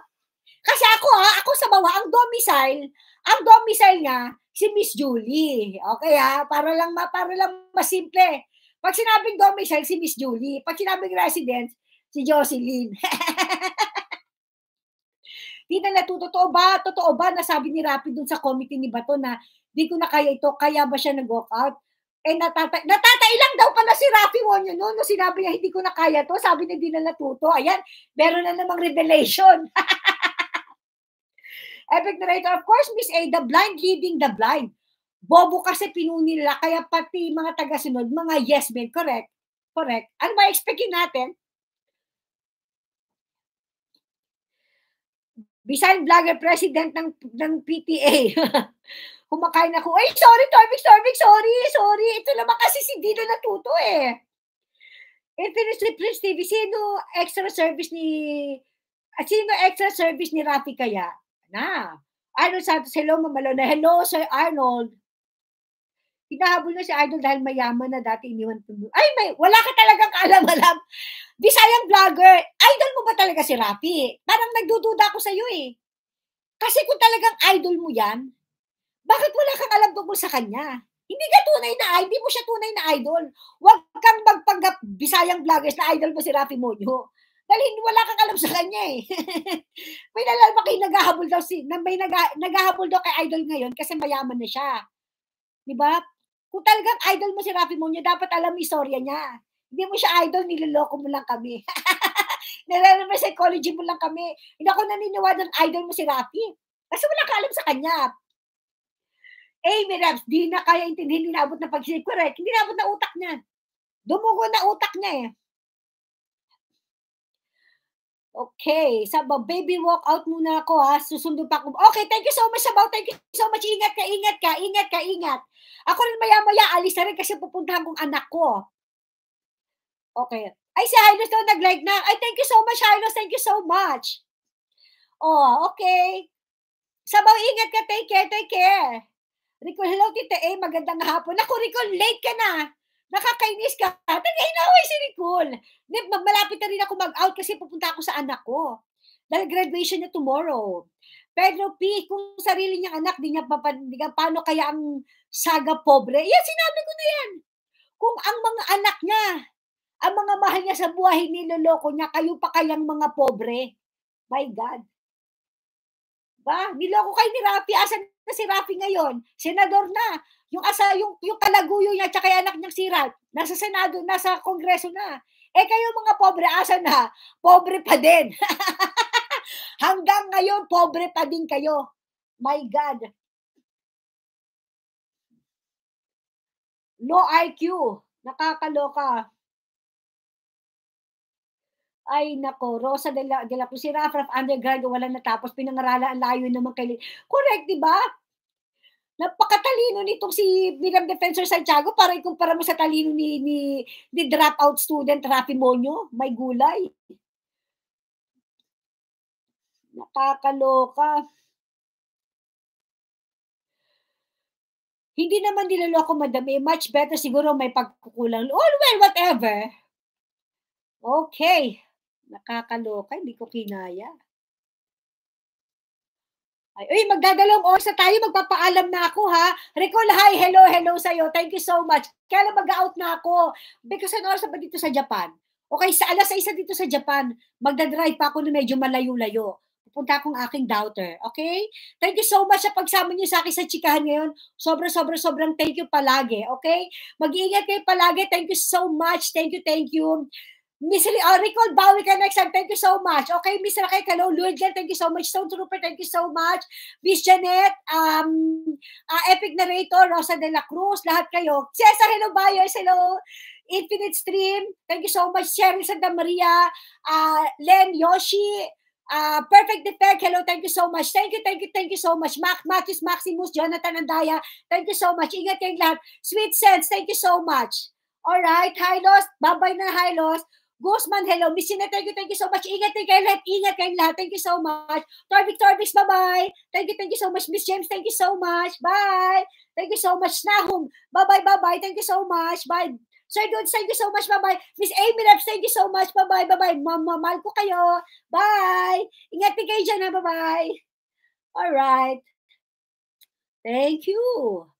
Kasi ako, ha, ako sa bawa, ang domicile, ang domicile niya, si Miss Julie. Okay ha? Para lang, ma, para lang masimple. Pag sinabing domicile, si Miss Julie. Pag sinabing residence, si Jocelyn. Di na natutotoo ba? Totoo ba na sabi ni Rapid dun sa committee ni Bato na di ko na kaya ito, kaya ba siya nag-walk out? Eh, natata natatay lang daw pala si Rafi Wonyo noon. No, sinabi niya, hindi ko na kaya to. Sabi niya, di na natuto. Ayan, meron na namang revelation. Epic narrator, of course, Miss A, the blind leading the blind. Bobo kasi pinuni nila, kaya pati mga taga-sunod, mga yes men, correct? Correct. Ano ba expectin natin? Bisan vlogger president ng, ng PTA. Humakain ako, ay sorry Torvik, Torvik, sorry, sorry. Ito naman kasi si Dino natuto eh. In fairness ni Prince TV, sino extra service ni, at ah, sino extra service ni Rafi kaya? Na, Arnold Santos, hello Mamalona. Hello Sir Arnold. Hinahabol na si Idol dahil mayaman na dati iniwan. Ay, may, wala ka talagang alam alam Bisayang vlogger, idol mo ba talaga si Rafi? Parang nagdududa ako sa'yo eh. Kasi kung talagang idol mo yan, bakit wala kang alam tungkol sa kanya? Hindi ka tunay na idol, hindi mo siya tunay na idol. Huwag kang magpanggap bisayang vloggers na idol mo si Rafi Moño. Dahil hindi wala kang alam sa kanya eh. may nalala kayo naghahabol daw si, may nag, naghahabol daw kay idol ngayon kasi mayaman na siya. Di ba? Kung talagang idol mo si Rafi Munya, dapat alam yung istorya niya. Hindi mo siya idol, niloloko mo lang kami. Nalalamay psychology mo lang kami. Hindi ako naniniwala ng idol mo si Rafi. Kasi wala ka alam sa kanya. Eh, may Raps, di na kaya intindihin, hindi naabot na pag-isip. Correct, hindi naabot na utak niya. Dumugo na utak niya eh. Okay, sa baby walk out muna ako ha. Susundo pa ako. Okay, thank you so much Sabaw. Thank you so much. Ingat ka, ingat ka, ingat ka, ingat. Ako rin maya-maya alis na rin kasi pupuntahan kong anak ko. Okay. Ay, si Hylos daw nag-like na. Ay, thank you so much, Hylos. Thank you so much. Oh, okay. Sabaw, ingat ka. Take care, take care. Rico, hello, Tita A. Magandang hapon. Ako, Rico, late ka na nakakainis ka. Tagay eh, na si Nicole. Malapit na rin ako mag-out kasi pupunta ako sa anak ko. Dahil graduation niya tomorrow. Pedro P, kung sarili niyang anak, di niya papandigan, paano kaya ang saga pobre? Yan, sinabi ko na yan. Kung ang mga anak niya, ang mga mahal niya sa buhay, niloloko niya, kayo pa kayang mga pobre. My God. Ba? Niloko kayo ni Rafi. Asan na si Rafi ngayon, senador na. Yung asa, yung, yung kalaguyo niya tsaka anak niyang si Rad, nasa Senado, nasa Kongreso na. Eh kayo mga pobre, asa na? Pobre pa din. Hanggang ngayon, pobre pa din kayo. My God. No IQ. Nakakaloka ay nako, Rosa de la, de la Cruz, si Raff Raff undergrad, wala natapos, pinangarala ang layo naman kay Lin. Correct, di ba? Napakatalino nitong si Bilang Defensor Santiago para ikumpara mo sa talino ni, ni, ni dropout student Rafi Monyo. May gulay. Nakakaloka. Hindi naman niloloko, madam. Eh, much better siguro may pagkukulang. All well, whatever. Okay. Nakakaloka, hindi ko kinaya. Ay, uy, magdadalawang oras na tayo, magpapaalam na ako ha. Recall, hi, hello, hello sa iyo. Thank you so much. Kailan mag-out na ako? Because an oras na dito sa Japan? Okay, sa alas 6 dito sa Japan, magdadrive pa ako na medyo malayo-layo. Pupunta akong aking daughter, okay? Thank you so much sa pagsama niyo sa akin sa chikahan ngayon. Sobra, sobra, sobrang thank you palagi, okay? Mag-iingat kayo palagi. Thank you so much. Thank you, thank you. Miss, oh, ah, Nicole Bowie ka next time. Thank you so much. Okay, Miss Rakay hello. Luidlen, thank you so much. Stone Trooper, thank you so much. Miss Janet, um, uh, Epic Narrator, Rosa De La Cruz, lahat kayo. Cesar, hello buyers, hello. Infinite Stream, thank you so much. Cheryl Santa Maria, uh, Len Yoshi, Uh, Perfect Defect, hello, thank you so much. Thank you, thank you, thank you so much. Mac Matthews, Maximus, Jonathan Andaya, thank you so much. Ingat kayong lahat. Sweet Sense, thank you so much. Alright, hi Los. Bye-bye na, hi Los. Guzman, hello. Miss Sina, thank you, so much. Ingat din kayo lahat. Ingat kayo lahat. Thank you so much. Torvik, Torvik, bye-bye. Thank you, thank you so much. Miss James, thank you so much. Bye. Thank you so much. Nahum, bye-bye, bye-bye. Thank you so much. Bye. Sir Dudes, thank you so much. Bye-bye. Miss Amy Raps, thank you so much. Bye-bye, bye-bye. Mama, mahal ko kayo. Bye. Ingat din kayo dyan ha. Bye-bye. Alright. Thank you.